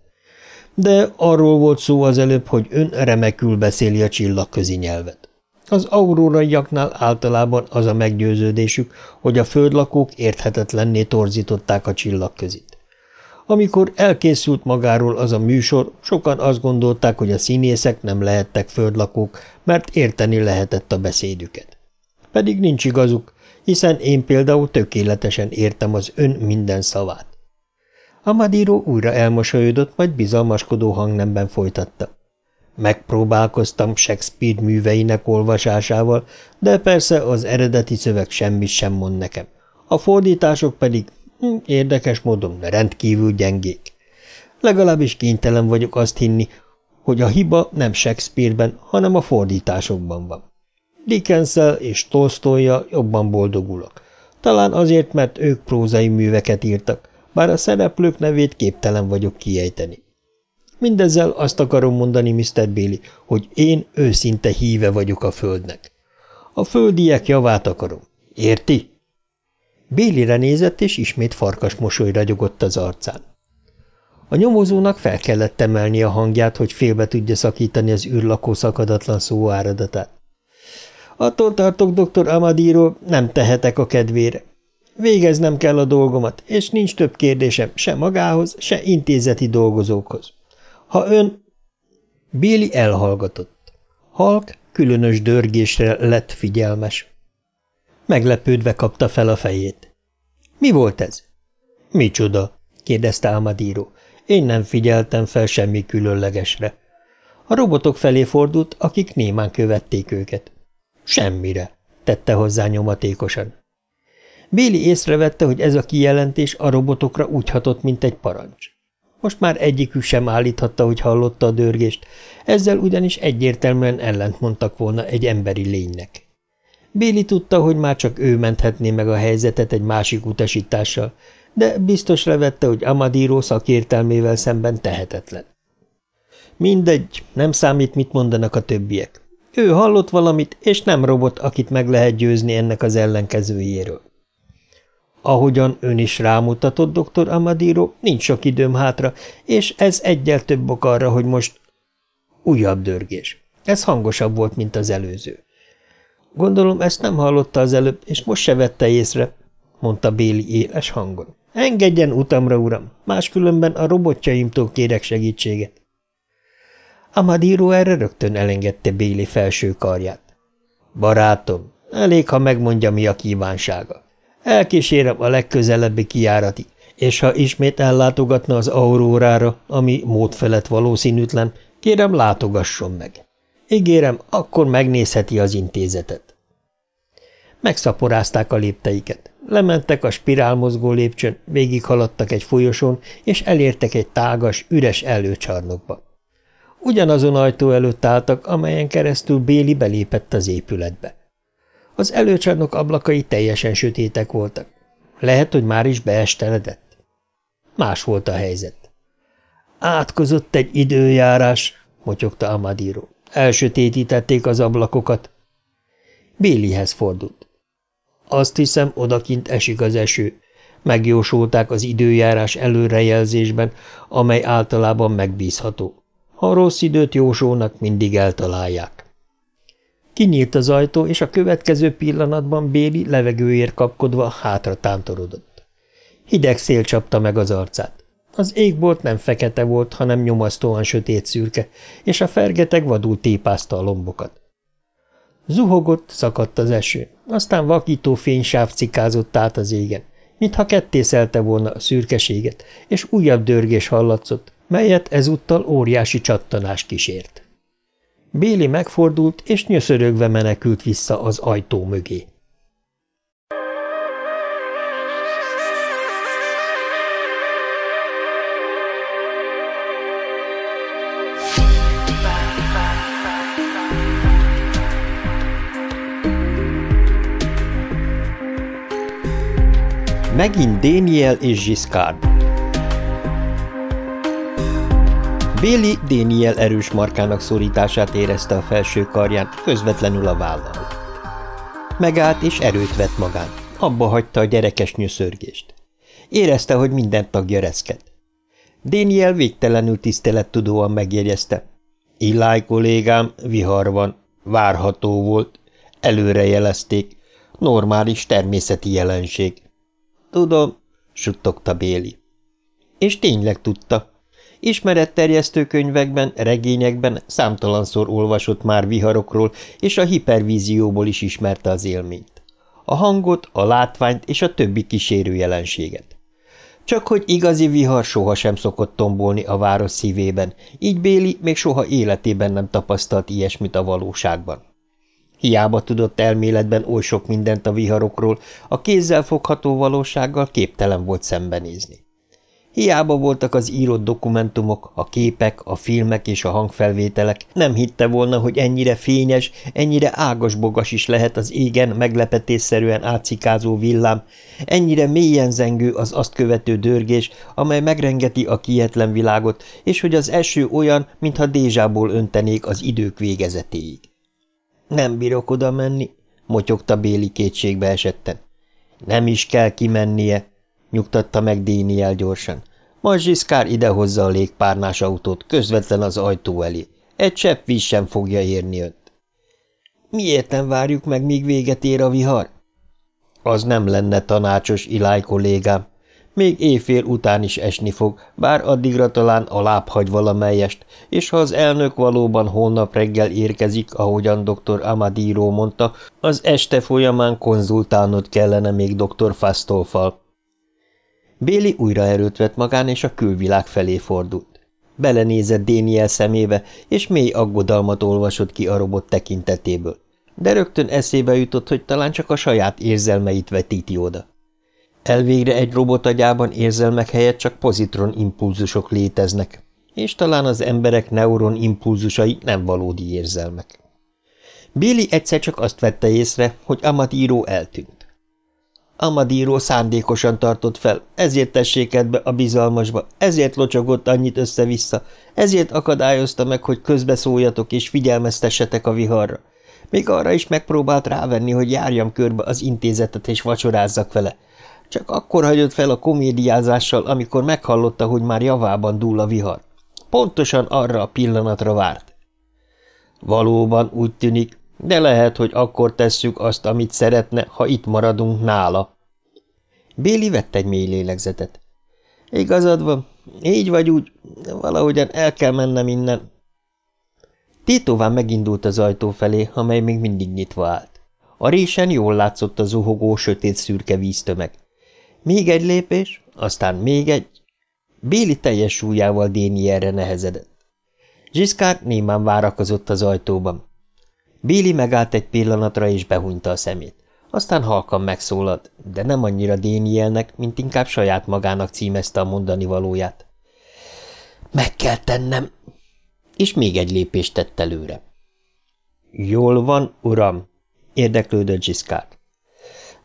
de arról volt szó az előbb, hogy ön remekül beszéli a csillagközi nyelvet. Az auróraiaknál általában az a meggyőződésük, hogy a földlakók érthetetlenné torzították a csillagközit. Amikor elkészült magáról az a műsor, sokan azt gondolták, hogy a színészek nem lehettek földlakók, mert érteni lehetett a beszédüket. Pedig nincs igazuk, hiszen én például tökéletesen értem az ön minden szavát. Hamadíró újra elmosolyodott, majd bizalmaskodó hangnemben folytatta. Megpróbálkoztam Shakespeare műveinek olvasásával, de persze az eredeti szöveg semmit sem mond nekem. A fordítások pedig hm, érdekes módon rendkívül gyengék. Legalábbis kénytelen vagyok azt hinni, hogy a hiba nem Shakespeare-ben, hanem a fordításokban van. dickens és tolstoy jobban boldogulok. Talán azért, mert ők prózai műveket írtak, bár a szereplők nevét képtelen vagyok kiejteni. Mindezzel azt akarom mondani, Mr. Béli, hogy én őszinte híve vagyok a földnek. A földiek javát akarom. Érti? Bélire nézett, és ismét farkas mosoly ragyogott az arcán. A nyomozónak fel kellett emelni a hangját, hogy félbe tudja szakítani az űrlakó szakadatlan szó áradatát. Attól tartok dr. Amadíró, nem tehetek a kedvére. Végeznem kell a dolgomat, és nincs több kérdésem se magához, se intézeti dolgozókhoz. Ha ön... Béli elhallgatott. Halk különös dörgésre lett figyelmes. Meglepődve kapta fel a fejét. Mi volt ez? Micsoda? kérdezte Amadíró. Én nem figyeltem fel semmi különlegesre. A robotok felé fordult, akik némán követték őket. Semmire, tette hozzá nyomatékosan. Béli észrevette, hogy ez a kijelentés a robotokra úgy hatott, mint egy parancs. Most már egyikük sem állíthatta, hogy hallotta a dörgést, ezzel ugyanis egyértelműen ellent mondtak volna egy emberi lénynek. Béli tudta, hogy már csak ő menthetné meg a helyzetet egy másik utasítással, de biztos levette, hogy Amadíró szakértelmével szemben tehetetlen. Mindegy, nem számít, mit mondanak a többiek. Ő hallott valamit, és nem robot, akit meg lehet győzni ennek az ellenkezőjéről. Ahogyan ön is rámutatott, doktor Amadíró, nincs sok időm hátra, és ez egyel több ok arra, hogy most... Újabb dörgés. Ez hangosabb volt, mint az előző. Gondolom, ezt nem hallotta az előbb, és most se vette észre, mondta Béli éles hangon. Engedjen utamra, uram, máskülönben a robotjaimtól kérek segítséget. Amadíró erre rögtön elengedte Béli felső karját. Barátom, elég, ha megmondja, mi a kívánsága. Elkísérem a legközelebbi kiáratig, és ha ismét ellátogatna az aurórára, ami mód felett valószínűtlen, kérem látogasson meg. Ígérem, akkor megnézheti az intézetet. Megszaporázták a lépteiket. Lementek a spirálmozgó lépcsőn, végighaladtak egy folyosón, és elértek egy tágas, üres előcsarnokba. Ugyanazon ajtó előtt álltak, amelyen keresztül Béli belépett az épületbe. Az előcsarnok ablakai teljesen sötétek voltak. Lehet, hogy már is beesteledett. Más volt a helyzet. Átkozott egy időjárás, motyogta Amadíró. Elsötétítették az ablakokat. Bélihez fordult. Azt hiszem, odakint esik az eső. Megjósolták az időjárás előrejelzésben, amely általában megbízható. Ha rossz időt jósolnak, mindig eltalálják. Kinyílt az ajtó, és a következő pillanatban Béli levegőért kapkodva hátra tántorodott. Hideg szél csapta meg az arcát. Az égbolt nem fekete volt, hanem nyomasztóan sötét szürke, és a fergeteg vadul tépázta a lombokat. Zuhogott, szakadt az eső, aztán vakító fénysáv cikázott át az égen, mintha kettészelte volna a szürkeséget, és újabb dörgés hallatszott, melyet ezúttal óriási csattanás kísért. Béli megfordult, és nyöszörögve menekült vissza az ajtó mögé. Megint Daniel és Giscard. Béli Déniel erős markának szorítását érezte a felső karján, közvetlenül a vállal. Megállt és erőt vett magán. Abba hagyta a gyerekes nyőszörgést. Érezte, hogy minden tagja reszked. Déniel végtelenül tisztelettudóan megjegyezte. Illáj kollégám, vihar van, várható volt, előre jelezték, normális természeti jelenség. Tudom, suttogta Béli. És tényleg tudta, Ismeretterjesztő könyvekben, regényekben számtalanszor olvasott már viharokról, és a hipervízióból is ismerte az élményt. A hangot, a látványt és a többi kísérő jelenséget. Csak hogy igazi vihar sem szokott tombolni a város szívében, így Béli még soha életében nem tapasztalt ilyesmit a valóságban. Hiába tudott elméletben oly sok mindent a viharokról, a kézzel fogható valósággal képtelen volt szembenézni. Hiába voltak az írott dokumentumok, a képek, a filmek és a hangfelvételek, nem hitte volna, hogy ennyire fényes, ennyire ágas-bogas is lehet az égen meglepetésszerűen átszikázó villám, ennyire mélyen zengő az azt követő dörgés, amely megrengeti a kietlen világot, és hogy az eső olyan, mintha dézsából öntenék az idők végezetéig. Nem bírok oda menni, motyogta Béli kétségbe esetten. Nem is kell kimennie, nyugtatta meg Déniel gyorsan. Majd Zsiszkár idehozza a légpárnás autót, közvetlen az ajtó elé. Egy csepp víz sem fogja érni önt. Miért nem várjuk meg, míg véget ér a vihar? Az nem lenne tanácsos, Iláj kollégám. Még éjfél után is esni fog, bár addigra talán a láb hagy valamelyest, és ha az elnök valóban holnap reggel érkezik, ahogyan dr. Amadíró mondta, az este folyamán konzultálnod kellene még dr. Fastolfal. Béli újra erőt vett magán, és a külvilág felé fordult. Belenézett Déniel szemébe, és mély aggodalmat olvasott ki a robot tekintetéből. De rögtön eszébe jutott, hogy talán csak a saját érzelmeit vetíti oda. Elvégre egy robot agyában érzelmek helyett csak pozitron impulzusok léteznek, és talán az emberek neuron impulzusai nem valódi érzelmek. Béli egyszer csak azt vette észre, hogy Amat író eltűnt. Amadíró szándékosan tartott fel, ezért tessékelt be a bizalmasba, ezért locsogott annyit össze-vissza, ezért akadályozta meg, hogy közbeszóljatok és figyelmeztessetek a viharra. Még arra is megpróbált rávenni, hogy járjam körbe az intézetet és vacsorázzak vele. Csak akkor hagyott fel a komédiázással, amikor meghallotta, hogy már javában dúl a vihar. Pontosan arra a pillanatra várt. Valóban úgy tűnik, de lehet, hogy akkor tesszük azt, amit szeretne, ha itt maradunk nála. Béli vett egy mély lélegzetet. Igazad van, így vagy úgy, valahogyan el kell mennem innen. Tétován megindult az ajtó felé, amely még mindig nyitva állt. A résen jól látszott a zuhogó, sötét-szürke víztömeg. Még egy lépés, aztán még egy. Béli teljes súlyával erre nehezedett. Zsiszkár némán várakozott az ajtóban. Béli megállt egy pillanatra, és behunyta a szemét. Aztán halkan megszólalt, de nem annyira Dénielnek, mint inkább saját magának címezte a mondani valóját. Meg kell tennem! És még egy lépést tett előre. Jól van, uram, érdeklődött Zsiszkát.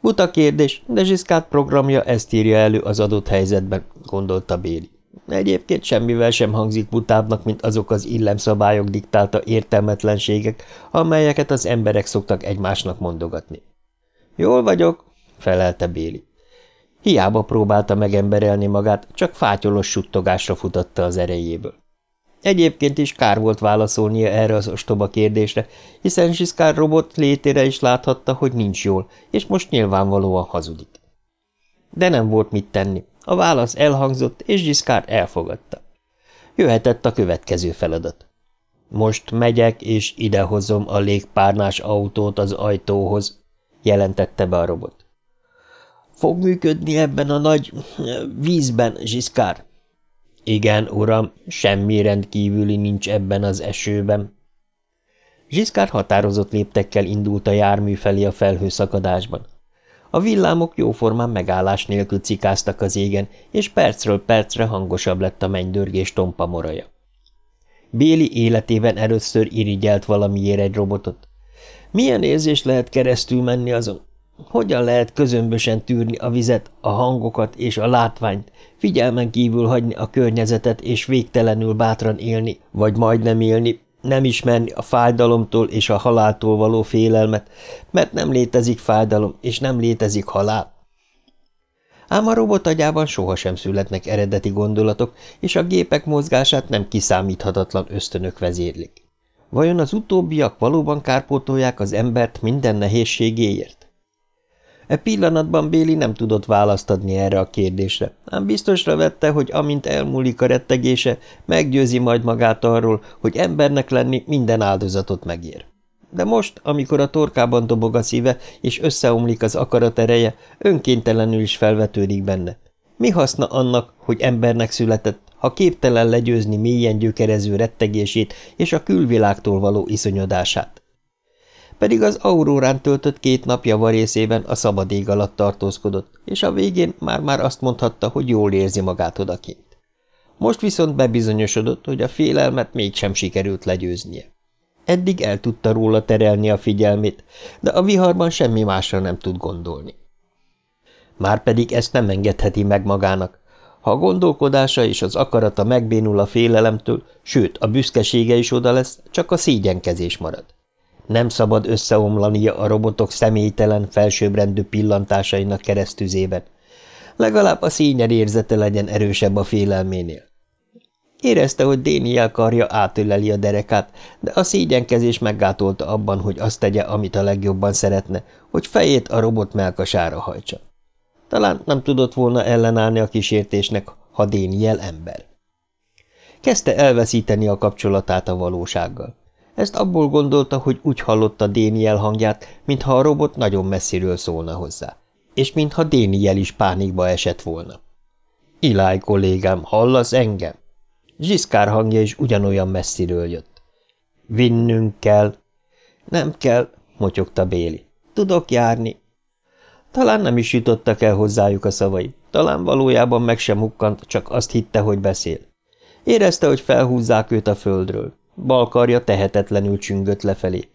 Buta kérdés, de Zsiszkát programja ezt írja elő az adott helyzetben, gondolta Béli. Egyébként semmivel sem hangzik butábbnak, mint azok az illemszabályok diktálta értelmetlenségek, amelyeket az emberek szoktak egymásnak mondogatni. Jól vagyok, felelte Béli. Hiába próbálta megemberelni magát, csak fátyolos suttogásra futatta az erejéből. Egyébként is kár volt válaszolnia erre az ostoba kérdésre, hiszen Zsiszkár robot létére is láthatta, hogy nincs jól, és most nyilvánvalóan hazudik. De nem volt mit tenni, a válasz elhangzott, és Giscard elfogadta. Jöhetett a következő feladat. Most megyek, és idehozom a légpárnás autót az ajtóhoz, jelentette be a robot. Fog működni ebben a nagy eh, vízben, Zsiszkár? Igen, uram, semmi rendkívüli nincs ebben az esőben. Zsiszkár határozott léptekkel indult a jármű felé a felhőszakadásban. A villámok jóformán megállás nélkül cikáztak az égen, és percről percre hangosabb lett a mennydörgés tompa moraja. Béli életében először irigyelt valamiért egy robotot. Milyen érzés lehet keresztül menni azon? Hogyan lehet közömbösen tűrni a vizet, a hangokat és a látványt, figyelmen kívül hagyni a környezetet és végtelenül bátran élni, vagy majdnem élni, nem ismerni a fájdalomtól és a haláltól való félelmet, mert nem létezik fájdalom, és nem létezik halál. Ám a robot agyában sohasem születnek eredeti gondolatok, és a gépek mozgását nem kiszámíthatatlan ösztönök vezérlik. Vajon az utóbbiak valóban kárpótolják az embert minden nehézségéért? E pillanatban Béli nem tudott választ adni erre a kérdésre, ám biztosra vette, hogy amint elmúlik a rettegése, meggyőzi majd magát arról, hogy embernek lenni minden áldozatot megér. De most, amikor a torkában dobog a szíve, és összeomlik az akarat ereje, önkéntelenül is felvetődik benne. Mi haszna annak, hogy embernek született, ha képtelen legyőzni mélyen gyökerező rettegését és a külvilágtól való iszonyodását? pedig az aurórán töltött két napja javarészében a szabad ég alatt tartózkodott, és a végén már-már azt mondhatta, hogy jól érzi magát odakint. Most viszont bebizonyosodott, hogy a félelmet mégsem sikerült legyőznie. Eddig el tudta róla terelni a figyelmét, de a viharban semmi másra nem tud gondolni. Márpedig ezt nem engedheti meg magának. Ha a gondolkodása és az akarata megbénul a félelemtől, sőt, a büszkesége is oda lesz, csak a szégyenkezés marad. Nem szabad összeomlania a robotok személytelen, felsőbbrendű pillantásainak keresztüzében. Legalább a színyer érzete legyen erősebb a félelménél. Érezte, hogy Déniel karja átöleli a derekát, de a szégyenkezés meggátolta abban, hogy azt tegye, amit a legjobban szeretne, hogy fejét a robot melkasára hajtsa. Talán nem tudott volna ellenállni a kísértésnek, ha Déniel ember. Kezdte elveszíteni a kapcsolatát a valósággal. Ezt abból gondolta, hogy úgy hallotta Déniel hangját, mintha a robot nagyon messziről szólna hozzá. És mintha Déniel is pánikba esett volna. – Iláj kollégám, hallasz engem? Zsiszkár hangja is ugyanolyan messziről jött. – Vinnünk kell. – Nem kell, motyogta Béli. – Tudok járni. Talán nem is jutottak el hozzájuk a szavai. Talán valójában meg sem hukkant, csak azt hitte, hogy beszél. Érezte, hogy felhúzzák őt a földről. Balkarja tehetetlenül csüngött lefelé.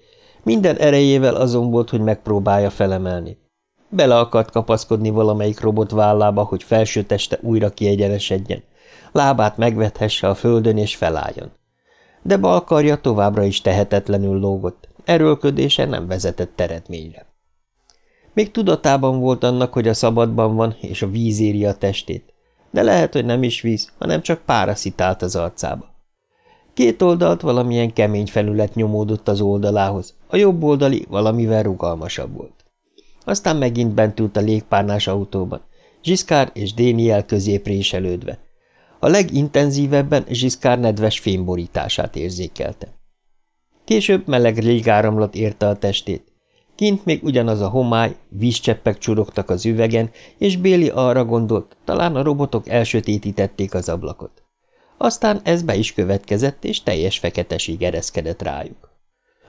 Minden erejével azon volt, hogy megpróbálja felemelni. Bele akart kapaszkodni valamelyik robot vállába, hogy felső teste újra kiegyenesedjen. Lábát megvethesse a földön és felálljon. De balkarja továbbra is tehetetlenül lógott. Erőlködése nem vezetett eredményre. Még tudatában volt annak, hogy a szabadban van, és a víz éri a testét. De lehet, hogy nem is víz, hanem csak szitált az arcába. Két oldalt valamilyen kemény felület nyomódott az oldalához, a jobb oldali valamivel rugalmasabb volt. Aztán megint bent ült a légpárnás autóban, Zsiszkár és Déniel középréselődve. A legintenzívebben Zsiszkár nedves fémborítását érzékelte. Később meleg légáramlat érte a testét. Kint még ugyanaz a homály, vízcseppek csurogtak az üvegen, és Béli arra gondolt, talán a robotok elsötétítették az ablakot. Aztán ez be is következett, és teljes feketeség ereszkedett rájuk.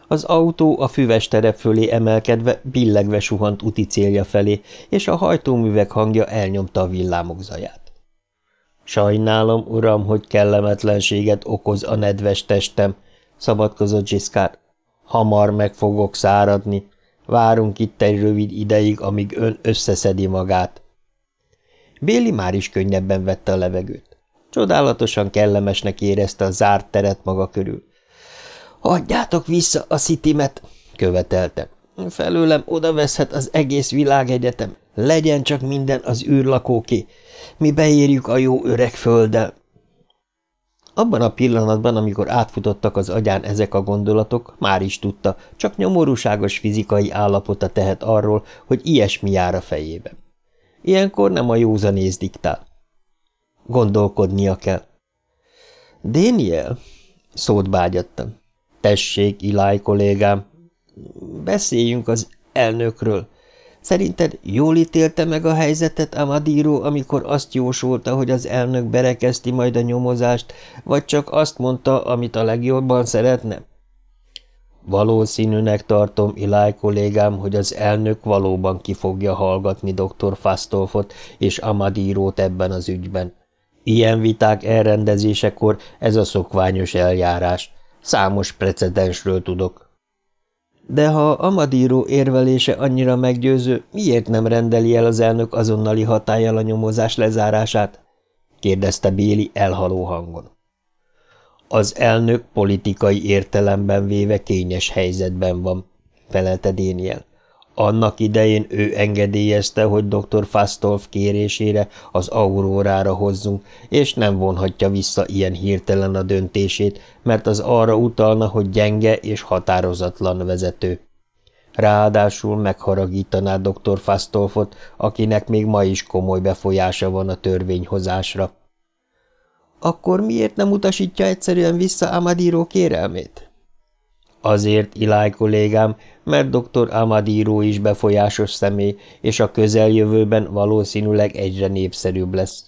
Az autó a füves terep fölé emelkedve billegve suhant uti célja felé, és a hajtóművek hangja elnyomta a villámok zaját. Sajnálom, uram, hogy kellemetlenséget okoz a nedves testem, szabadkozott Zsiszkár. Hamar meg fogok száradni. Várunk itt egy rövid ideig, amíg ön összeszedi magát. Béli már is könnyebben vette a levegőt. Csodálatosan kellemesnek érezte a zárt teret maga körül. – Adjátok vissza a szitimet! – követelte. – Felőlem oda veszhet az egész világegyetem. Legyen csak minden az űrlakóké. Mi beérjük a jó öreg földdel. Abban a pillanatban, amikor átfutottak az agyán ezek a gondolatok, már is tudta, csak nyomorúságos fizikai állapota tehet arról, hogy ilyesmi jár a fejébe. Ilyenkor nem a józanész diktál. Gondolkodnia kell. Daniel, szót bágyadtam. Tessék, Iláj kollégám, beszéljünk az elnökről. Szerinted jól ítélte meg a helyzetet Amadíró, amikor azt jósolta, hogy az elnök berekezti majd a nyomozást, vagy csak azt mondta, amit a legjobban szeretne? Valószínűnek tartom, Iláj kollégám, hogy az elnök valóban ki fogja hallgatni dr. Fasztolfot és Amadírót ebben az ügyben, Ilyen viták elrendezésekor ez a szokványos eljárás. Számos precedensről tudok. De ha Amadíró érvelése annyira meggyőző, miért nem rendeli el az elnök azonnali hatállyal a nyomozás lezárását? kérdezte Béli elhaló hangon. Az elnök politikai értelemben véve kényes helyzetben van, felelte Déniel. Annak idején ő engedélyezte, hogy dr. Fastolf kérésére az aurórára hozzunk, és nem vonhatja vissza ilyen hirtelen a döntését, mert az arra utalna, hogy gyenge és határozatlan vezető. Ráadásul megharagítaná dr. Fastolfot, akinek még ma is komoly befolyása van a törvényhozásra. – Akkor miért nem utasítja egyszerűen vissza Amadíró kérelmét? Azért, Iláj kollégám, mert dr. Amadíró is befolyásos személy, és a közeljövőben valószínűleg egyre népszerűbb lesz.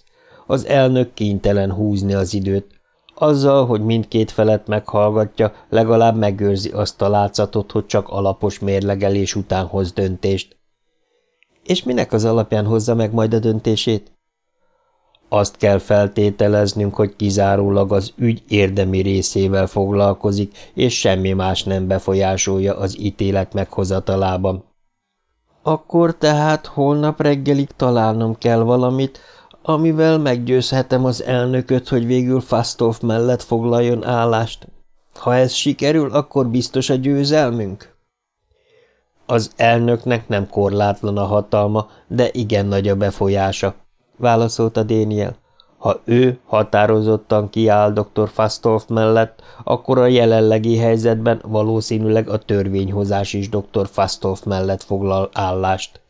Az elnök kénytelen húzni az időt. Azzal, hogy mindkét felet meghallgatja, legalább megőrzi azt a látszatot, hogy csak alapos mérlegelés után hoz döntést. És minek az alapján hozza meg majd a döntését? Azt kell feltételeznünk, hogy kizárólag az ügy érdemi részével foglalkozik, és semmi más nem befolyásolja az ítélet meghozatalában. Akkor tehát holnap reggelig találnom kell valamit, amivel meggyőzhetem az elnököt, hogy végül Fasztóf mellett foglaljon állást. Ha ez sikerül, akkor biztos a győzelmünk? Az elnöknek nem korlátlan a hatalma, de igen nagy a befolyása válaszolta Déniel. Ha ő határozottan kiáll dr. Fastolf mellett, akkor a jelenlegi helyzetben valószínűleg a törvényhozás is dr. Fastolf mellett foglal állást.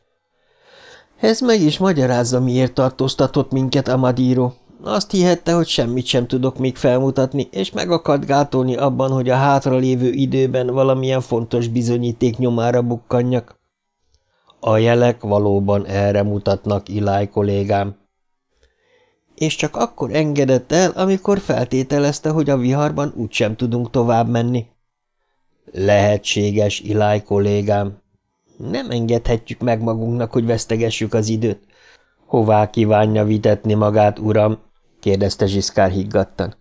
Ez meg is magyarázza, miért tartóztatott minket Amadíró. Azt hihette, hogy semmit sem tudok még felmutatni, és meg akart gátolni abban, hogy a hátralévő időben valamilyen fontos bizonyíték nyomára bukkanjak. A jelek valóban erre mutatnak, Iláj kollégám. És csak akkor engedett el, amikor feltételezte, hogy a viharban úgysem tudunk tovább menni. Lehetséges, Iláj kollégám. Nem engedhetjük meg magunknak, hogy vesztegessük az időt. Hová kívánja vitetni magát, uram? kérdezte Zsiszkár higgadtan.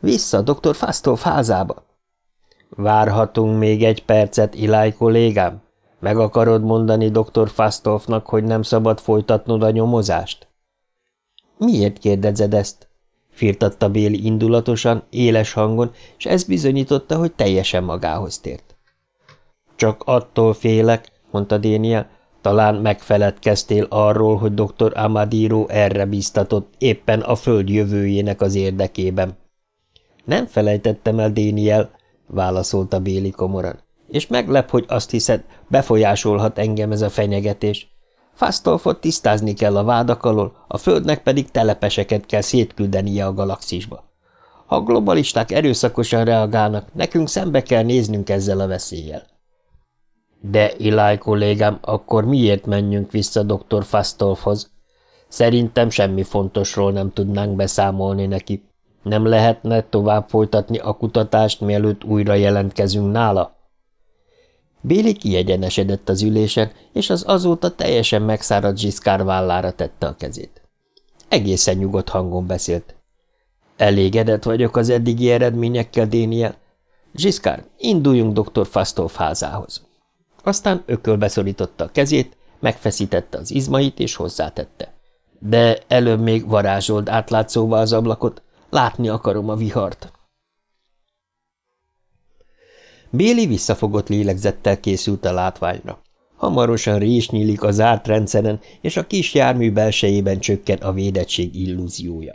Vissza Doktor Fasztov házába. Várhatunk még egy percet, Iláj kollégám? Meg akarod mondani dr. Fastolfnak, hogy nem szabad folytatnod a nyomozást? Miért kérdezed ezt? firtatta Béli indulatosan, éles hangon, és ez bizonyította, hogy teljesen magához tért. Csak attól félek, mondta Déniel, talán megfeledkeztél arról, hogy dr. Amadíró erre bíztatott éppen a föld jövőjének az érdekében. Nem felejtettem el, Déniel, válaszolta Béli komoran és meglep, hogy azt hiszed, befolyásolhat engem ez a fenyegetés. Fasztolfot tisztázni kell a vádak alól, a Földnek pedig telepeseket kell szétküldenie a galaxisba. Ha a globalisták erőszakosan reagálnak, nekünk szembe kell néznünk ezzel a veszéllyel. De, Eli kollégám, akkor miért menjünk vissza dr. Fasztolfhoz? Szerintem semmi fontosról nem tudnánk beszámolni neki. Nem lehetne tovább folytatni a kutatást, mielőtt újra jelentkezünk nála? Béli kiegyenesedett az ülésen, és az azóta teljesen megszáradt zsiszkár vállára tette a kezét. Egészen nyugodt hangon beszélt. Elégedett vagyok az eddigi eredményekkel, Déniel. Zsiszkár, induljunk dr. Fastolf házához. Aztán ökölbeszorította a kezét, megfeszítette az izmait, és hozzátette. De előbb még varázsold átlátszóval az ablakot, látni akarom a vihart. Béli visszafogott lélegzettel készült a látványra. Hamarosan rés nyílik a zárt rendszeren, és a kis jármű belsejében csökken a védettség illúziója.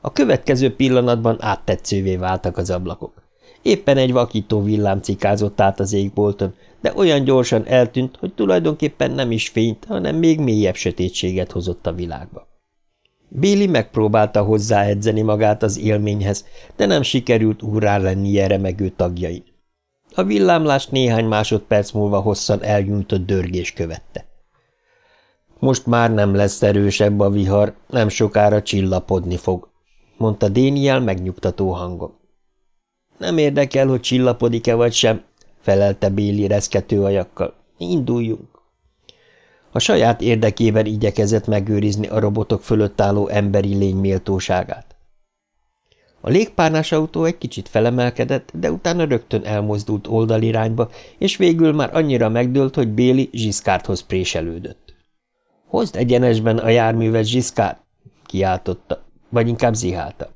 A következő pillanatban áttetszővé váltak az ablakok. Éppen egy vakító villám cikázott át az égbolton, de olyan gyorsan eltűnt, hogy tulajdonképpen nem is fényt, hanem még mélyebb sötétséget hozott a világba. Béli megpróbálta hozzáedzeni magát az élményhez, de nem sikerült úrrá lennie remegő tagjain. A villámlást néhány másodperc múlva hosszan elgyújtott dörgés követte. Most már nem lesz erősebb a vihar, nem sokára csillapodni fog, mondta Déniel megnyugtató hangon. Nem érdekel, hogy csillapodik-e vagy sem, felelte Béli reszkető ajakkal. Induljunk. A saját érdekében igyekezett megőrizni a robotok fölött álló emberi lény méltóságát. A légpárnás autó egy kicsit felemelkedett, de utána rögtön elmozdult oldalirányba, és végül már annyira megdőlt, hogy Béli Zsiszkárthoz préselődött. – Hozd egyenesben a járművet, Zsiszkárt! – kiáltotta, vagy inkább zihálta.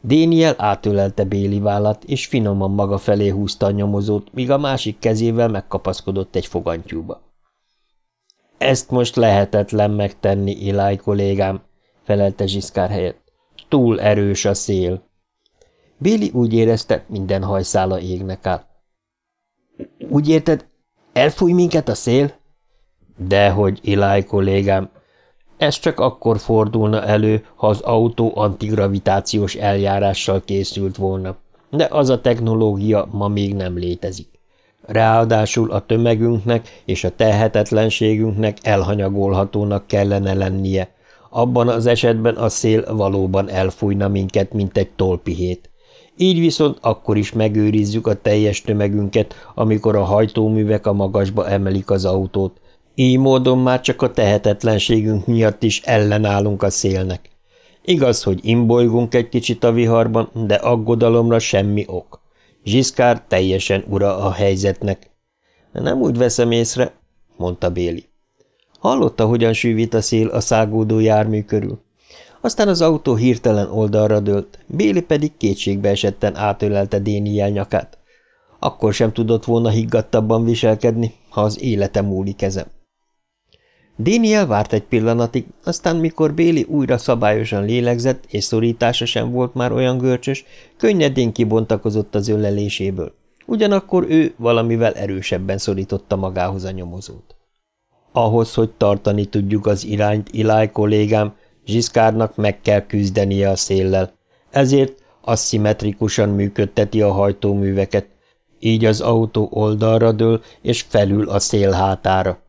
Déniel átölelte Béli vállat, és finoman maga felé húzta a nyomozót, míg a másik kezével megkapaszkodott egy fogantyúba. – Ezt most lehetetlen megtenni, Iláj kollégám – felelte Zsiszkár helyett túl erős a szél. Béli úgy érezte, minden hajszála égnek át. Úgy érted, elfúj minket a szél? Dehogy, Iláj kollégám, ez csak akkor fordulna elő, ha az autó antigravitációs eljárással készült volna, de az a technológia ma még nem létezik. Ráadásul a tömegünknek és a tehetetlenségünknek elhanyagolhatónak kellene lennie, abban az esetben a szél valóban elfújna minket, mint egy tolpihét. Így viszont akkor is megőrizzük a teljes tömegünket, amikor a hajtóművek a magasba emelik az autót. Így módon már csak a tehetetlenségünk miatt is ellenállunk a szélnek. Igaz, hogy imbolygunk egy kicsit a viharban, de aggodalomra semmi ok. Zsiszkár teljesen ura a helyzetnek. Nem úgy veszem észre, mondta Béli. Hallotta, hogyan sűvít a szél a szágódó jármű körül. Aztán az autó hirtelen oldalra dőlt, Béli pedig kétségbe esetten átölelte Déniel nyakát. Akkor sem tudott volna higgadtabban viselkedni, ha az élete múlik ezen. Déniel várt egy pillanatig, aztán mikor Béli újra szabályosan lélegzett, és szorítása sem volt már olyan görcsös, könnyedén kibontakozott az öleléséből. Ugyanakkor ő valamivel erősebben szorította magához a nyomozót. Ahhoz, hogy tartani tudjuk az irányt, Iláj kollégám, Zsiszkárnak meg kell küzdenie a széllel. Ezért aszimmetrikusan működteti a hajtóműveket. Így az autó oldalra dől és felül a szél hátára.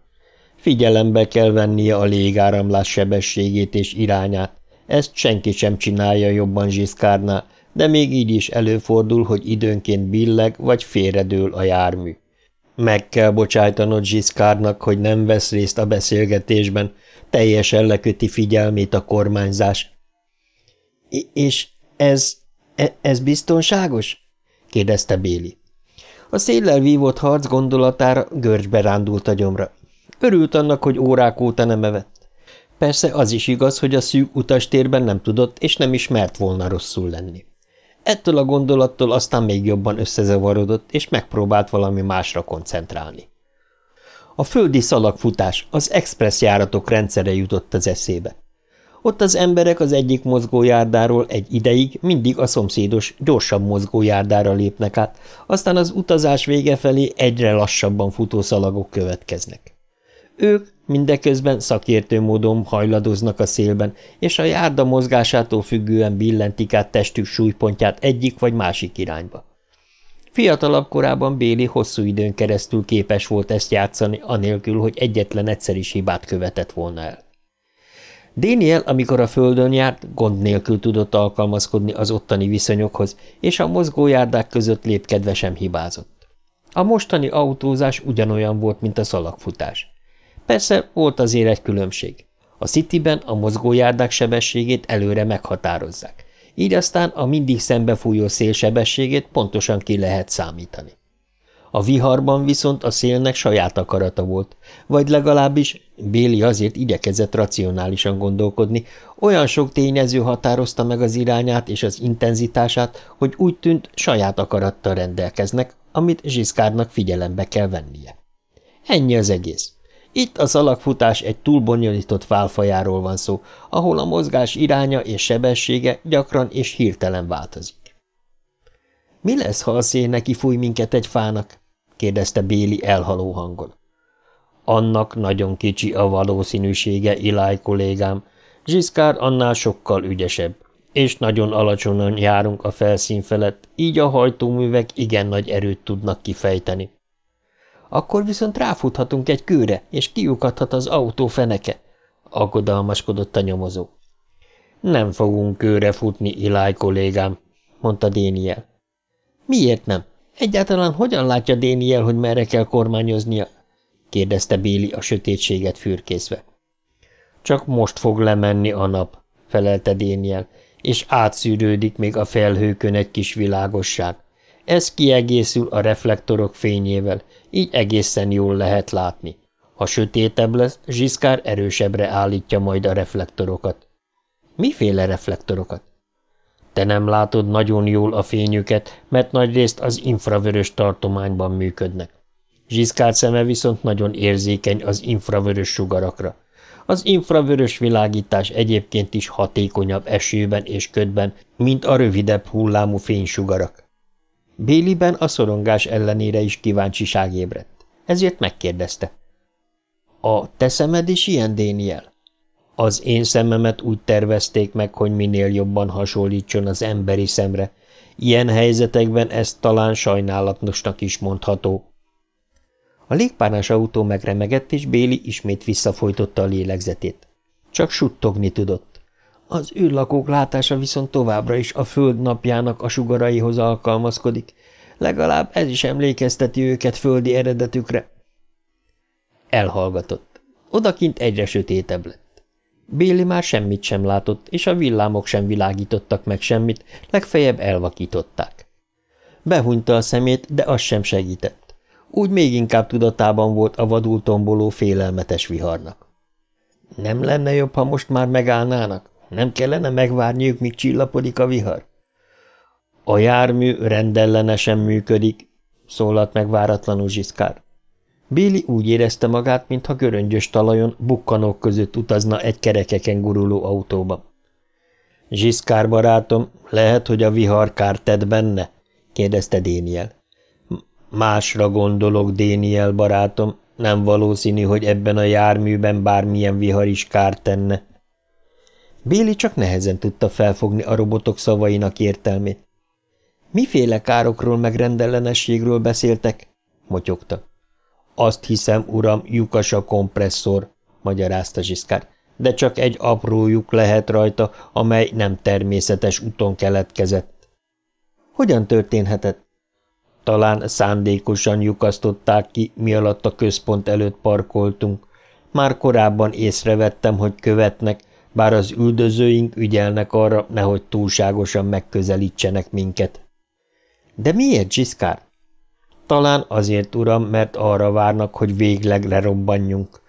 Figyelembe kell vennie a légáramlás sebességét és irányát. Ezt senki sem csinálja jobban Zsiszkárnál, de még így is előfordul, hogy időnként billeg vagy félredől a jármű. Meg kell bocsájtanod Zsiszkárnak, hogy nem vesz részt a beszélgetésben, teljesen leköti figyelmét a kormányzás. I és ez, e ez biztonságos? kérdezte Béli. A széllel vívott harc gondolatára görcsbe rándult a gyomra. Örült annak, hogy órák óta nem evett. Persze az is igaz, hogy a szűk utastérben nem tudott és nem is mert volna rosszul lenni. Ettől a gondolattól aztán még jobban összezavarodott, és megpróbált valami másra koncentrálni. A földi szalagfutás, az express járatok rendszere jutott az eszébe. Ott az emberek az egyik mozgójárdáról egy ideig mindig a szomszédos, gyorsabb mozgójárdára lépnek át, aztán az utazás vége felé egyre lassabban futó szalagok következnek. Ők mindeközben szakértő módon hajladoznak a szélben, és a járda mozgásától függően billentik át testük súlypontját egyik vagy másik irányba. Fiatalabb korában Béli hosszú időn keresztül képes volt ezt játszani, anélkül, hogy egyetlen egyszer is hibát követett volna el. Daniel, amikor a földön járt, gond nélkül tudott alkalmazkodni az ottani viszonyokhoz, és a mozgójárdák között lépkedve sem hibázott. A mostani autózás ugyanolyan volt, mint a szalagfutás. Persze volt azért egy különbség. A Cityben a mozgójárdák sebességét előre meghatározzák, így aztán a mindig szembefújó szél sebességét pontosan ki lehet számítani. A viharban viszont a szélnek saját akarata volt, vagy legalábbis Béli azért igyekezett racionálisan gondolkodni, olyan sok tényező határozta meg az irányát és az intenzitását, hogy úgy tűnt saját akarattal rendelkeznek, amit Zsiszkárnak figyelembe kell vennie. Ennyi az egész. Itt az alakfutás egy túl bonyolított válfajáról van szó, ahol a mozgás iránya és sebessége gyakran és hirtelen változik. – Mi lesz, ha a szél neki fúj minket egy fának? – kérdezte Béli elhaló hangon. – Annak nagyon kicsi a valószínűsége, Iláj kollégám. Zsiszkár annál sokkal ügyesebb, és nagyon alacsonyan járunk a felszín felett, így a hajtóművek igen nagy erőt tudnak kifejteni. Akkor viszont ráfuthatunk egy kőre, és kiukadhat az autó feneke, aggodalmaskodott a nyomozó. Nem fogunk kőre futni, Iláj kollégám, mondta Déniel. Miért nem? Egyáltalán hogyan látja Déniel, hogy merre kell kormányoznia? kérdezte Béli a sötétséget fürkészve. Csak most fog lemenni a nap, felelte Déniel, és átszűrődik még a felhőkön egy kis világosság. Ez kiegészül a reflektorok fényével, így egészen jól lehet látni. Ha sötétebb lesz, Zsiszkár erősebbre állítja majd a reflektorokat. Miféle reflektorokat? Te nem látod nagyon jól a fényüket, mert nagyrészt az infravörös tartományban működnek. Zsiszkár szeme viszont nagyon érzékeny az infravörös sugarakra. Az infravörös világítás egyébként is hatékonyabb esőben és ködben, mint a rövidebb hullámú fénysugarak. Béliben a szorongás ellenére is kíváncsiság ébredt, ezért megkérdezte. A te szemed is ilyen, Déniel? Az én szememet úgy tervezték meg, hogy minél jobban hasonlítson az emberi szemre. Ilyen helyzetekben ez talán sajnálatosnak is mondható. A légpárás autó megremegett, és Béli ismét visszafojtotta a lélegzetét. Csak suttogni tudott. Az űrlakók látása viszont továbbra is a föld napjának a sugaraihoz alkalmazkodik. Legalább ez is emlékezteti őket földi eredetükre. Elhallgatott. Odakint egyre sötétebb lett. Béli már semmit sem látott, és a villámok sem világítottak meg semmit, legfeljebb elvakították. Behunyta a szemét, de az sem segített. Úgy még inkább tudatában volt a vadul tomboló félelmetes viharnak. Nem lenne jobb, ha most már megállnának? Nem kellene megvárniuk, míg csillapodik a vihar? A jármű rendellenesen működik, szólalt meg váratlanul Zsiszkár. Béli úgy érezte magát, mintha göröngyös talajon bukkanók között utazna egy kerekeken guruló autóban. Zsiszkár barátom, lehet, hogy a vihar kárt tett benne? kérdezte Déniel. Másra gondolok, Déniel barátom, nem valószínű, hogy ebben a járműben bármilyen vihar is kárt tenne, Béli csak nehezen tudta felfogni a robotok szavainak értelmét. Miféle károkról meg rendellenességről beszéltek? motyogta. Azt hiszem, uram, lyukas a kompresszor, magyarázta Zsiszkár, de csak egy apró lyuk lehet rajta, amely nem természetes úton keletkezett. Hogyan történhetett? Talán szándékosan lyukasztották ki, mi alatt a központ előtt parkoltunk. Már korábban észrevettem, hogy követnek, bár az üldözőink ügyelnek arra, nehogy túlságosan megközelítsenek minket. De miért, Giscard? Talán azért, uram, mert arra várnak, hogy végleg lerobbanjunk.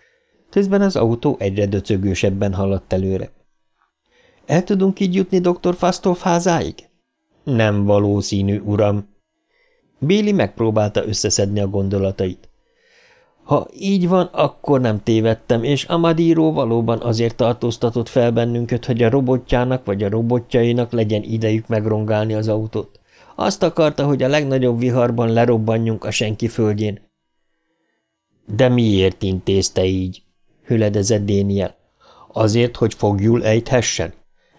Közben az autó egyre döcögősebben haladt előre. El tudunk így jutni dr. Fastolf házáig? Nem valószínű, uram. Béli megpróbálta összeszedni a gondolatait. Ha így van, akkor nem tévedtem, és Amadíró valóban azért tartóztatott fel bennünket, hogy a robotjának vagy a robotjainak legyen idejük megrongálni az autót. Azt akarta, hogy a legnagyobb viharban lerobbanjunk a senki földjén. De miért intézte így? Hüledezett Déniel. Azért, hogy fogjul ejthessen?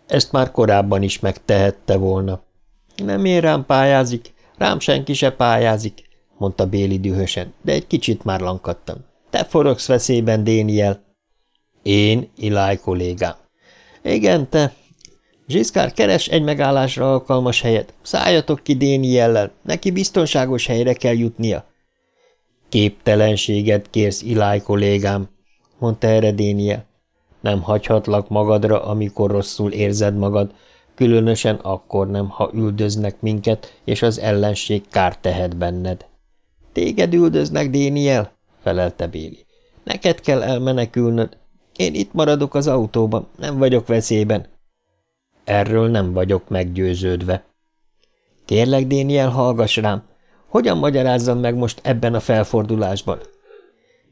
Ezt már korábban is megtehette volna. Nem én rám pályázik, rám senki se pályázik mondta Béli dühösen, de egy kicsit már lankadtam. Te forogsz veszélyben, Déniel. Én, Iláj kollégám. Igen, te. Zsiszkár keres egy megállásra alkalmas helyet. Szálljatok ki Déniellel, neki biztonságos helyre kell jutnia. Képtelenséget kérsz, Iláj kollégám, mondta erre Déniel. Nem hagyhatlak magadra, amikor rosszul érzed magad, különösen akkor nem, ha üldöznek minket, és az ellenség kár tehet benned. Téged üldöznek, Déniel, felelte Béli. Neked kell elmenekülnöd. Én itt maradok az autóban, nem vagyok veszélyben. Erről nem vagyok meggyőződve. Kérlek, Déniel, hallgass rám. Hogyan magyarázzam meg most ebben a felfordulásban?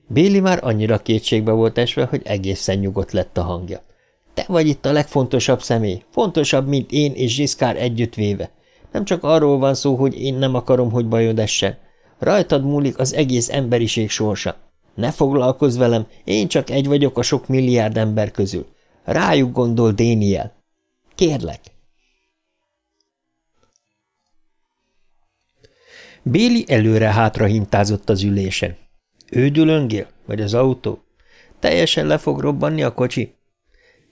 Béli már annyira kétségbe volt esve, hogy egészen nyugodt lett a hangja. Te vagy itt a legfontosabb személy, fontosabb, mint én és Zsiszkár együttvéve. Nem csak arról van szó, hogy én nem akarom, hogy bajod essen. Rajtad múlik az egész emberiség sorsa. Ne foglalkozz velem, én csak egy vagyok a sok milliárd ember közül. Rájuk gondol Déniel. Kérlek. Béli előre-hátra hintázott az ülésen. Ő dülöngél, vagy az autó? Teljesen le fog robbanni a kocsi?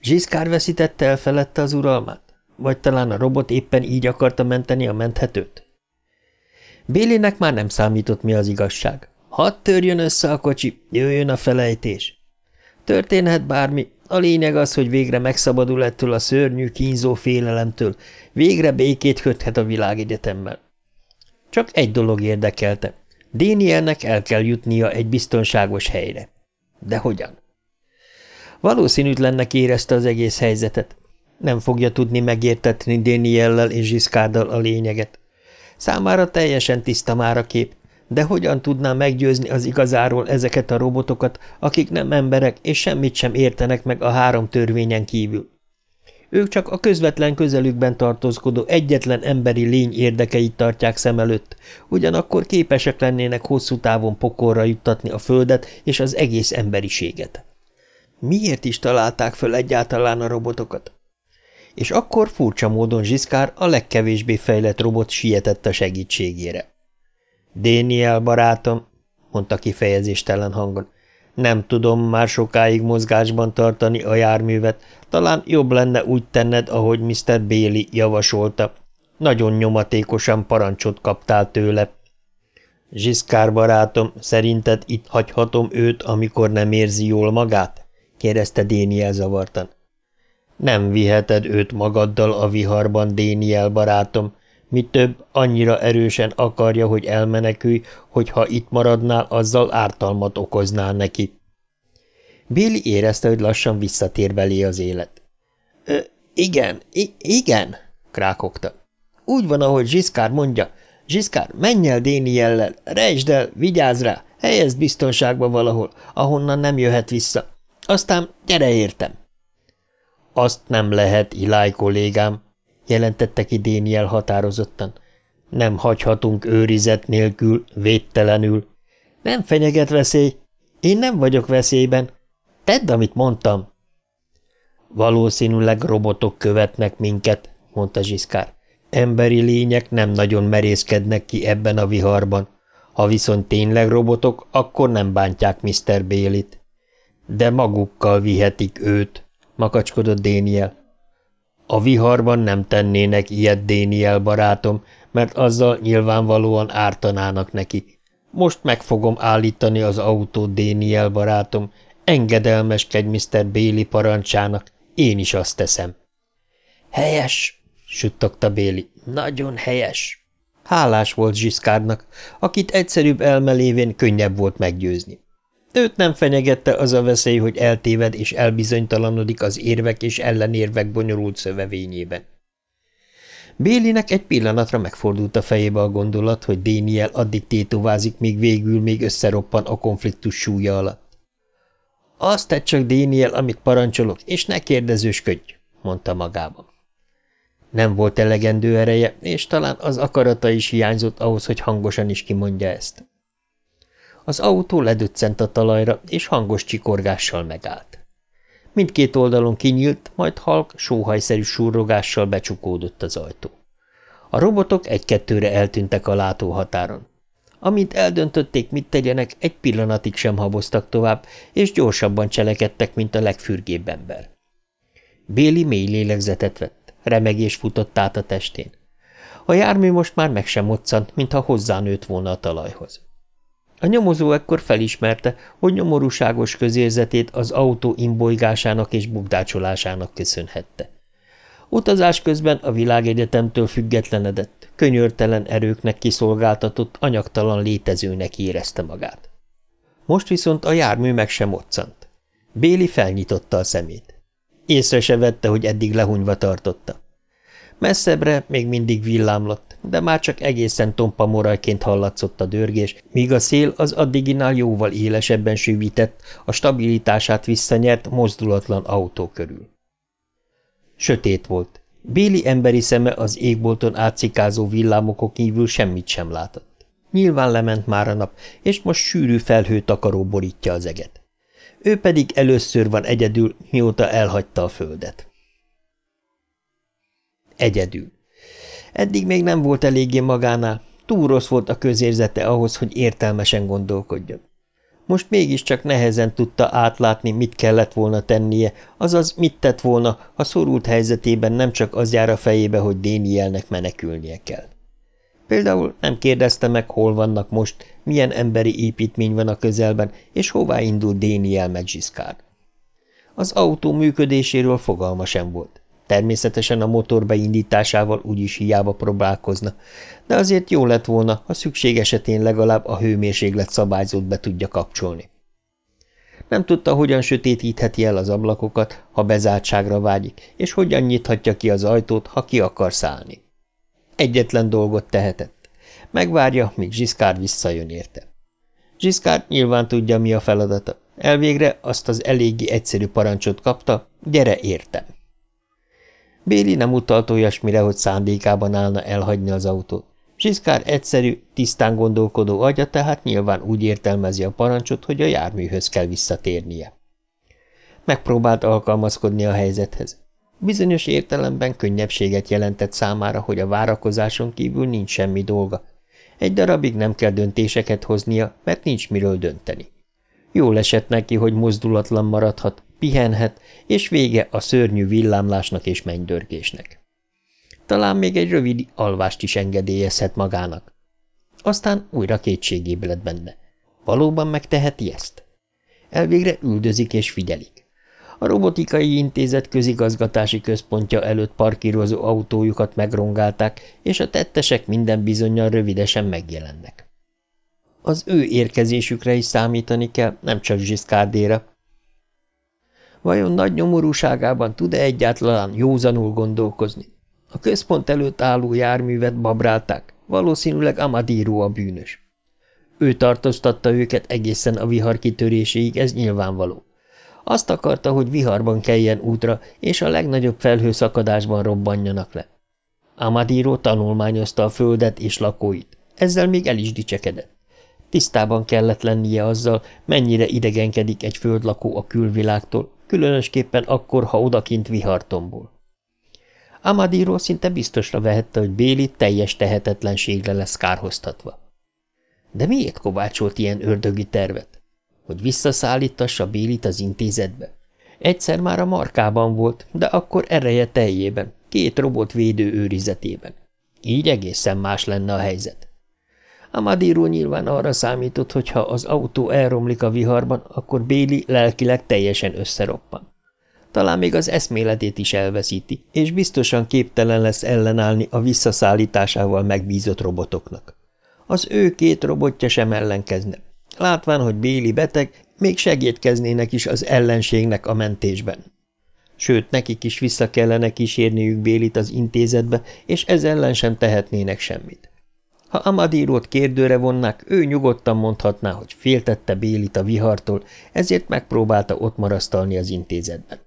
Zsiszkár veszítette el felette az uralmát? Vagy talán a robot éppen így akarta menteni a menthetőt? Bélinek már nem számított mi az igazság. Hadd törjön össze a kocsi, jöjjön a felejtés. Történhet bármi, a lényeg az, hogy végre megszabadul ettől a szörnyű, kínzó félelemtől, végre békét köthet a világegyetemmel. Csak egy dolog érdekelte. Dénielnek el kell jutnia egy biztonságos helyre. De hogyan? Valószínűtlennek érezte az egész helyzetet. Nem fogja tudni megértetni Déniellel és Zsiszkárdal a lényeget. Számára teljesen tiszta már a kép, de hogyan tudná meggyőzni az igazáról ezeket a robotokat, akik nem emberek és semmit sem értenek meg a három törvényen kívül? Ők csak a közvetlen közelükben tartózkodó egyetlen emberi lény érdekeit tartják szem előtt, ugyanakkor képesek lennének hosszú távon pokorra juttatni a földet és az egész emberiséget. Miért is találták föl egyáltalán a robotokat? és akkor furcsa módon Zsiszkár a legkevésbé fejlett robot sietett a segítségére. – Déniel barátom, mondta kifejezéstelen hangon, nem tudom már sokáig mozgásban tartani a járművet, talán jobb lenne úgy tenned, ahogy Mr. Béli javasolta. Nagyon nyomatékosan parancsot kaptál tőle. Zsiszkár barátom, szerinted itt hagyhatom őt, amikor nem érzi jól magát? kérdezte Déniel zavartan. Nem viheted őt magaddal a viharban, Déniel barátom, mi több, annyira erősen akarja, hogy elmenekülj, hogy ha itt maradnál, azzal ártalmat okoznál neki. Billy érezte, hogy lassan visszatér belé az élet. igen, igen, krákokta. – Úgy van, ahogy Zsiszkár mondja. Zsiszkár, menj el Déniellel, rejtsd el, vigyázz rá, helyezd biztonságba valahol, ahonnan nem jöhet vissza. Aztán gyere értem! Azt nem lehet, Iláj kollégám, jelentette ki Déniel határozottan. Nem hagyhatunk őrizet nélkül, védtelenül. Nem fenyeget veszély. Én nem vagyok veszélyben. Tedd, amit mondtam. Valószínűleg robotok követnek minket, mondta Zsiszkár. Emberi lények nem nagyon merészkednek ki ebben a viharban. Ha viszont tényleg robotok, akkor nem bántják Mr. Bélit. De magukkal vihetik őt makacskodott Déniel. A viharban nem tennének ilyet, Déniel barátom, mert azzal nyilvánvalóan ártanának neki. Most meg fogom állítani az autó Déniel barátom, engedelmeskedj Mr. Béli parancsának, én is azt teszem. Helyes, suttogta Béli, nagyon helyes. Hálás volt Zsiszkárnak, akit egyszerűbb elmelévén könnyebb volt meggyőzni. Őt nem fenyegette az a veszély, hogy eltéved és elbizonytalanodik az érvek és ellenérvek bonyolult szövevényében. Bélinek egy pillanatra megfordult a fejébe a gondolat, hogy Déniel addig tétovázik, még végül még összeroppan a konfliktus súlya alatt. Azt tett csak Déniel, amit parancsolok, és ne kérdezősködj, mondta magában. Nem volt elegendő ereje, és talán az akarata is hiányzott ahhoz, hogy hangosan is kimondja ezt. Az autó ledöccent a talajra, és hangos csikorgással megállt. Mindkét oldalon kinyílt, majd halk, sóhajszerű surrogással becsukódott az ajtó. A robotok egy-kettőre eltűntek a látóhatáron. Amint eldöntötték, mit tegyenek, egy pillanatig sem haboztak tovább, és gyorsabban cselekedtek, mint a legfürgébb ember. Béli mély lélegzetet vett, remegés futott át a testén. A jármű most már meg sem moccant, mintha hozzánőtt volna a talajhoz. A nyomozó ekkor felismerte, hogy nyomorúságos közérzetét az autó imbolygásának és bukdácsolásának köszönhette. Utazás közben a világegyetemtől függetlenedett, könyörtelen erőknek kiszolgáltatott, anyagtalan létezőnek érezte magát. Most viszont a jármű meg sem moccant. Béli felnyitotta a szemét. Észre se vette, hogy eddig lehunyva tartotta. Messzebbre még mindig villámlott, de már csak egészen tompa morajként hallatszott a dörgés, míg a szél az addiginál jóval élesebben sűvített, a stabilitását visszanyert mozdulatlan autó körül. Sötét volt. Béli emberi szeme az égbolton átszikázó villámokok kívül semmit sem látott. Nyilván lement már a nap, és most sűrű felhő takaró borítja az eget. Ő pedig először van egyedül, mióta elhagyta a földet. Egyedül. Eddig még nem volt eléggé magánál, túl rossz volt a közérzete ahhoz, hogy értelmesen gondolkodjon. Most mégiscsak nehezen tudta átlátni, mit kellett volna tennie, azaz mit tett volna, ha szorult helyzetében nem csak az jár a fejébe, hogy Dénielnek menekülnie kell. Például nem kérdezte meg, hol vannak most, milyen emberi építmény van a közelben, és hová indul Déniel meg Az autó működéséről fogalma sem volt. Természetesen a motor beindításával úgyis hiába próbálkozna, de azért jó lett volna, ha szükség esetén legalább a hőmérséklet szabályzót be tudja kapcsolni. Nem tudta, hogyan sötétítheti el az ablakokat, ha bezártságra vágyik, és hogyan nyithatja ki az ajtót, ha ki akar szállni. Egyetlen dolgot tehetett. Megvárja, míg Zsiszkár visszajön érte. Zsiszkár nyilván tudja, mi a feladata. Elvégre azt az eléggé egyszerű parancsot kapta, gyere értem. Béli nem utalt olyasmire, hogy szándékában állna elhagyni az autót. Zsiszkár egyszerű, tisztán gondolkodó agya tehát nyilván úgy értelmezi a parancsot, hogy a járműhöz kell visszatérnie. Megpróbált alkalmazkodni a helyzethez. Bizonyos értelemben könnyebbséget jelentett számára, hogy a várakozáson kívül nincs semmi dolga. Egy darabig nem kell döntéseket hoznia, mert nincs miről dönteni. Jól esett neki, hogy mozdulatlan maradhat, pihenhet, és vége a szörnyű villámlásnak és mennydörgésnek. Talán még egy rövid alvást is engedélyezhet magának. Aztán újra kétségébb lett benne. Valóban megteheti ezt? Elvégre üldözik és figyelik. A robotikai intézet közigazgatási központja előtt parkírozó autójukat megrongálták, és a tettesek minden bizonyal rövidesen megjelennek. Az ő érkezésükre is számítani kell, nem csak Zsiszkárdéra, Vajon nagy nyomorúságában tud-e egyáltalán józanul gondolkozni? A központ előtt álló járművet babrálták, valószínűleg Amadíró a bűnös. Ő tartóztatta őket egészen a vihar kitöréséig, ez nyilvánvaló. Azt akarta, hogy viharban keljen útra, és a legnagyobb felhőszakadásban robbanjanak le. Amadíró tanulmányozta a földet és lakóit. Ezzel még el is dicsekedett. Tisztában kellett lennie azzal, mennyire idegenkedik egy földlakó a külvilágtól, különösképpen akkor, ha odakint vihartomból. Amadíró szinte biztosra vehette, hogy Béli teljes tehetetlenségre lesz kárhoztatva. De miért kovácsolt ilyen ördögi tervet? Hogy visszaszállítassa Bélit az intézetbe? Egyszer már a markában volt, de akkor ereje teljében, két robot védő őrizetében. Így egészen más lenne a helyzet. A Amadíró nyilván arra számított, hogy ha az autó elromlik a viharban, akkor Béli lelkileg teljesen összeroppan. Talán még az eszméletét is elveszíti, és biztosan képtelen lesz ellenállni a visszaszállításával megbízott robotoknak. Az ő két robotja sem ellenkezne. Látván, hogy Béli beteg, még segítkeznének is az ellenségnek a mentésben. Sőt, nekik is vissza kellene kísérniük Bélit az intézetbe, és ez ellen sem tehetnének semmit. Ha Amadírót kérdőre vonnák, ő nyugodtan mondhatná, hogy féltette Bélit a vihartól, ezért megpróbálta ott marasztalni az intézetben.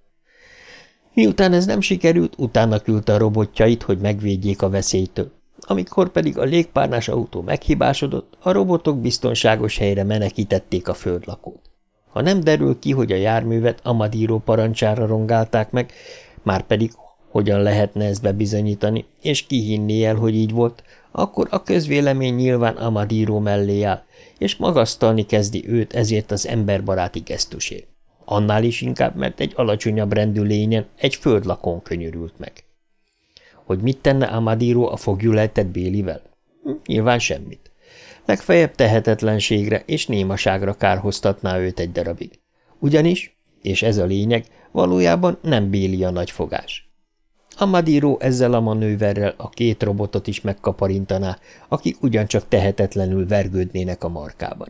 Miután ez nem sikerült, utána küldte a robotjait, hogy megvédjék a veszélytől. Amikor pedig a légpárnás autó meghibásodott, a robotok biztonságos helyre menekítették a földlakót. Ha nem derül ki, hogy a járművet Amadíró parancsára rongálták meg, már pedig hogyan lehetne ezt bebizonyítani, és ki hinné el, hogy így volt, akkor a közvélemény nyilván Amadíró mellé áll, és magasztalni kezdi őt ezért az emberbaráti gesztusért. Annál is inkább, mert egy alacsonyabb rendű lényen, egy földlakon könyörült meg. Hogy mit tenne Amadíró a fogjulejtett Bélivel? Hm, nyilván semmit. Legfeljebb tehetetlenségre és némaságra kárhoztatná őt egy darabig. Ugyanis, és ez a lényeg, valójában nem Béli a nagyfogás. Amadiro ezzel a manőverrel a két robotot is megkaparintaná, akik ugyancsak tehetetlenül vergődnének a markában.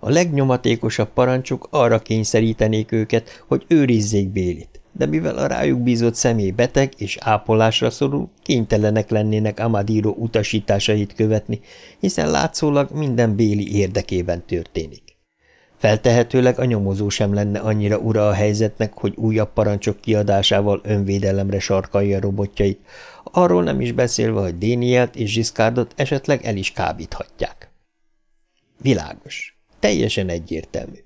A legnyomatékosabb parancsok arra kényszerítenék őket, hogy őrizzék Bélit, de mivel a rájuk bízott személy beteg és ápolásra szorul, kénytelenek lennének Amadiro utasításait követni, hiszen látszólag minden Béli érdekében történik. Feltehetőleg a nyomozó sem lenne annyira ura a helyzetnek, hogy újabb parancsok kiadásával önvédelemre sarkalja robotjait, arról nem is beszélve, hogy Dénielt és Zsiszkárdot esetleg el is kábíthatják. Világos. Teljesen egyértelmű.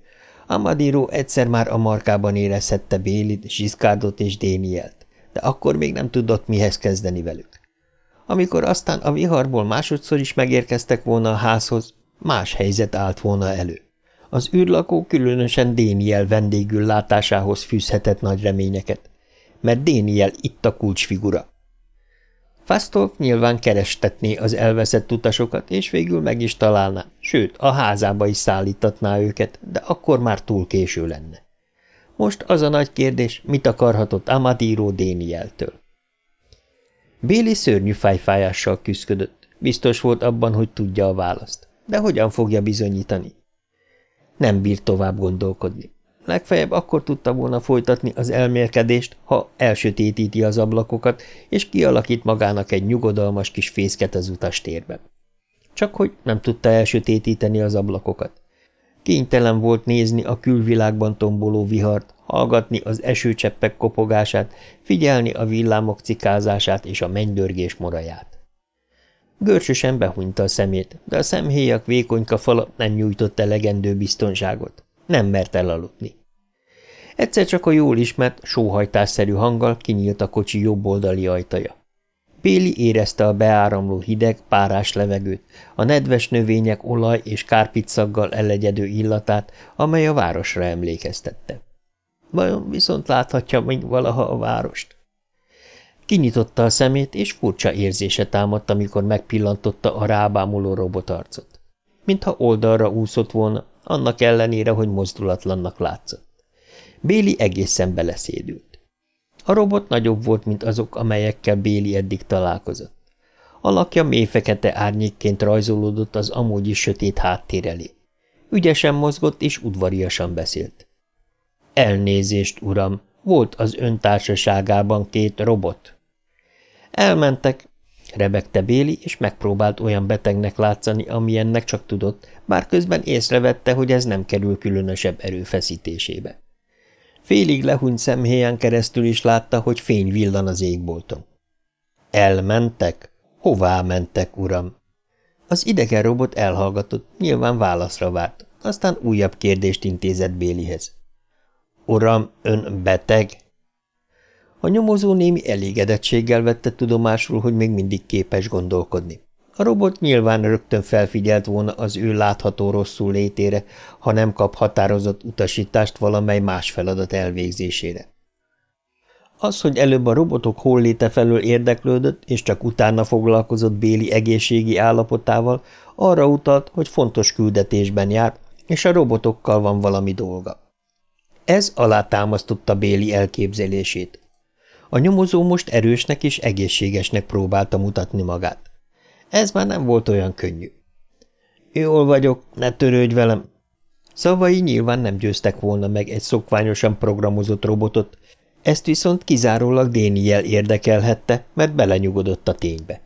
Amadiro egyszer már a markában érezhette Bélit, Zsiszkárdot és Dénielt, de akkor még nem tudott mihez kezdeni velük. Amikor aztán a viharból másodszor is megérkeztek volna a házhoz, más helyzet állt volna elő. Az űrlakó különösen Déniel vendégül látásához fűzhetett nagy reményeket, mert Déniel itt a kulcsfigura. Fasztolf nyilván kerestetné az elveszett utasokat, és végül meg is találná, sőt, a házába is szállítatná őket, de akkor már túl késő lenne. Most az a nagy kérdés, mit akarhatott Amadíró Dénieltől. Béli szörnyű fájfájással küzdött. Biztos volt abban, hogy tudja a választ. De hogyan fogja bizonyítani? Nem bír tovább gondolkodni. Legfeljebb akkor tudta volna folytatni az elmélkedést, ha elsötétíti az ablakokat, és kialakít magának egy nyugodalmas kis fészket az utastérben. Csak hogy nem tudta elsötétíteni az ablakokat. Kénytelen volt nézni a külvilágban tomboló vihart, hallgatni az esőcseppek kopogását, figyelni a villámok cikázását és a mennydörgés moraját. Görcsösen behunyta a szemét, de a szemhéjak vékonyka fala nem nyújtott elegendő biztonságot. Nem mert elaludni. Egyszer csak a jól ismert, sóhajtásszerű hanggal kinyílt a kocsi jobb oldali ajtaja. Péli érezte a beáramló hideg, párás levegőt, a nedves növények olaj és kárpitszaggal elegyedő illatát, amely a városra emlékeztette. Vajon viszont láthatja még valaha a várost? Kinyitotta a szemét, és furcsa érzése támadt, amikor megpillantotta a rábámuló robotarcot. Mintha oldalra úszott volna, annak ellenére, hogy mozdulatlannak látszott. Béli egészen beleszédült. A robot nagyobb volt, mint azok, amelyekkel Béli eddig találkozott. Alakja mély fekete árnyékként rajzolódott az amúgy is sötét háttér elé. Ügyesen mozgott és udvariasan beszélt. – Elnézést, uram! – volt az öntársaságában két robot. Elmentek, rebegte Béli, és megpróbált olyan betegnek látszani, amilyennek csak tudott, bár közben észrevette, hogy ez nem kerül különösebb erőfeszítésébe. Félig lehúny szemhéján keresztül is látta, hogy fény villan az égbolton. Elmentek? Hová mentek, uram? Az idegen robot elhallgatott, nyilván válaszra várt, aztán újabb kérdést intézett Bélihez. Uram, ön beteg? A nyomozó némi elégedettséggel vette tudomásul, hogy még mindig képes gondolkodni. A robot nyilván rögtön felfigyelt volna az ő látható rosszul létére, ha nem kap határozott utasítást valamely más feladat elvégzésére. Az, hogy előbb a robotok léte felől érdeklődött, és csak utána foglalkozott Béli egészségi állapotával, arra utalt, hogy fontos küldetésben jár, és a robotokkal van valami dolga. Ez alátámasztotta Béli elképzelését. A nyomozó most erősnek és egészségesnek próbálta mutatni magát. Ez már nem volt olyan könnyű. Jól vagyok, ne törődj velem. Szavai nyilván nem győztek volna meg egy szokványosan programozott robotot, ezt viszont kizárólag Déniel érdekelhette, mert belenyugodott a ténybe.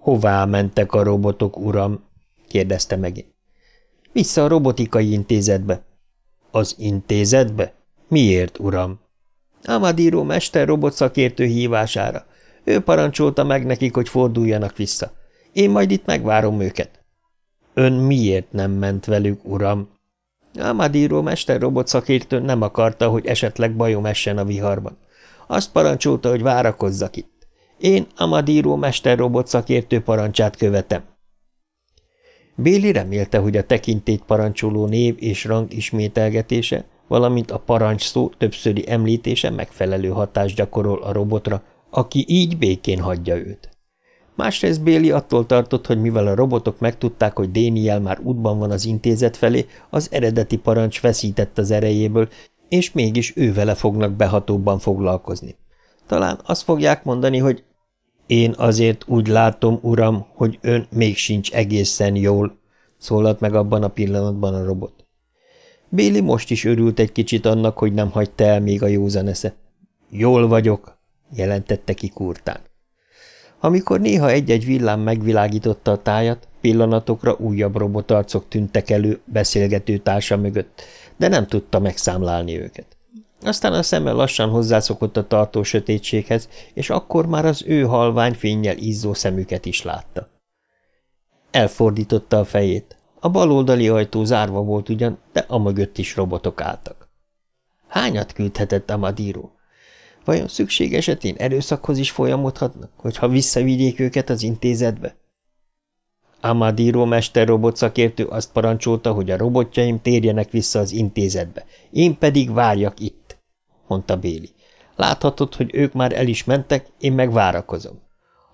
Hová mentek a robotok, uram? kérdezte meg. Vissza a robotikai intézetbe, az intézetbe? Miért, uram? Amadíró mester robot szakértő hívására. Ő parancsolta meg nekik, hogy forduljanak vissza. Én majd itt megvárom őket. Ön miért nem ment velük, uram? Amadíró mester robot szakértő nem akarta, hogy esetleg bajom essen a viharban. Azt parancsolta, hogy várakozzak itt. Én Amadíró mester robot szakértő parancsát követem. Béli remélte, hogy a tekintét parancsoló név és rang ismételgetése, valamint a parancs szó többszöri említése megfelelő hatást gyakorol a robotra, aki így békén hagyja őt. Másrészt Béli attól tartott, hogy mivel a robotok megtudták, hogy Déniel már útban van az intézet felé, az eredeti parancs veszített az erejéből, és mégis ővele fognak behatóbban foglalkozni. Talán azt fogják mondani, hogy én azért úgy látom, uram, hogy ön még sincs egészen jól, szólalt meg abban a pillanatban a robot. Béli most is örült egy kicsit annak, hogy nem hagyta el még a józan esze. Jól vagyok, jelentette ki kurtán. Amikor néha egy-egy villám megvilágította a tájat, pillanatokra újabb robotarcok tűntek elő beszélgető társa mögött, de nem tudta megszámlálni őket. Aztán a szeme lassan hozzászokott a tartó sötétséghez, és akkor már az ő halvány fényjel izzó szemüket is látta. Elfordította a fejét. A baloldali ajtó zárva volt ugyan, de amögött is robotok álltak. Hányat küldhetett Amadíró? Vajon szükség esetén erőszakhoz is folyamodhatnak, hogyha visszavigyék őket az intézetbe? Amadíró mesterrobot szakértő azt parancsolta, hogy a robotjaim térjenek vissza az intézetbe, én pedig várjak itt mondta Béli. Láthatod, hogy ők már el is mentek, én meg várakozom.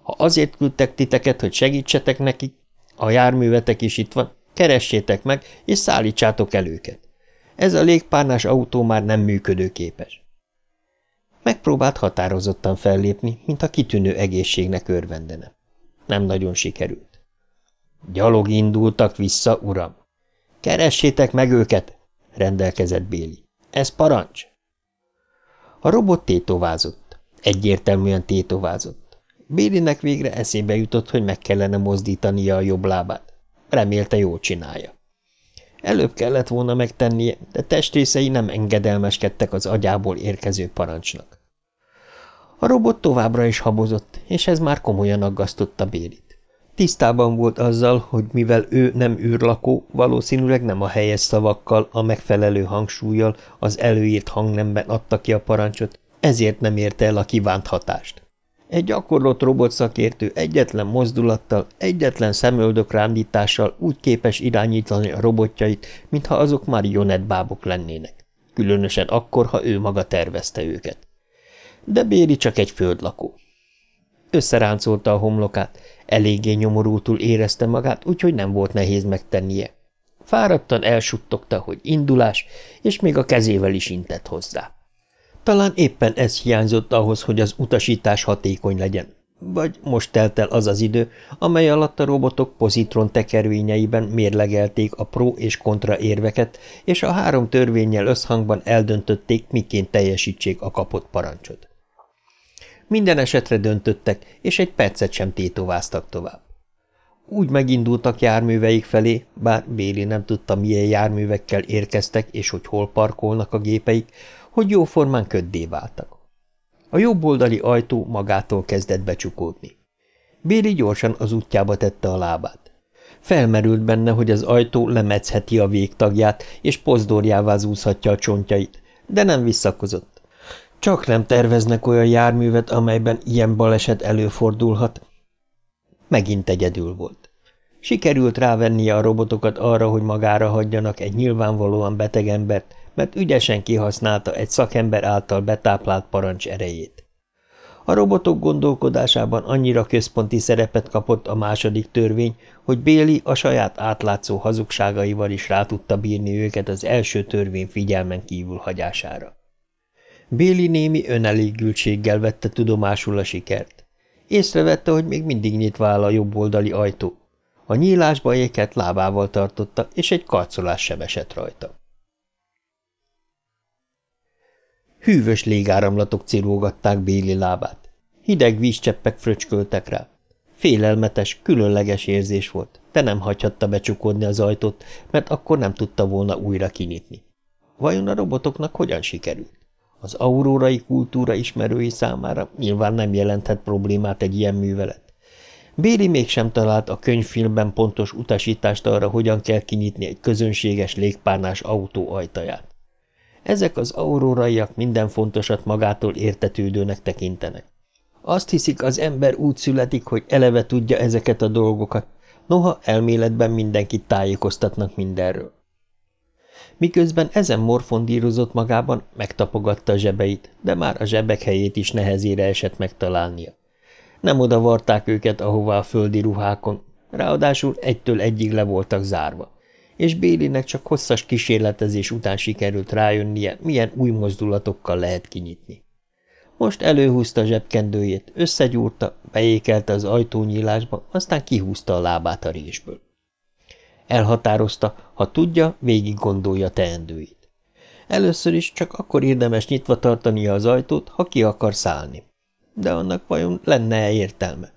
Ha azért küldtek titeket, hogy segítsetek nekik, a járművetek is itt van, keressétek meg, és szállítsátok el őket. Ez a légpárnás autó már nem működőképes. Megpróbált határozottan fellépni, mintha kitűnő egészségnek örvendene. Nem nagyon sikerült. Gyalog indultak vissza, uram. Keressétek meg őket, rendelkezett Béli. Ez parancs. A robot tétovázott. Egyértelműen tétovázott. Bélinek végre eszébe jutott, hogy meg kellene mozdítania a jobb lábát. Remélte jól csinálja. Előbb kellett volna megtennie, de testrészei nem engedelmeskedtek az agyából érkező parancsnak. A robot továbbra is habozott, és ez már komolyan aggasztotta Bélit. Tisztában volt azzal, hogy mivel ő nem űrlakó, valószínűleg nem a helyes szavakkal, a megfelelő hangsúlyjal, az előírt hangnemben adta ki a parancsot, ezért nem érte el a kívánt hatást. Egy gyakorlott robotszakértő egyetlen mozdulattal, egyetlen szemöldök rándítással úgy képes irányítani a robotjait, mintha azok bábok lennének. Különösen akkor, ha ő maga tervezte őket. De Béri csak egy földlakó. Összeráncolta a homlokát. Eléggé nyomorultul érezte magát, úgyhogy nem volt nehéz megtennie. Fáradtan elsuttogta, hogy indulás, és még a kezével is intett hozzá. Talán éppen ez hiányzott ahhoz, hogy az utasítás hatékony legyen. Vagy most telt el az az idő, amely alatt a robotok pozitron tekervényeiben mérlegelték a pro és kontra érveket, és a három törvényel összhangban eldöntötték, miként teljesítsék a kapott parancsot. Minden esetre döntöttek, és egy percet sem tétováztak tovább. Úgy megindultak járműveik felé, bár Béli nem tudta, milyen járművekkel érkeztek, és hogy hol parkolnak a gépeik, hogy jóformán köddé váltak. A jobboldali ajtó magától kezdett becsukódni. Béli gyorsan az útjába tette a lábát. Felmerült benne, hogy az ajtó lemecheti a végtagját, és pozdorjává zúzhatja a csontjait, de nem visszakozott. Csak nem terveznek olyan járművet, amelyben ilyen baleset előfordulhat. Megint egyedül volt. Sikerült rávennie a robotokat arra, hogy magára hagyjanak egy nyilvánvalóan beteg embert, mert ügyesen kihasználta egy szakember által betáplált parancs erejét. A robotok gondolkodásában annyira központi szerepet kapott a második törvény, hogy Béli a saját átlátszó hazugságaival is rá tudta bírni őket az első törvény figyelmen kívül hagyására. Béli némi önelégültséggel vette tudomásul a sikert. Észrevette, hogy még mindig nyitva áll a jobboldali ajtó. A nyílásba éket lábával tartotta, és egy karcolás sem esett rajta. Hűvös légáramlatok cirógatták Béli lábát. Hideg vízcseppek fröcsköltek rá. Félelmetes, különleges érzés volt, de nem hagyhatta becsukodni az ajtót, mert akkor nem tudta volna újra kinyitni. Vajon a robotoknak hogyan sikerült? Az aurórai kultúra ismerői számára nyilván nem jelenthet problémát egy ilyen művelet. Béli mégsem talált a könyvfilmben pontos utasítást arra, hogyan kell kinyitni egy közönséges légpárnás autó ajtaját. Ezek az auróraiak minden fontosat magától értetődőnek tekintenek. Azt hiszik, az ember úgy születik, hogy eleve tudja ezeket a dolgokat, noha elméletben mindenkit tájékoztatnak mindenről miközben ezen morfondírozott magában, megtapogatta a zsebeit, de már a zsebek helyét is nehezére esett megtalálnia. Nem odavarták őket ahová a földi ruhákon, ráadásul egytől egyig le voltak zárva, és Bélinek csak hosszas kísérletezés után sikerült rájönnie, milyen új mozdulatokkal lehet kinyitni. Most előhúzta a zsebkendőjét, összegyúrta, beékelte az ajtónyílásba, aztán kihúzta a lábát a résből. Elhatározta, ha tudja, végig gondolja teendőit. Először is csak akkor érdemes nyitva tartania az ajtót, ha ki akar szállni. De annak vajon lenne-e értelme?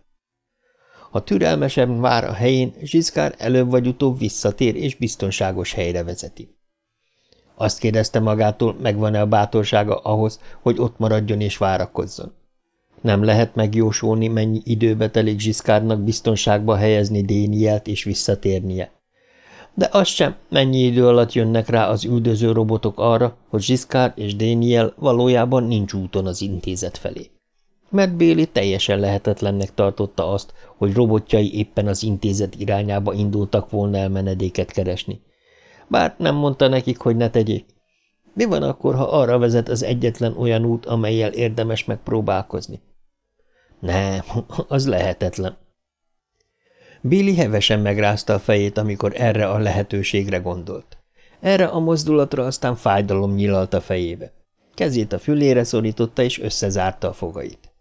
Ha türelmesen vár a helyén, Zsizkár előbb vagy utóbb visszatér és biztonságos helyre vezeti. Azt kérdezte magától, megvan-e a bátorsága ahhoz, hogy ott maradjon és várakozzon. Nem lehet megjósolni, mennyi időbe telik Zsiszkárnak biztonságba helyezni Dénielt és visszatérnie de az sem, mennyi idő alatt jönnek rá az üldöző robotok arra, hogy Zsiszkár és Déniel valójában nincs úton az intézet felé. Mert Béli teljesen lehetetlennek tartotta azt, hogy robotjai éppen az intézet irányába indultak volna el menedéket keresni. Bár nem mondta nekik, hogy ne tegyék. Mi van akkor, ha arra vezet az egyetlen olyan út, amelyel érdemes megpróbálkozni? Nem, [LAUGHS] az lehetetlen. Billy hevesen megrázta a fejét, amikor erre a lehetőségre gondolt. Erre a mozdulatra aztán fájdalom nyilalt a fejébe. Kezét a fülére szorította és összezárta a fogait.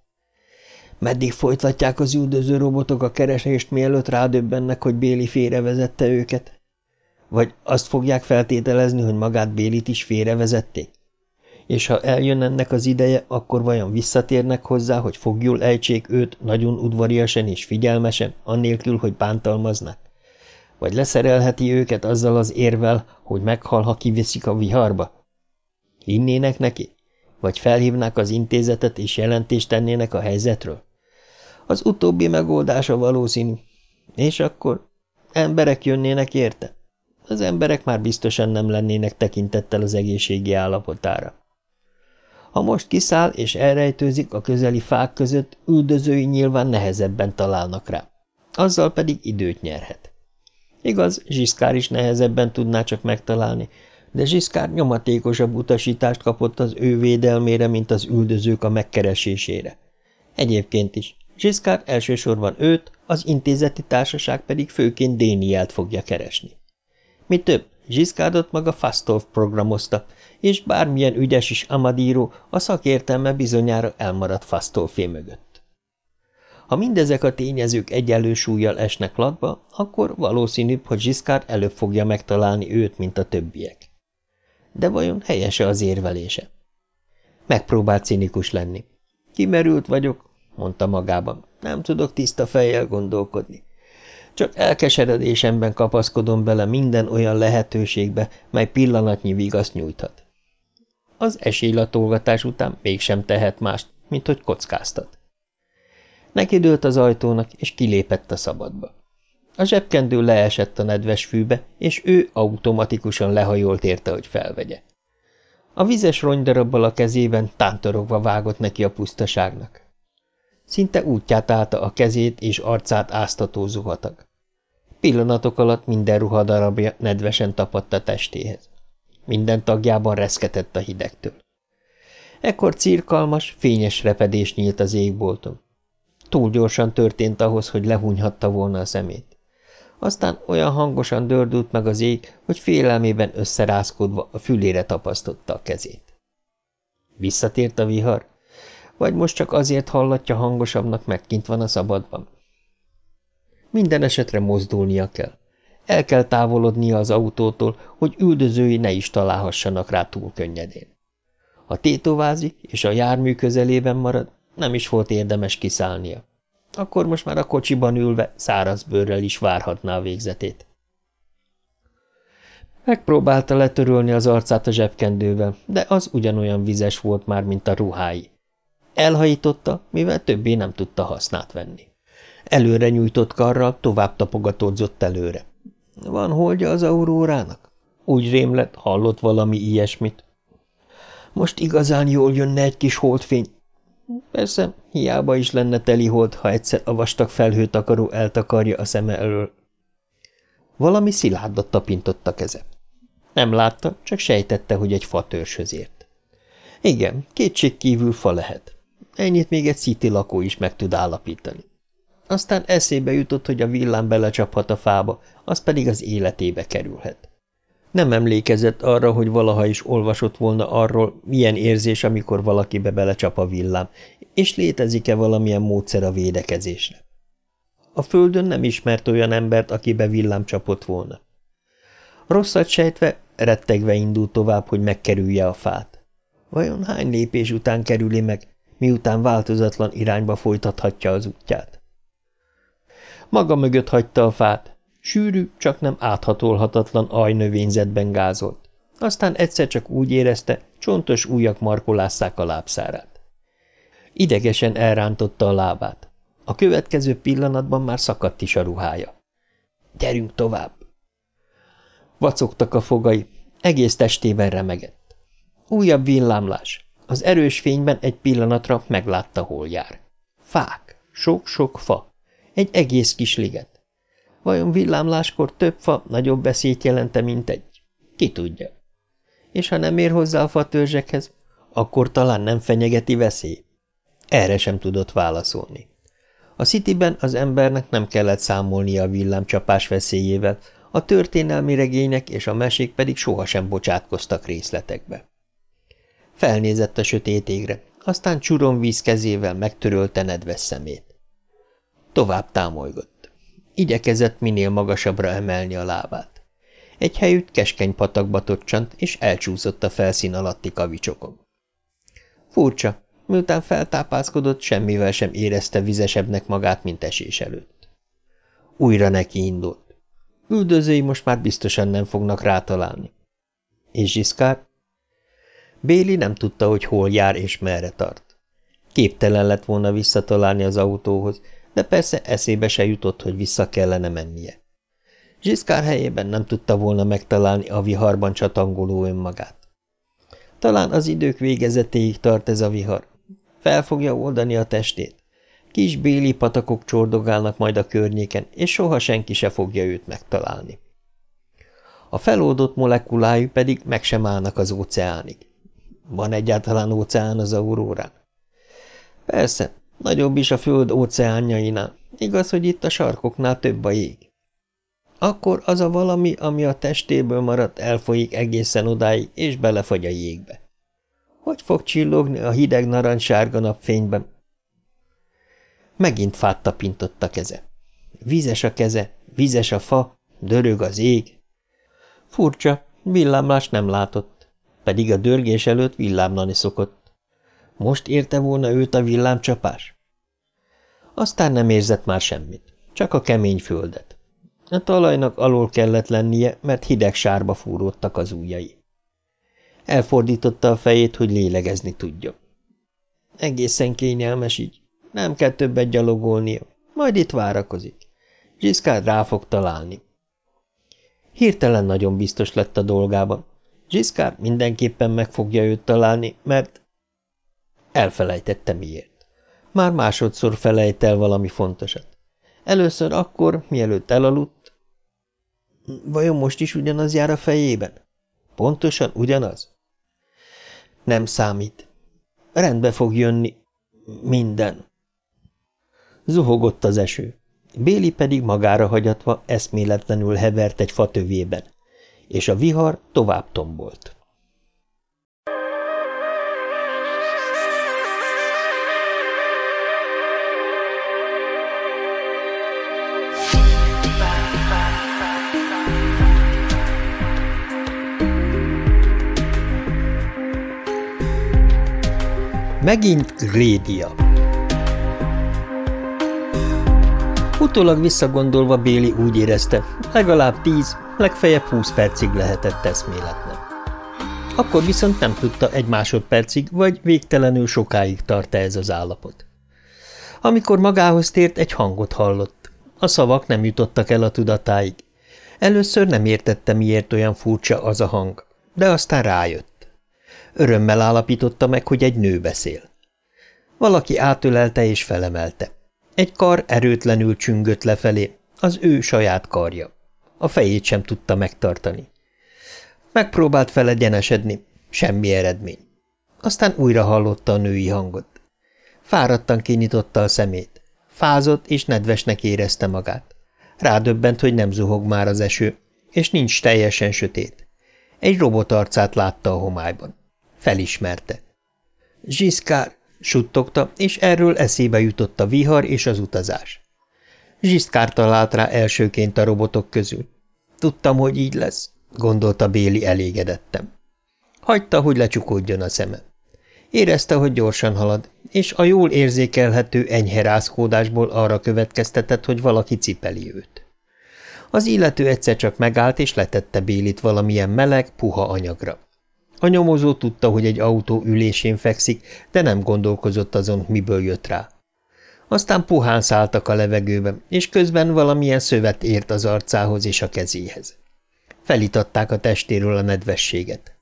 Meddig folytatják az üldöző robotok a keresést, mielőtt rádöbbennek, hogy Béli félrevezette őket? Vagy azt fogják feltételezni, hogy magát Bélit is félrevezették? és ha eljön ennek az ideje, akkor vajon visszatérnek hozzá, hogy fogjul ejtsék őt nagyon udvariasen és figyelmesen, annélkül, hogy bántalmaznak? Vagy leszerelheti őket azzal az érvel, hogy meghal, ha kiviszik a viharba? Hinnének neki? Vagy felhívnák az intézetet és jelentést tennének a helyzetről? Az utóbbi megoldása valószínű. És akkor emberek jönnének érte? Az emberek már biztosan nem lennének tekintettel az egészségi állapotára. Ha most kiszáll és elrejtőzik a közeli fák között, üldözői nyilván nehezebben találnak rá. Azzal pedig időt nyerhet. Igaz, Zsiszkár is nehezebben tudná csak megtalálni, de Zsiszkár nyomatékosabb utasítást kapott az ő védelmére, mint az üldözők a megkeresésére. Egyébként is, Zsiszkár elsősorban őt, az intézeti társaság pedig főként Déniát fogja keresni. Mi több, Zsiszkádot maga Fastolf programozta, és bármilyen ügyes is Amadíró, a szakértelme bizonyára elmaradt Fastolfé mögött. Ha mindezek a tényezők egyenlő súlyjal esnek latba, akkor valószínűbb, hogy Zsiszkár előbb fogja megtalálni őt, mint a többiek. De vajon helyese az érvelése? Megpróbált cinikus lenni. Kimerült vagyok, mondta magában. Nem tudok tiszta fejjel gondolkodni. Csak elkeseredésemben kapaszkodom bele minden olyan lehetőségbe, mely pillanatnyi vigaszt nyújthat. Az esélylatolgatás után mégsem tehet mást, mint hogy kockáztat. Nekidőlt az ajtónak, és kilépett a szabadba. A zsebkendő leesett a nedves fűbe, és ő automatikusan lehajolt érte, hogy felvegye. A vizes ronydarabbal a kezében tántorogva vágott neki a pusztaságnak. Szinte útját állta a kezét és arcát áztató zuhatag. Pillanatok alatt minden ruhadarabja nedvesen tapadt a testéhez. Minden tagjában reszketett a hidegtől. Ekkor cirkalmas, fényes repedés nyílt az égbolton. Túl gyorsan történt ahhoz, hogy lehunyhatta volna a szemét. Aztán olyan hangosan dördült meg az ég, hogy félelmében összerázkodva a fülére tapasztotta a kezét. Visszatért a vihar? Vagy most csak azért hallatja hangosabbnak, mert kint van a szabadban? Minden esetre mozdulnia kell. El kell távolodnia az autótól, hogy üldözői ne is találhassanak rá túl könnyedén. Ha tétovázik, és a jármű közelében marad, nem is volt érdemes kiszállnia. Akkor most már a kocsiban ülve bőrrel is várhatná a végzetét. Megpróbálta letörölni az arcát a zsebkendővel, de az ugyanolyan vizes volt már, mint a ruhái. Elhajította, mivel többé nem tudta hasznát venni. Előre nyújtott karral tovább tapogatódzott előre. Van holdja az aurórának? Úgy rémlett, hallott valami ilyesmit. Most igazán jól jönne egy kis holdfény. Persze, hiába is lenne teli hold, ha egyszer a vastag felhőtakaró eltakarja a szeme elől. Valami sziládat tapintott a keze. Nem látta, csak sejtette, hogy egy fatörshöz ért. Igen, kétség kívül fa lehet. Ennyit még egy szíti lakó is meg tud állapítani. Aztán eszébe jutott, hogy a villám belecsaphat a fába, az pedig az életébe kerülhet. Nem emlékezett arra, hogy valaha is olvasott volna arról, milyen érzés, amikor valakibe belecsap a villám, és létezik-e valamilyen módszer a védekezésre. A földön nem ismert olyan embert, akibe villám csapott volna. Rosszat sejtve, rettegve indult tovább, hogy megkerülje a fát. Vajon hány lépés után kerüli meg, miután változatlan irányba folytathatja az útját? maga mögött hagyta a fát. Sűrű, csak nem áthatolhatatlan ajnövényzetben gázolt. Aztán egyszer csak úgy érezte, csontos újak markolásszák a lábszárát. Idegesen elrántotta a lábát. A következő pillanatban már szakadt is a ruhája. Gyerünk tovább! Vacogtak a fogai, egész testében remegett. Újabb villámlás. Az erős fényben egy pillanatra meglátta, hol jár. Fák, sok-sok fa. Egy egész kis liget. Vajon villámláskor több fa nagyobb veszélyt jelente, mint egy? Ki tudja. És ha nem ér hozzá a fatörzsekhez, akkor talán nem fenyegeti veszély. Erre sem tudott válaszolni. A Cityben az embernek nem kellett számolnia a villámcsapás veszélyével, a történelmi regények és a mesék pedig sohasem bocsátkoztak részletekbe. Felnézett a sötét égre, aztán csuron víz kezével megtörölte nedves szemét. Tovább támolygott. Igyekezett minél magasabbra emelni a lábát. Egy helyütt keskeny patakba tocsant, és elcsúszott a felszín alatti kavicsokon. Furcsa, miután feltápászkodott, semmivel sem érezte vizesebbnek magát, mint esés előtt. Újra neki indult. Üldözői most már biztosan nem fognak rátalálni. És Zsiszkár? Béli nem tudta, hogy hol jár és merre tart. Képtelen lett volna visszatalálni az autóhoz, de persze eszébe se jutott, hogy vissza kellene mennie. Zsiszkár helyében nem tudta volna megtalálni a viharban csatangoló önmagát. Talán az idők végezetéig tart ez a vihar. Fel fogja oldani a testét. Kis béli patakok csordogálnak majd a környéken, és soha senki se fogja őt megtalálni. A feloldott molekulájuk pedig meg sem állnak az óceánig. Van egyáltalán óceán az aurórán? Persze, Nagyobb is a föld óceánjainál. Igaz, hogy itt a sarkoknál több a jég. Akkor az a valami, ami a testéből maradt, elfolyik egészen odáig, és belefagy a jégbe. Hogy fog csillogni a hideg narancssárga napfényben? Megint fát tapintott a keze. Vizes a keze, vizes a fa, dörög az ég. Furcsa, villámlást nem látott, pedig a dörgés előtt villámlani szokott. Most érte volna őt a villámcsapás? Aztán nem érzett már semmit, csak a kemény földet. A talajnak alól kellett lennie, mert hideg sárba fúródtak az ujjai. Elfordította a fejét, hogy lélegezni tudjon. Egészen kényelmes így. Nem kell többet gyalogolnia, majd itt várakozik. Zsiszkár rá fog találni. Hirtelen nagyon biztos lett a dolgában. Zsiszkár mindenképpen meg fogja őt találni, mert Elfelejtette miért. Már másodszor felejt el valami fontosat. Először akkor, mielőtt elaludt. Vajon most is ugyanaz jár a fejében? Pontosan ugyanaz? Nem számít. Rendbe fog jönni. Minden. Zuhogott az eső. Béli pedig magára hagyatva eszméletlenül hevert egy fatövében, és a vihar tovább tombolt. Megint Glédia. Utólag visszagondolva Béli úgy érezte, legalább tíz, legfeljebb húsz percig lehetett eszméletlen. Akkor viszont nem tudta egy másodpercig, vagy végtelenül sokáig tart -e ez az állapot. Amikor magához tért, egy hangot hallott. A szavak nem jutottak el a tudatáig. Először nem értette, miért olyan furcsa az a hang, de aztán rájött. Örömmel állapította meg, hogy egy nő beszél. Valaki átölelte és felemelte. Egy kar erőtlenül csüngött lefelé, az ő saját karja. A fejét sem tudta megtartani. Megpróbált felegyenesedni, semmi eredmény. Aztán újra hallotta a női hangot. Fáradtan kinyitotta a szemét. Fázott és nedvesnek érezte magát. Rádöbbent, hogy nem zuhog már az eső, és nincs teljesen sötét. Egy robot arcát látta a homályban. Felismerte. Zsiszkár, suttogta, és erről eszébe jutott a vihar és az utazás. Zsiszkár talált rá elsőként a robotok közül. Tudtam, hogy így lesz, gondolta Béli elégedettem. Hagyta, hogy lecsukódjon a szeme. Érezte, hogy gyorsan halad, és a jól érzékelhető enyhe rászkódásból arra következtetett, hogy valaki cipeli őt. Az illető egyszer csak megállt és letette Bélit valamilyen meleg, puha anyagra. A nyomozó tudta, hogy egy autó ülésén fekszik, de nem gondolkozott azon, miből jött rá. Aztán puhán szálltak a levegőbe, és közben valamilyen szövet ért az arcához és a kezéhez. Felitatták a testéről a nedvességet.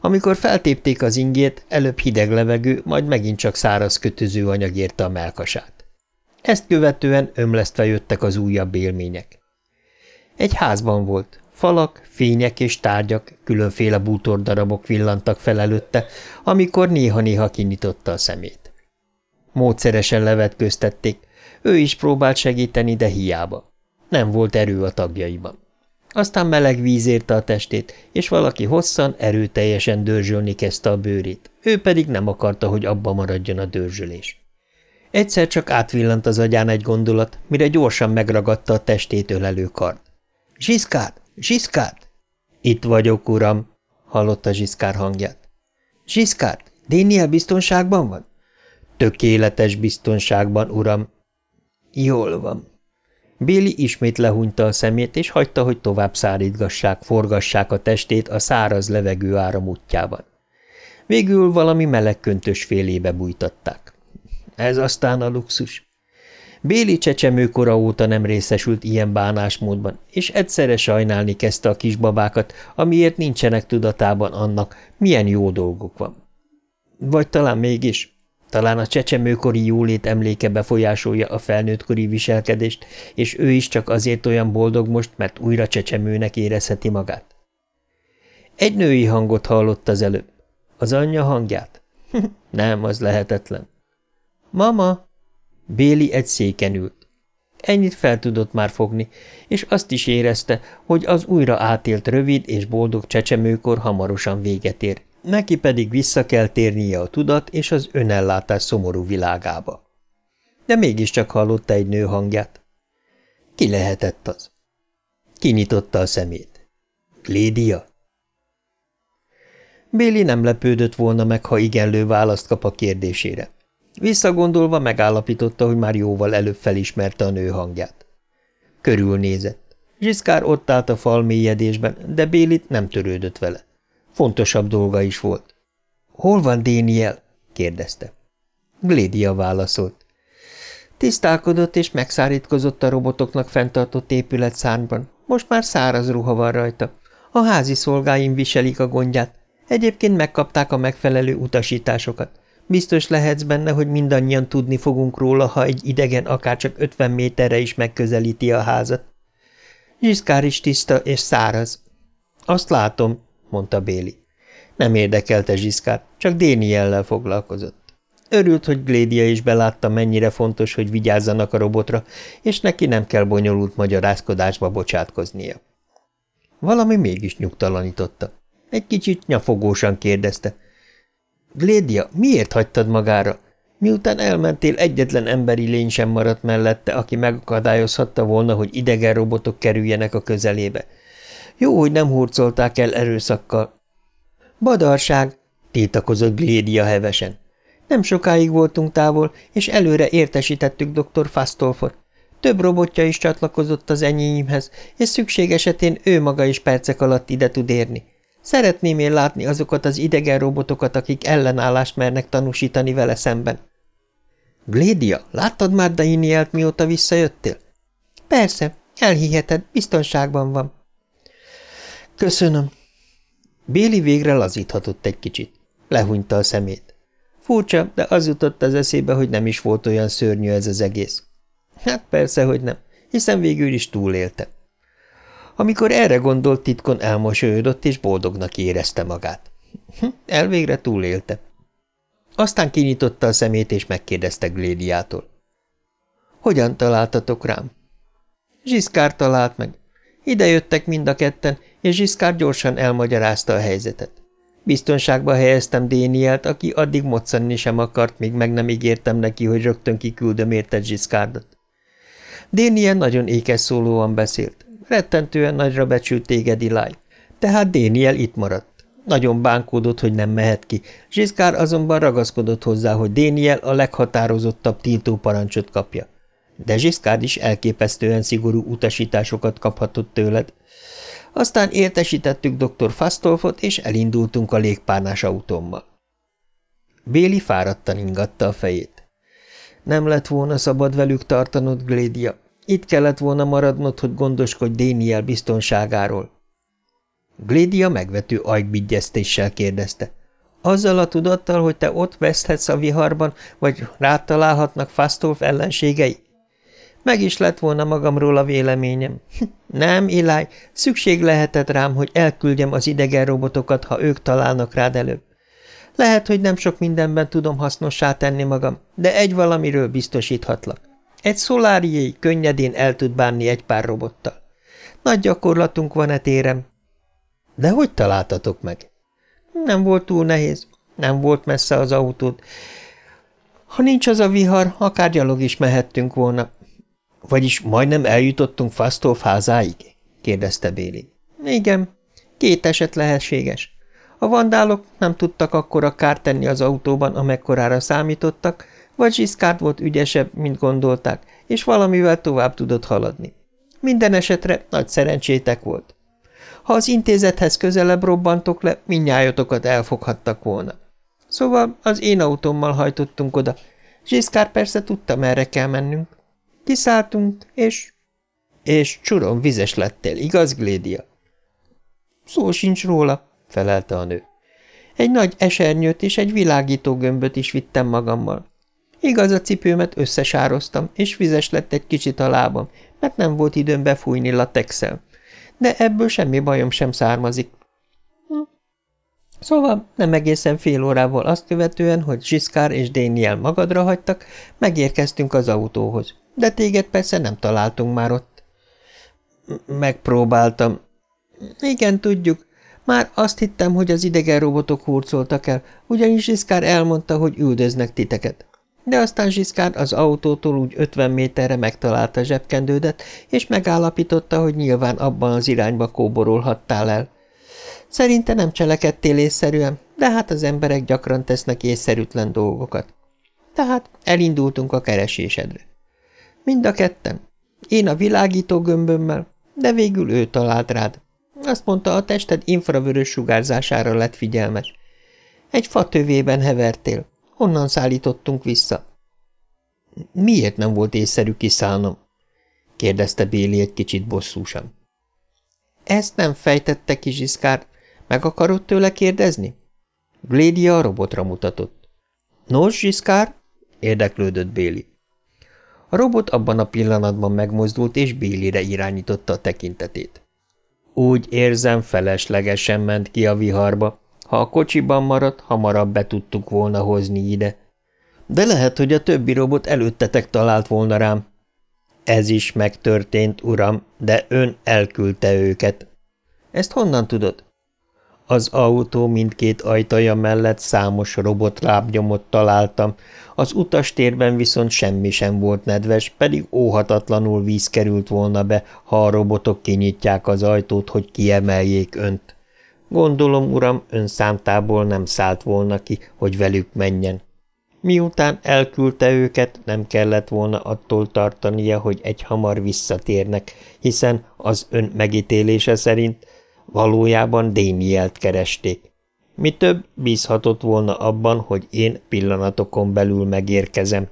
Amikor feltépték az ingét, előbb hideg levegő, majd megint csak száraz kötöző anyag érte a melkasát. Ezt követően ömlesztve jöttek az újabb élmények. Egy házban volt, falak, fények és tárgyak, különféle bútordarabok villantak fel előtte, amikor néha-néha kinyitotta a szemét. Módszeresen levetköztették, ő is próbált segíteni, de hiába. Nem volt erő a tagjaiban. Aztán meleg víz érte a testét, és valaki hosszan, erőteljesen dörzsölni kezdte a bőrét, ő pedig nem akarta, hogy abba maradjon a dörzsölés. Egyszer csak átvillant az agyán egy gondolat, mire gyorsan megragadta a testét ölelő kard. – Zsiszkár! Zsiszkárt? Itt vagyok, uram, hallotta Zsiszkár hangját. Zsiszkárt, Déniel biztonságban van? Tökéletes biztonságban, uram. Jól van. Billy ismét lehúnyta a szemét, és hagyta, hogy tovább szárítgassák, forgassák a testét a száraz levegő útjában. Végül valami meleg köntös félébe bújtatták. Ez aztán a luxus. Béli csecsemőkora óta nem részesült ilyen bánásmódban, és egyszerre sajnálni kezdte a kisbabákat, amiért nincsenek tudatában annak, milyen jó dolgok van. Vagy talán mégis, talán a csecsemőkori jólét emléke befolyásolja a felnőttkori viselkedést, és ő is csak azért olyan boldog most, mert újra csecsemőnek érezheti magát. Egy női hangot hallott az előbb. Az anyja hangját? [LAUGHS] Nem, az lehetetlen. – Mama! Béli egy széken ült. Ennyit fel tudott már fogni, és azt is érezte, hogy az újra átélt rövid és boldog csecsemőkor hamarosan véget ér, neki pedig vissza kell térnie a tudat és az önellátás szomorú világába. De mégiscsak hallotta egy nő hangját. Ki lehetett az? Kinyitotta a szemét. Lédia? Béli nem lepődött volna meg, ha igenlő választ kap a kérdésére. Visszagondolva megállapította, hogy már jóval előbb felismerte a nő hangját. Körülnézett. Zsiszkár ott állt a fal mélyedésben, de Bélit nem törődött vele. Fontosabb dolga is volt. – Hol van Déniel? – kérdezte. Glédia válaszolt. Tisztálkodott és megszárítkozott a robotoknak fenntartott épület szárnyban. Most már száraz ruha van rajta. A házi szolgáim viselik a gondját. Egyébként megkapták a megfelelő utasításokat. Biztos lehetsz benne, hogy mindannyian tudni fogunk róla, ha egy idegen akárcsak 50 méterre is megközelíti a házat. Zsiszkár is tiszta és száraz. Azt látom, mondta Béli. Nem érdekelte Zsiszkárt, csak Déniellel foglalkozott. Örült, hogy Glédia is belátta, mennyire fontos, hogy vigyázzanak a robotra, és neki nem kell bonyolult magyarázkodásba bocsátkoznia. Valami mégis nyugtalanította. Egy kicsit nyafogósan kérdezte – Glédia, miért hagytad magára? Miután elmentél, egyetlen emberi lény sem maradt mellette, aki megakadályozhatta volna, hogy idegen robotok kerüljenek a közelébe. Jó, hogy nem hurcolták el erőszakkal. Badarság, tiltakozott Glédia hevesen. Nem sokáig voltunk távol, és előre értesítettük dr. Fastolfot. Több robotja is csatlakozott az enyémhez, és szükség esetén ő maga is percek alatt ide tud érni. Szeretném én látni azokat az idegen robotokat, akik ellenállást mernek tanúsítani vele szemben. Glédia, láttad már Dainielt, mióta visszajöttél? Persze, elhiheted, biztonságban van. Köszönöm. Béli végre lazíthatott egy kicsit. Lehúnyta a szemét. Furcsa, de az jutott az eszébe, hogy nem is volt olyan szörnyű ez az egész. Hát persze, hogy nem, hiszen végül is túlélte. Amikor erre gondolt, titkon elmosolyodott, és boldognak érezte magát. Hm, elvégre túlélte. Aztán kinyitotta a szemét, és megkérdezte Glédiától. Hogyan találtatok rám? Zsiszkár talált meg. Ide jöttek mind a ketten, és Zsiszkár gyorsan elmagyarázta a helyzetet. Biztonságba helyeztem Dénielt, aki addig moccanni sem akart, míg meg nem ígértem neki, hogy rögtön kiküldöm érted Zsiszkárdot. Déniel nagyon ékes szólóan beszélt. Rettentően nagyra becsült téged, Eli. Tehát Déniel itt maradt. Nagyon bánkódott, hogy nem mehet ki. Zsiszkár azonban ragaszkodott hozzá, hogy Déniel a leghatározottabb tiltó parancsot kapja. De Zsiszkár is elképesztően szigorú utasításokat kaphatott tőled. Aztán értesítettük dr. Fastolfot, és elindultunk a légpárnás autómmal. Béli fáradtan ingatta a fejét. Nem lett volna szabad velük tartanod, Glédia. Itt kellett volna maradnod, hogy gondoskodj Déniel biztonságáról. Glédia megvető ajkbigyeztéssel kérdezte. Azzal a tudattal, hogy te ott veszthetsz a viharban, vagy rátalálhatnak Fastolf ellenségei? Meg is lett volna magamról a véleményem. Hm, nem, Iláj, szükség lehetett rám, hogy elküldjem az idegen robotokat, ha ők találnak rád előbb. Lehet, hogy nem sok mindenben tudom hasznossá tenni magam, de egy valamiről biztosíthatlak. Egy szoláriai könnyedén el tud bánni egy pár robottal. Nagy gyakorlatunk van-e térem? De hogy találtatok meg? Nem volt túl nehéz, nem volt messze az autód. Ha nincs az a vihar, akár gyalog is mehettünk volna. Vagyis majdnem eljutottunk Fasztov házáig? kérdezte Béli. Igen, két eset lehetséges. A vandálok nem tudtak akkora kárt tenni az autóban, amekkorára számítottak, vagy Zsiszkárt volt ügyesebb, mint gondolták, és valamivel tovább tudott haladni. Minden esetre nagy szerencsétek volt. Ha az intézethez közelebb robbantok le, minnyájotokat elfoghattak volna. Szóval az én autómmal hajtottunk oda. Zsiszkár persze tudta, merre kell mennünk. Kiszálltunk, és... És csurom vizes lettél, igaz, Glédia? Szó sincs róla, felelte a nő. Egy nagy esernyőt és egy világító gömböt is vittem magammal. Igaz, a cipőmet összesároztam, és vizes lett egy kicsit a lábam, mert nem volt időm befújni latexel. De ebből semmi bajom sem származik. Hm. Szóval nem egészen fél órával azt követően, hogy Zsiszkár és Déniel magadra hagytak, megérkeztünk az autóhoz. De téged persze nem találtunk már ott. Megpróbáltam. Igen, tudjuk. Már azt hittem, hogy az idegen robotok hurcoltak el, ugyanis Zsiszkár elmondta, hogy üldöznek titeket. De aztán Zsiszkár az autótól úgy 50 méterre megtalálta zsebkendődet, és megállapította, hogy nyilván abban az irányba kóborolhattál el. Szerinte nem cselekedtél észszerűen, de hát az emberek gyakran tesznek észszerűtlen dolgokat. Tehát elindultunk a keresésedre. Mind a ketten. Én a világító gömbömmel, de végül ő talált rád. Azt mondta, a tested infravörös sugárzására lett figyelmes. Egy tövében hevertél. Honnan szállítottunk vissza. Miért nem volt észszerű kiszállnom? kérdezte Béli egy kicsit bosszúsan. Ezt nem fejtette ki Zsiszkár. Meg akarod tőle kérdezni? Glédia a robotra mutatott. Nos, Zsiszkár? érdeklődött Béli. A robot abban a pillanatban megmozdult, és Bélire irányította a tekintetét. Úgy érzem, feleslegesen ment ki a viharba, ha a kocsiban maradt, hamarabb be tudtuk volna hozni ide. De lehet, hogy a többi robot előttetek talált volna rám. Ez is megtörtént, uram, de ön elküldte őket. Ezt honnan tudod? Az autó mindkét ajtaja mellett számos robot lábnyomot találtam, az utastérben viszont semmi sem volt nedves, pedig óhatatlanul víz került volna be, ha a robotok kinyitják az ajtót, hogy kiemeljék önt. Gondolom, uram, ön számtából nem szállt volna ki, hogy velük menjen. Miután elküldte őket, nem kellett volna attól tartania, hogy egy hamar visszatérnek, hiszen az ön megítélése szerint valójában Dénielt keresték. Mi több bízhatott volna abban, hogy én pillanatokon belül megérkezem.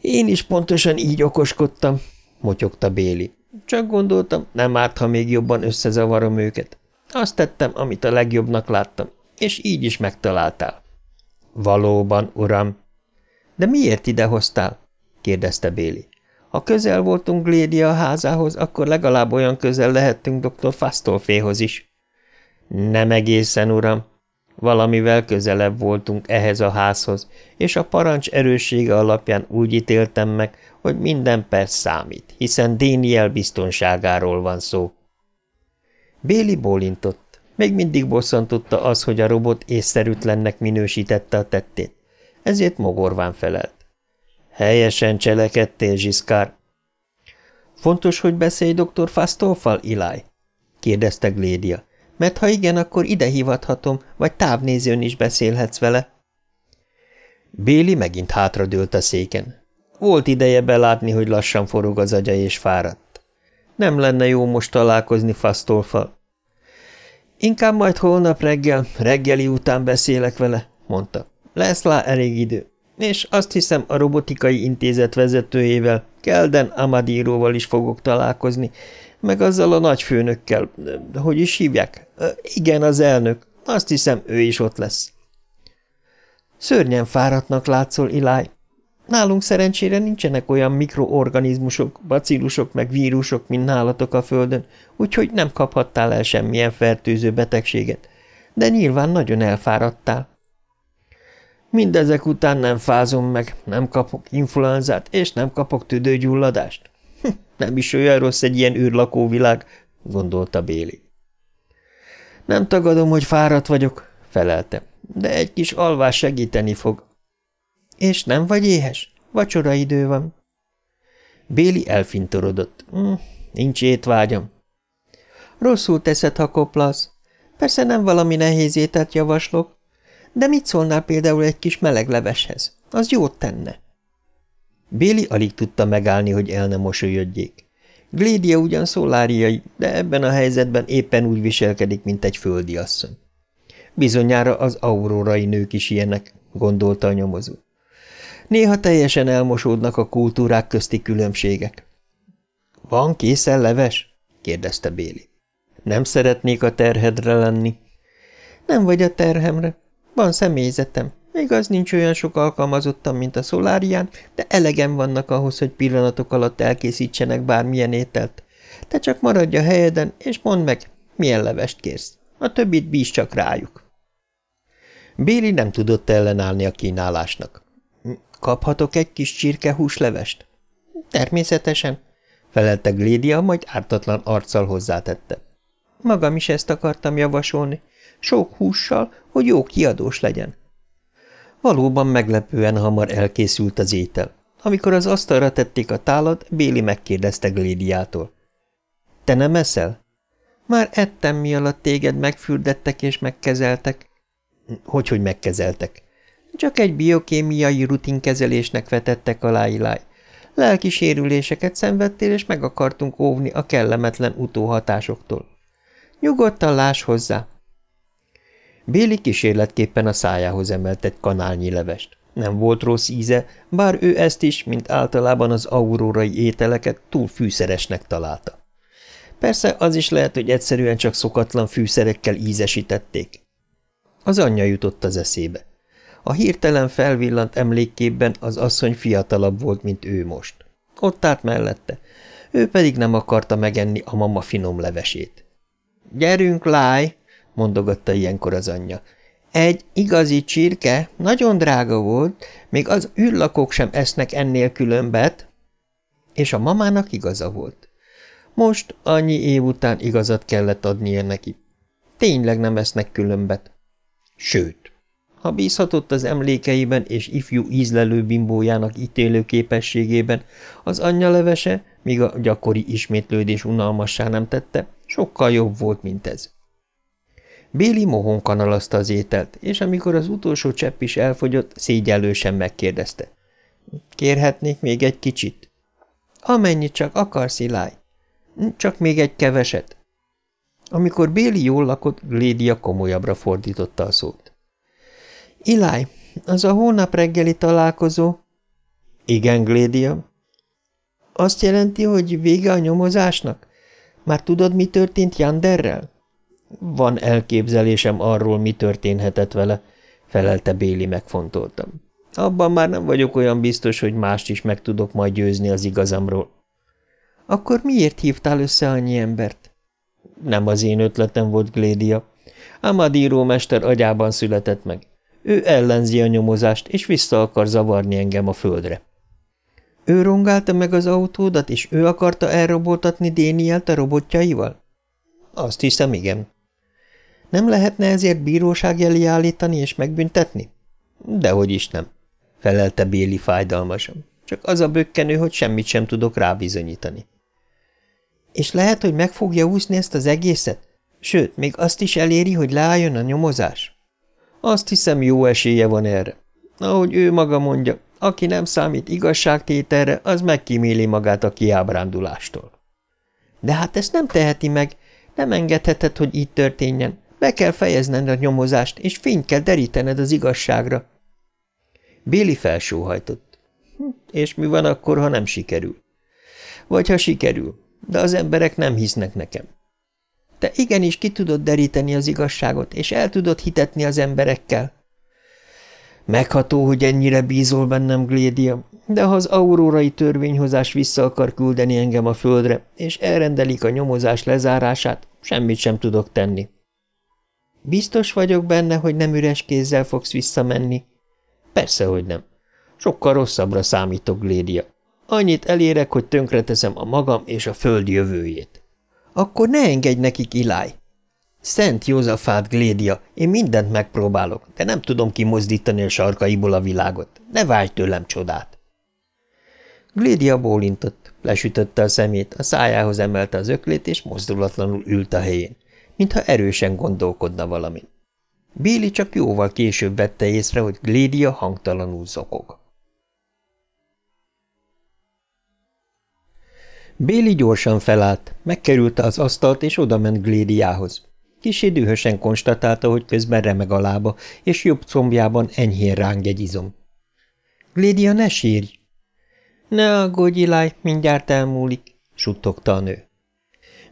Én is pontosan így okoskodtam, motyogta Béli. Csak gondoltam, nem árt, ha még jobban összezavarom őket. Azt tettem, amit a legjobbnak láttam, és így is megtaláltál. Valóban, uram. De miért idehoztál? kérdezte Béli. Ha közel voltunk Glédia házához, akkor legalább olyan közel lehettünk dr. Fasztolféhoz is. Nem egészen, uram. Valamivel közelebb voltunk ehhez a házhoz, és a parancs erőssége alapján úgy ítéltem meg, hogy minden perc számít, hiszen Déniel biztonságáról van szó. Béli bólintott. Még mindig bosszantotta az, hogy a robot észszerűtlennek minősítette a tettét. Ezért mogorván felelt. Helyesen cselekedtél, Zsiszkár. Fontos, hogy beszélj dr. Fastolfal, Iláj? kérdezte Glédia. Mert ha igen, akkor ide hivathatom, vagy távnézőn is beszélhetsz vele. Béli megint hátradőlt a széken. Volt ideje belátni, hogy lassan forog az agya és fáradt. Nem lenne jó most találkozni Fasztolfal. Inkább majd holnap reggel, reggeli után beszélek vele, mondta. Lesz lá elég idő. És azt hiszem a robotikai intézet vezetőjével, Kelden Amadíróval is fogok találkozni, meg azzal a nagyfőnökkel, hogy is hívják? Igen, az elnök. Azt hiszem, ő is ott lesz. Szörnyen fáradtnak látszol, Iláj, Nálunk szerencsére nincsenek olyan mikroorganizmusok, bacillusok meg vírusok, mint nálatok a földön, úgyhogy nem kaphattál el semmilyen fertőző betegséget, de nyilván nagyon elfáradtál. Mindezek után nem fázom meg, nem kapok influenzát, és nem kapok tüdőgyulladást. Hm, nem is olyan rossz egy ilyen űrlakóvilág, gondolta Béli. Nem tagadom, hogy fáradt vagyok, felelte, de egy kis alvás segíteni fog. És nem vagy éhes? Vacsora idő van. Béli elfintorodott. Mm, – nincs étvágyam. Rosszul teszed, ha koplasz. Persze nem valami nehéz ételt javaslok, de mit szólnál például egy kis meleg leveshez? Az jót tenne. Béli alig tudta megállni, hogy el ne mosolyodjék. Glédia ugyan szoláriai, de ebben a helyzetben éppen úgy viselkedik, mint egy földi asszony. Bizonyára az aurórai nők is ilyenek, gondolta a nyomozó. Néha teljesen elmosódnak a kultúrák közti különbségek. – Van készen leves? – kérdezte Béli. – Nem szeretnék a terhedre lenni. – Nem vagy a terhemre. Van személyzetem. Igaz, nincs olyan sok alkalmazottam, mint a szolárián, de elegem vannak ahhoz, hogy pillanatok alatt elkészítsenek bármilyen ételt. Te csak maradj a helyeden, és mondd meg, milyen levest kérsz. A többit bíz csak rájuk. Béli nem tudott ellenállni a kínálásnak. Kaphatok egy kis húslevest? Természetesen, felelte Glédia, majd ártatlan arccal hozzátette. Magam is ezt akartam javasolni, sok hússal, hogy jó kiadós legyen. Valóban meglepően hamar elkészült az étel. Amikor az asztalra tették a tálat, Béli megkérdezte Glédiától. – Te nem eszel? – Már ettem, mi alatt téged megfürdettek és megkezeltek. Hm, – Hogyhogy hogy megkezeltek? Csak egy biokémiai rutinkezelésnek vetettek alá lájláj. Lelki sérüléseket szenvedtél, és meg akartunk óvni a kellemetlen utóhatásoktól. Nyugodtan láss hozzá. Béli kísérletképpen a szájához emelt egy kanálnyi levest. Nem volt rossz íze, bár ő ezt is, mint általában az aurórai ételeket, túl fűszeresnek találta. Persze az is lehet, hogy egyszerűen csak szokatlan fűszerekkel ízesítették. Az anyja jutott az eszébe. A hirtelen felvillant emlékképben az asszony fiatalabb volt, mint ő most. Ott állt mellette, ő pedig nem akarta megenni a mama finom levesét. – Gyerünk, láj! – mondogatta ilyenkor az anyja. Egy igazi csirke, nagyon drága volt, még az űrlakók sem esznek ennél különbet. És a mamának igaza volt. Most annyi év után igazat kellett adni neki. Tényleg nem esznek különbet. Sőt, ha bízhatott az emlékeiben és ifjú ízlelő bimbójának ítélő képességében, az anyja levese, míg a gyakori ismétlődés unalmassá nem tette, sokkal jobb volt, mint ez. Béli mohon kanalazta az ételt, és amikor az utolsó csepp is elfogyott, szégyelősen megkérdezte. – Kérhetnék még egy kicsit? – Amennyit csak akarsz, Iláj. Hm, – Csak még egy keveset. Amikor Béli jól lakott, Glédia komolyabbra fordította a szót. Iláj, az a hónap reggeli találkozó. Igen, Glédia. Azt jelenti, hogy vége a nyomozásnak? Már tudod, mi történt Janderrel? Van elképzelésem arról, mi történhetett vele, felelte Béli megfontoltam. Abban már nem vagyok olyan biztos, hogy mást is meg tudok majd győzni az igazamról. Akkor miért hívtál össze annyi embert? Nem az én ötletem volt, Glédia. Amadíró mester agyában született meg. Ő ellenzi a nyomozást, és vissza akar zavarni engem a földre. Ő rongálta meg az autódat, és ő akarta elroboltatni Dénielt a robotjaival? Azt hiszem, igen. Nem lehetne ezért bíróság elé állítani és megbüntetni? Dehogy is nem, felelte Béli fájdalmasan. Csak az a bökkenő, hogy semmit sem tudok rábizonyítani. És lehet, hogy meg fogja úszni ezt az egészet? Sőt, még azt is eléri, hogy leálljon a nyomozás? Azt hiszem, jó esélye van erre. Ahogy ő maga mondja, aki nem számít igazságtételre, az megkíméli magát a kiábrándulástól. De hát ezt nem teheti meg, nem engedheted, hogy így történjen. Be kell fejezned a nyomozást, és fényt kell derítened az igazságra. Béli felsóhajtott. Hm, és mi van akkor, ha nem sikerül? Vagy ha sikerül, de az emberek nem hisznek nekem. Te igenis ki tudod deríteni az igazságot, és el tudod hitetni az emberekkel. Megható, hogy ennyire bízol bennem, Glédia, de ha az aurórai törvényhozás vissza akar küldeni engem a földre, és elrendelik a nyomozás lezárását, semmit sem tudok tenni. Biztos vagyok benne, hogy nem üres kézzel fogsz visszamenni? Persze, hogy nem. Sokkal rosszabbra számítok, Glédia. Annyit elérek, hogy tönkreteszem a magam és a föld jövőjét. Akkor ne engedj nekik, Iláj! Szent Józafát Glédia, én mindent megpróbálok, de nem tudom kimozdítani a sarkaiból a világot. Ne várj tőlem csodát! Glédia bólintott, lesütötte a szemét, a szájához emelte az öklét, és mozdulatlanul ült a helyén, mintha erősen gondolkodna valamin. Béli csak jóval később vette észre, hogy Glédia hangtalanul zokog. Béli gyorsan felállt, megkerülte az asztalt, és odament Glédiához. Kisé dühösen konstatálta, hogy közben remeg a lába, és jobb combjában enyhén ráng egy izom. – Glédia, ne sírj! – Ne aggódj, Eli, mindjárt elmúlik, suttogta a nő.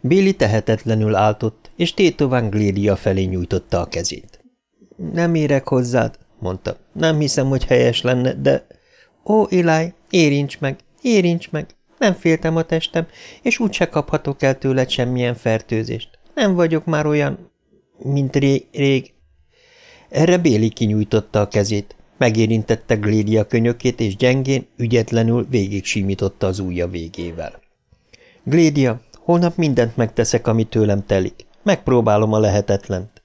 Béli tehetetlenül álltott, és tétován Glédia felé nyújtotta a kezét. – Nem érek hozzád, mondta. Nem hiszem, hogy helyes lenne, de... – Ó, Eli, érints meg, érints meg! – nem féltem a testem, és úgyse kaphatok el tőled semmilyen fertőzést. Nem vagyok már olyan, mint rég. rég. Erre Béli kinyújtotta a kezét, megérintette Glédia könyökét, és gyengén, ügyetlenül végig simította az ujja végével. Glédia, holnap mindent megteszek, ami tőlem telik. Megpróbálom a lehetetlent.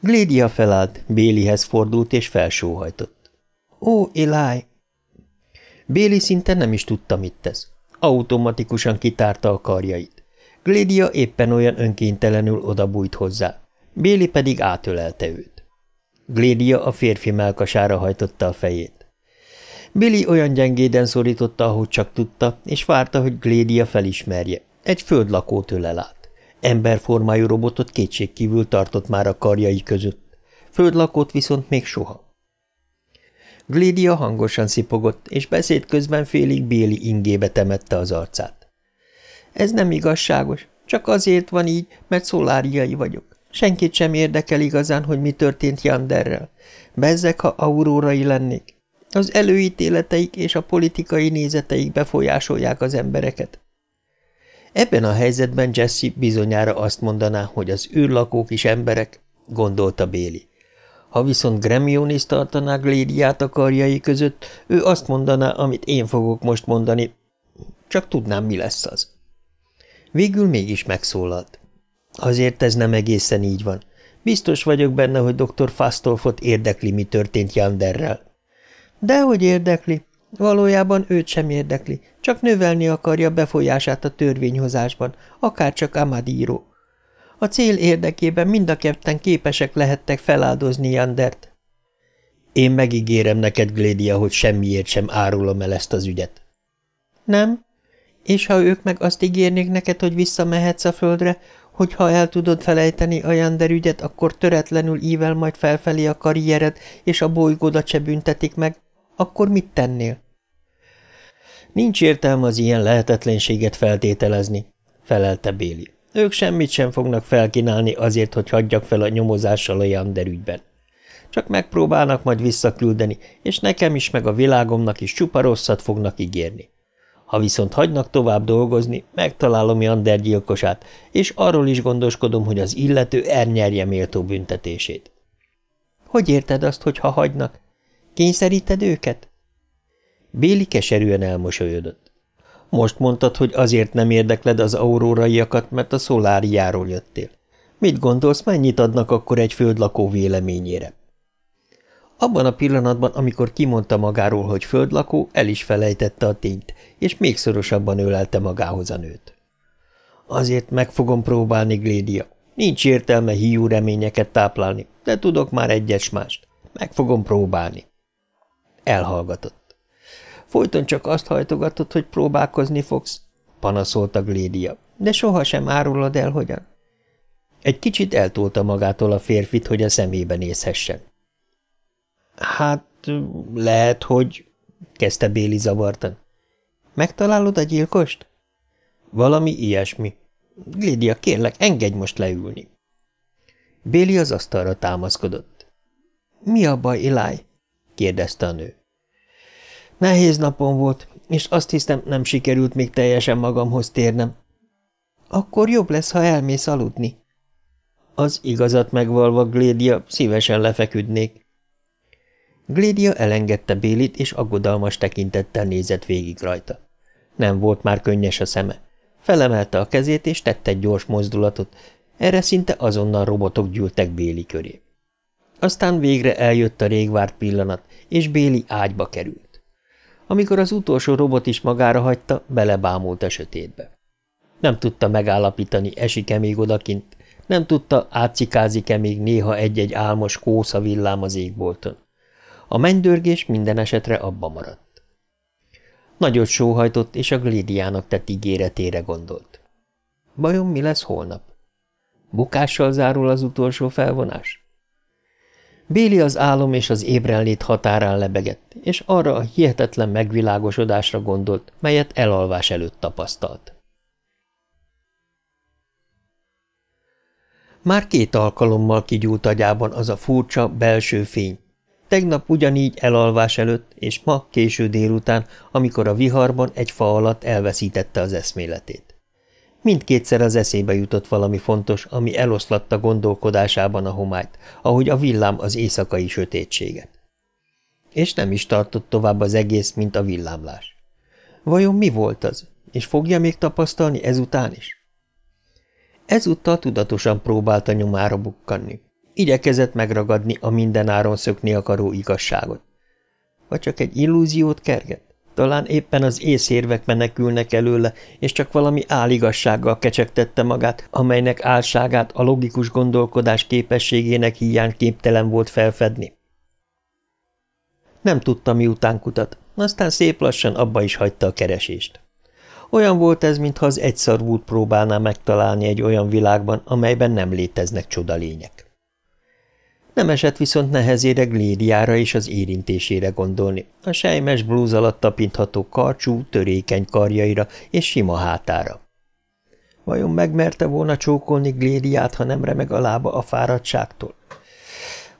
Glédia felállt, Bélihez fordult és felsóhajtott. Ó, Eli! Béli szinte nem is tudta, mit tesz. Automatikusan kitárta a karjait. Glédia éppen olyan önkéntelenül odabújt hozzá. Béli pedig átölelte őt. Glédia a férfi melkasára hajtotta a fejét. Billy olyan gyengéden szorította, ahogy csak tudta, és várta, hogy Glédia felismerje. Egy földlakót ölel át. Emberformájú robotot kétségkívül tartott már a karjai között. Földlakót viszont még soha. Glédia hangosan szipogott, és beszéd közben félig Béli ingébe temette az arcát. Ez nem igazságos, csak azért van így, mert szoláriai vagyok. Senkit sem érdekel igazán, hogy mi történt Janderrel. Bezzek, ha aurórai lennék. Az előítéleteik és a politikai nézeteik befolyásolják az embereket. Ebben a helyzetben Jesse bizonyára azt mondaná, hogy az űrlakók is emberek, gondolta Béli. Ha viszont Gremionis tartaná Glédiát a karjai között, ő azt mondaná, amit én fogok most mondani. Csak tudnám, mi lesz az. Végül mégis megszólalt. Azért ez nem egészen így van. Biztos vagyok benne, hogy dr. Fastolfot érdekli, mi történt Janderrel. Dehogy érdekli. Valójában őt sem érdekli, csak növelni akarja befolyását a törvényhozásban, akárcsak Amadíró. A cél érdekében mind a ketten képesek lehettek feláldozni Jandert. Én megígérem neked, Glédia, hogy semmiért sem árulom el ezt az ügyet. Nem? És ha ők meg azt ígérnék neked, hogy visszamehetsz a földre, hogy ha el tudod felejteni a Jander ügyet, akkor töretlenül ível majd felfelé a karriered, és a bolygódat se büntetik meg, akkor mit tennél? Nincs értelme az ilyen lehetetlenséget feltételezni, felelte Béli. Ők semmit sem fognak felkínálni azért, hogy hagyjak fel a nyomozással a Jander ügyben. Csak megpróbálnak majd visszaküldeni, és nekem is, meg a világomnak is csupa rosszat fognak ígérni. Ha viszont hagynak tovább dolgozni, megtalálom Jander gyilkosát, és arról is gondoskodom, hogy az illető elnyerje méltó büntetését. Hogy érted azt, hogy ha hagynak? Kényszeríted őket? Béli keserűen elmosolyodott. Most mondtad, hogy azért nem érdekled az auróraiakat, mert a szoláriáról jöttél. Mit gondolsz, mennyit adnak akkor egy földlakó véleményére? Abban a pillanatban, amikor kimondta magáról, hogy földlakó, el is felejtette a tényt, és még szorosabban ölelte magához a nőt. Azért meg fogom próbálni, Glédia. Nincs értelme hiú reményeket táplálni, de tudok már egyes mást. Meg fogom próbálni. Elhallgatott. Folyton csak azt hajtogatod, hogy próbálkozni fogsz, panaszolta Glédia, de sohasem árulod el, hogyan. Egy kicsit eltolta magától a férfit, hogy a szemébe nézhessen. Hát, lehet, hogy... kezdte Béli zavartan. Megtalálod a gyilkost? Valami ilyesmi. Glédia, kérlek, engedj most leülni. Béli az asztalra támaszkodott. Mi a baj, Eli? kérdezte a nő. Nehéz napom volt, és azt hiszem, nem sikerült még teljesen magamhoz térnem. Akkor jobb lesz, ha elmész aludni. Az igazat megvalva Glédia szívesen lefeküdnék. Glédia elengedte Bélit, és aggodalmas tekintettel nézett végig rajta. Nem volt már könnyes a szeme. Felemelte a kezét, és tette egy gyors mozdulatot. Erre szinte azonnal robotok gyűltek Béli köré. Aztán végre eljött a régvárt pillanat, és Béli ágyba került. Amikor az utolsó robot is magára hagyta, belebámult a sötétbe. Nem tudta megállapítani, esik-e még odakint, nem tudta, átcikázik-e még néha egy-egy álmos kósza villám az égbolton. A mennydörgés minden esetre abba maradt. Nagyot sóhajtott, és a Glidiának tett ígéretére gondolt. Bajom, mi lesz holnap? Bukással zárul az utolsó felvonás? Béli az álom és az ébrenlét határán lebegett, és arra a hihetetlen megvilágosodásra gondolt, melyet elalvás előtt tapasztalt. Már két alkalommal kigyúlt agyában az a furcsa belső fény. Tegnap ugyanígy elalvás előtt, és ma késő délután, amikor a viharban egy fa alatt elveszítette az eszméletét. Mindkétszer az eszébe jutott valami fontos, ami eloszlatta gondolkodásában a homályt, ahogy a villám az éjszakai sötétséget. És nem is tartott tovább az egész, mint a villámlás. Vajon mi volt az, és fogja még tapasztalni ezután is? Ezúttal tudatosan próbálta nyomára bukkanni. Igyekezett megragadni a mindenáron szökni akaró igazságot. Vagy csak egy illúziót kerget? Talán éppen az észérvek menekülnek előle, és csak valami áligassággal kecsegtette magát, amelynek álságát a logikus gondolkodás képességének hiány képtelen volt felfedni. Nem tudta, miután kutat, aztán szép lassan abba is hagyta a keresést. Olyan volt ez, mintha az egyszarvút próbálná megtalálni egy olyan világban, amelyben nem léteznek csodalények. Nem esett viszont nehezére Glédiára és az érintésére gondolni, a sejmes blúz alatt tapintható karcsú, törékeny karjaira és sima hátára. Vajon megmerte volna csókolni Glédiát, ha nem remeg a lába a fáradtságtól?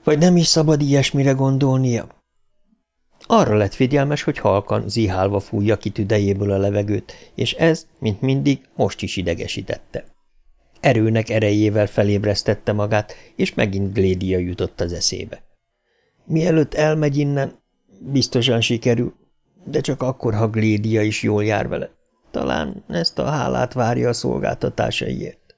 Vagy nem is szabad ilyesmire gondolnia? Arra lett figyelmes, hogy halkan, zihálva fújja ki tüdejéből a levegőt, és ez, mint mindig, most is idegesítette erőnek erejével felébresztette magát, és megint Glédia jutott az eszébe. Mielőtt elmegy innen, biztosan sikerül, de csak akkor, ha Glédia is jól jár vele. Talán ezt a hálát várja a szolgáltatásaiért.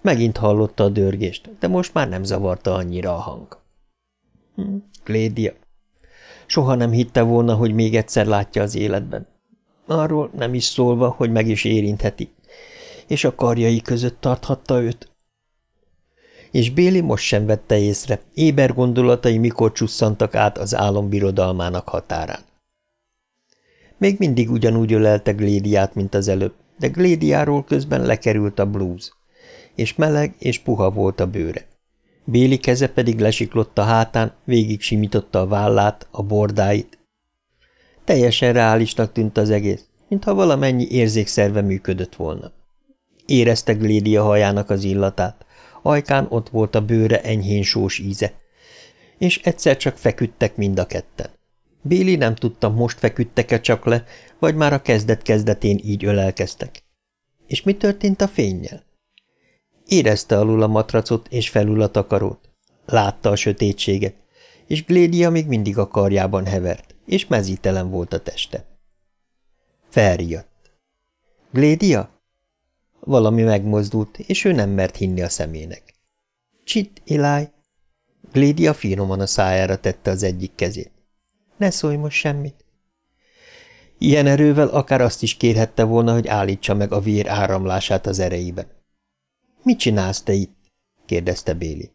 Megint hallotta a dörgést, de most már nem zavarta annyira a hang. Hm, Glédia. Soha nem hitte volna, hogy még egyszer látja az életben. Arról nem is szólva, hogy meg is érintheti és a karjai között tarthatta őt. És Béli most sem vette észre, éber gondolatai mikor csusszantak át az álombirodalmának határán. Még mindig ugyanúgy ölelte Glédiát, mint az előbb, de Glédiáról közben lekerült a blúz, és meleg és puha volt a bőre. Béli keze pedig lesiklott a hátán, végig simította a vállát, a bordáit. Teljesen reálisnak tűnt az egész, mintha valamennyi érzékszerve működött volna. Érezte Glédia hajának az illatát. Ajkán ott volt a bőre enyhén sós íze. És egyszer csak feküdtek mind a ketten. Béli nem tudta, most feküdtek-e csak le, vagy már a kezdet-kezdetén így ölelkeztek. És mi történt a fényjel? Érezte alul a matracot és felül a takarót. Látta a sötétséget, és Glédia még mindig a karjában hevert, és mezítelen volt a teste. Felriadt. Glédia? Valami megmozdult, és ő nem mert hinni a szemének. Csit, Eli! Glédia finoman a szájára tette az egyik kezét. Ne szólj most semmit. Ilyen erővel akár azt is kérhette volna, hogy állítsa meg a vér áramlását az erejében. Mit csinálsz te itt? kérdezte Béli.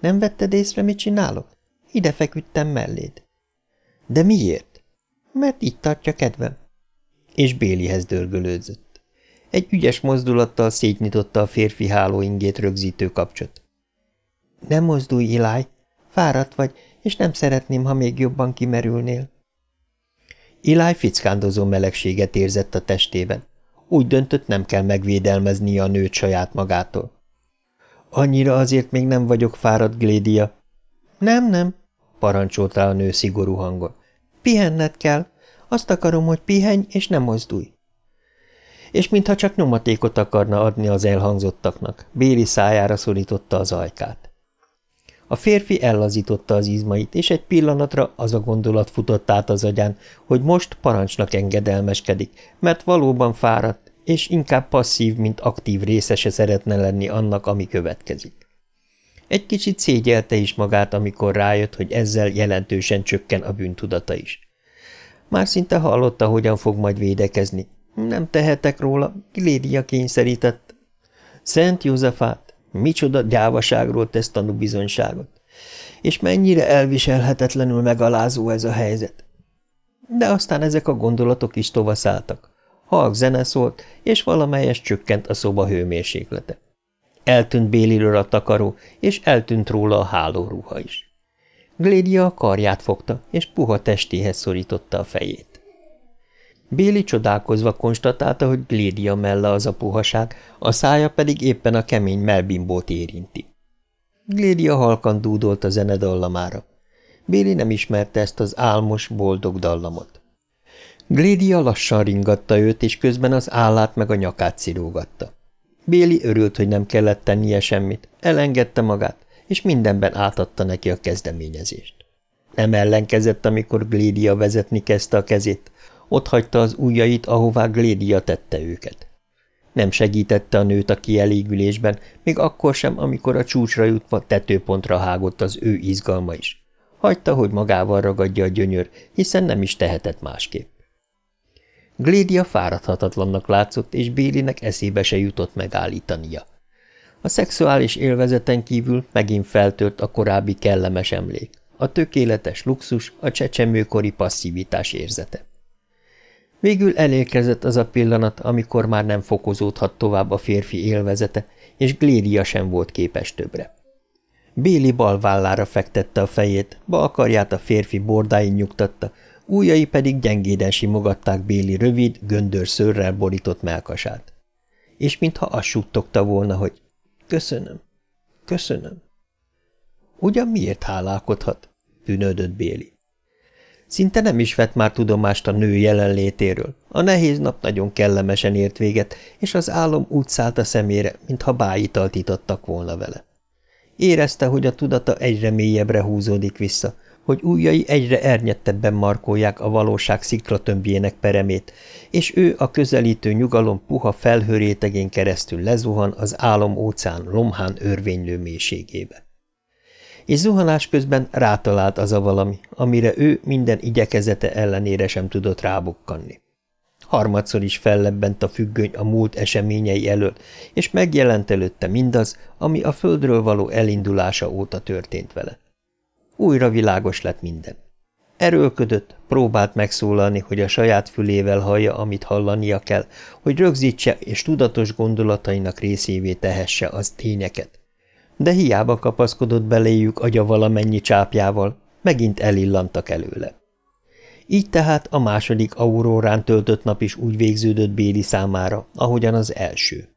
Nem vetted észre, mit csinálok? Ide feküdtem melléd. De miért? Mert itt tartja kedvem. És Bélihez dörgölődzött. Egy ügyes mozdulattal szétnyitotta a férfi hálóingét rögzítő kapcsot. – Nem mozdulj, Iláj! Fáradt vagy, és nem szeretném, ha még jobban kimerülnél. Iláj fickándozó melegséget érzett a testében. Úgy döntött, nem kell megvédelmeznie a nőt saját magától. – Annyira azért még nem vagyok fáradt, Glédia. – Nem, nem – parancsolta a nő szigorú hangon. – Pihenned kell. Azt akarom, hogy pihenj és nem mozdulj és mintha csak nyomatékot akarna adni az elhangzottaknak, Béli szájára szorította az ajkát. A férfi ellazította az izmait, és egy pillanatra az a gondolat futott át az agyán, hogy most parancsnak engedelmeskedik, mert valóban fáradt, és inkább passzív, mint aktív részese szeretne lenni annak, ami következik. Egy kicsit szégyelte is magát, amikor rájött, hogy ezzel jelentősen csökken a bűntudata is. Már szinte hallotta, hogyan fog majd védekezni, nem tehetek róla, Glédia kényszerített. Szent Józsefát, micsoda gyávaságról tesz tanú bizonyságot. És mennyire elviselhetetlenül megalázó ez a helyzet. De aztán ezek a gondolatok is tovaszálltak. Halk zene szólt, és valamelyes csökkent a szoba hőmérséklete. Eltűnt Béliről a takaró, és eltűnt róla a hálóruha is. Glédia a karját fogta, és puha testéhez szorította a fejét. Béli csodálkozva konstatálta, hogy glédia melle az a puhaság, a szája pedig éppen a kemény melbimbót érinti. Glédia halkan dúdolt a zene dallamára. Béli nem ismerte ezt az álmos, boldog dallamot. Glédia lassan ringatta őt, és közben az állát meg a nyakát szirógatta. Béli örült, hogy nem kellett tennie semmit, elengedte magát, és mindenben átadta neki a kezdeményezést. Nem ellenkezett, amikor Glédia vezetni kezdte a kezét, hagyta az ujjait, ahová Glédia tette őket. Nem segítette a nőt a kielégülésben, még akkor sem, amikor a csúcsra jutva tetőpontra hágott az ő izgalma is. Hagyta, hogy magával ragadja a gyönyör, hiszen nem is tehetett másképp. Glédia fáradhatatlannak látszott, és Bélinek eszébe se jutott megállítania. A szexuális élvezeten kívül megint feltört a korábbi kellemes emlék, a tökéletes luxus, a csecsemőkori passzivitás érzete. Végül elérkezett az a pillanat, amikor már nem fokozódhat tovább a férfi élvezete, és Glédia sem volt képes többre. Béli bal vállára fektette a fejét, bal karját a férfi bordáin nyugtatta, újai pedig gyengéden simogatták Béli rövid, göndör szőrrel borított melkasát. És mintha azt suttogta volna, hogy köszönöm, köszönöm. Ugyan miért hálálkodhat? tűnődött Béli. Szinte nem is vett már tudomást a nő jelenlétéről. A nehéz nap nagyon kellemesen ért véget, és az álom úgy szállt a szemére, mintha bájitalt itattak volna vele. Érezte, hogy a tudata egyre mélyebbre húzódik vissza, hogy ujjai egyre ernyettebben markolják a valóság sziklatömbjének peremét, és ő a közelítő nyugalom puha felhőrétegén keresztül lezuhan az álom óceán lomhán örvénylő mélységébe és zuhanás közben rátalált az a valami, amire ő minden igyekezete ellenére sem tudott rábukkanni. Harmadszor is fellebbent a függöny a múlt eseményei elől, és megjelent előtte mindaz, ami a földről való elindulása óta történt vele. Újra világos lett minden. Erőlködött, próbált megszólalni, hogy a saját fülével hallja, amit hallania kell, hogy rögzítse és tudatos gondolatainak részévé tehesse az tényeket de hiába kapaszkodott beléjük agya valamennyi csápjával, megint elillantak előle. Így tehát a második aurórán töltött nap is úgy végződött Béli számára, ahogyan az első.